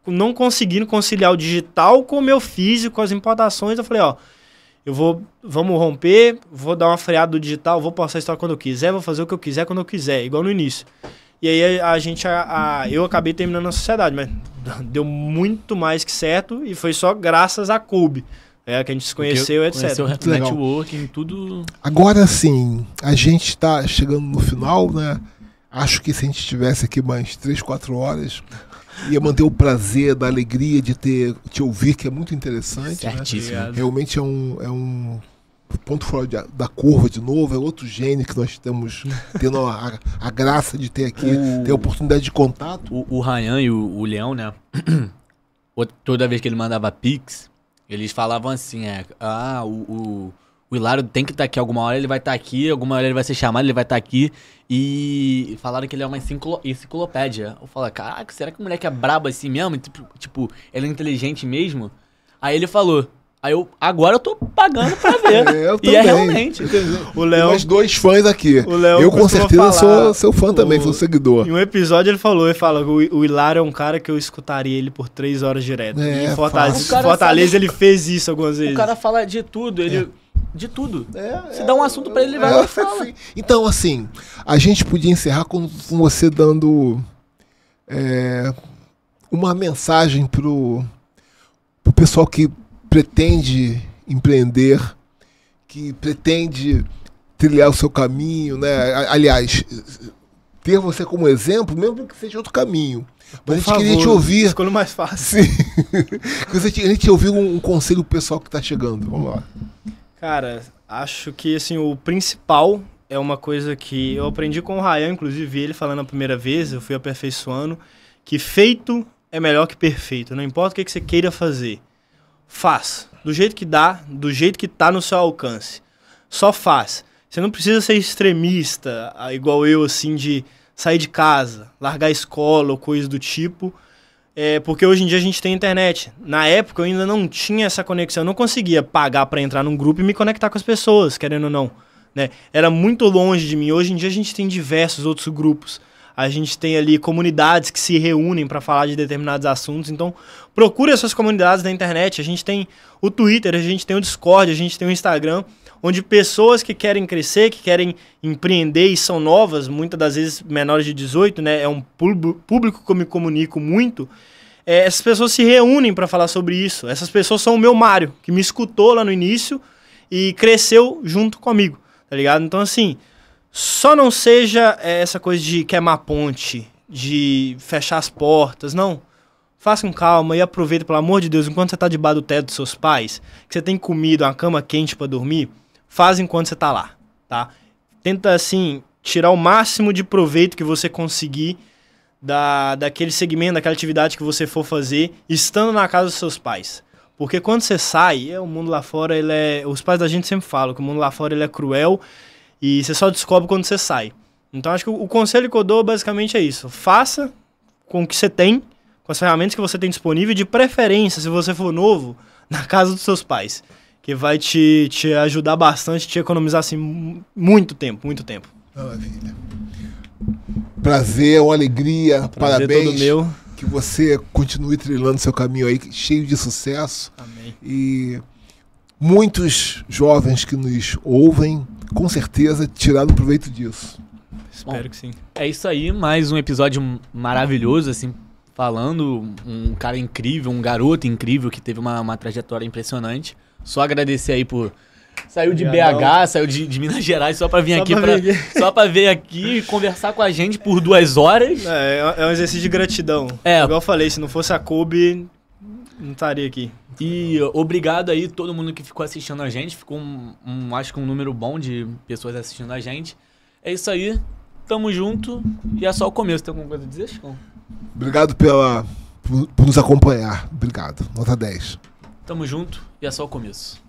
não conseguindo conciliar o digital com o meu físico, com as importações. Eu falei, ó, eu vou, vamos romper, vou dar uma freada do digital, vou passar a história quando eu quiser, vou fazer o que eu quiser quando eu quiser, igual no início. E aí a, a gente, a, a, eu acabei terminando a sociedade, mas deu muito mais que certo e foi só graças a Kobe. É, né, que a gente se conheceu, etc. Conheceu o networking, tudo. Agora sim, a gente está chegando no final, né? Acho que se a gente estivesse aqui mais 3, 4 horas, ia manter o prazer da alegria de ter te ouvir, que é muito interessante. Né? Certíssimo. Né? Realmente é um, é um ponto fora da curva de novo, é outro gênio que nós estamos tendo a, a, graça de ter aqui, o, ter a oportunidade de contato. O, o Ryan e o, o Leão, né? Toda vez que ele mandava Pix, eles falavam assim, é, ah, o, o o Hilário tem que estar tá aqui alguma hora, ele vai estar tá aqui, alguma hora ele vai ser chamado, ele vai estar tá aqui. E falaram que ele é uma enciclo... enciclopédia. Eu falo caraca, será que o moleque é brabo assim mesmo? Tipo, tipo, ele é inteligente mesmo? Aí ele falou. Aí eu, agora eu tô pagando pra ver. eu e é realmente. O Leão. dois fãs aqui. O Leão eu com certeza sou seu fã o, também, sou seguidor. Em um episódio ele falou, ele fala, o, o Hilário é um cara que eu escutaria ele por três horas direto. É, e Fortaleza, Fortaleza ele fez isso algumas vezes. O cara fala de tudo, ele. É de tudo. É, Se é, dá um é, assunto para ele, ele vai lá é, é, é, Então, assim, a gente podia encerrar com, com você dando é, uma mensagem pro, pro pessoal que pretende empreender, que pretende trilhar o seu caminho, né? Aliás, ter você como exemplo, mesmo que seja outro caminho. Mas a gente favor, queria te ouvir. Escolha mais fácil. a gente ouvir um, um conselho pessoal que está chegando. Vamos lá. Cara, acho que assim, o principal é uma coisa que eu aprendi com o Rayan, inclusive ele falando a primeira vez, eu fui aperfeiçoando, que feito é melhor que perfeito. Não importa o que, que você queira fazer, faz. Do jeito que dá, do jeito que tá no seu alcance. Só faz. Você não precisa ser extremista, igual eu, assim, de sair de casa, largar a escola ou coisa do tipo é, porque hoje em dia a gente tem internet. Na época eu ainda não tinha essa conexão, eu não conseguia pagar para entrar num grupo e me conectar com as pessoas, querendo ou não. Né? Era muito longe de mim. Hoje em dia a gente tem diversos outros grupos. A gente tem ali comunidades que se reúnem para falar de determinados assuntos. Então, procure essas comunidades na internet. A gente tem o Twitter, a gente tem o Discord, a gente tem o Instagram onde pessoas que querem crescer, que querem empreender e são novas, muitas das vezes menores de 18, né? É um público que eu me comunico muito. É, essas pessoas se reúnem para falar sobre isso. Essas pessoas são o meu Mário, que me escutou lá no início e cresceu junto comigo, tá ligado? Então, assim, só não seja é, essa coisa de queimar ponte, de fechar as portas, não. Faça com calma e aproveita, pelo amor de Deus, enquanto você está debaixo do teto dos seus pais, que você tem comida, uma cama quente para dormir, faz enquanto você está lá, tá? Tenta, assim, tirar o máximo de proveito que você conseguir da, daquele segmento, daquela atividade que você for fazer, estando na casa dos seus pais. Porque quando você sai, é, o mundo lá fora, ele é... Os pais da gente sempre falam que o mundo lá fora ele é cruel e você só descobre quando você sai. Então, acho que o, o conselho que eu dou basicamente é isso. Faça com o que você tem, com as ferramentas que você tem disponível, de preferência, se você for novo, na casa dos seus pais que vai te, te ajudar bastante, te economizar assim, muito tempo, muito tempo. Maravilha. Prazer, é uma alegria, Prazer parabéns. Todo meu. Que você continue trilhando seu caminho aí, cheio de sucesso. Amém. E muitos jovens que nos ouvem, com certeza, tiraram proveito disso. Espero Bom, que sim. É isso aí, mais um episódio maravilhoso, assim, falando. Um cara incrível, um garoto incrível que teve uma, uma trajetória impressionante. Só agradecer aí por. Saiu de BH, não. saiu de, de, Minas Gerais só para vir só aqui, pra, pra vir. só para vir aqui e conversar com a gente por duas horas. É, é, é um exercício de gratidão. É. Igual eu falei, se não fosse a Kobe, não estaria aqui. E obrigado aí todo mundo que ficou assistindo a gente. Ficou, um, um, acho que um número bom de pessoas assistindo a gente. É isso aí. Tamo junto. E é só o começo. Tem alguma coisa a dizer, Obrigado pela, por, por nos acompanhar. Obrigado. Nota 10. Tamo junto e é só o começo.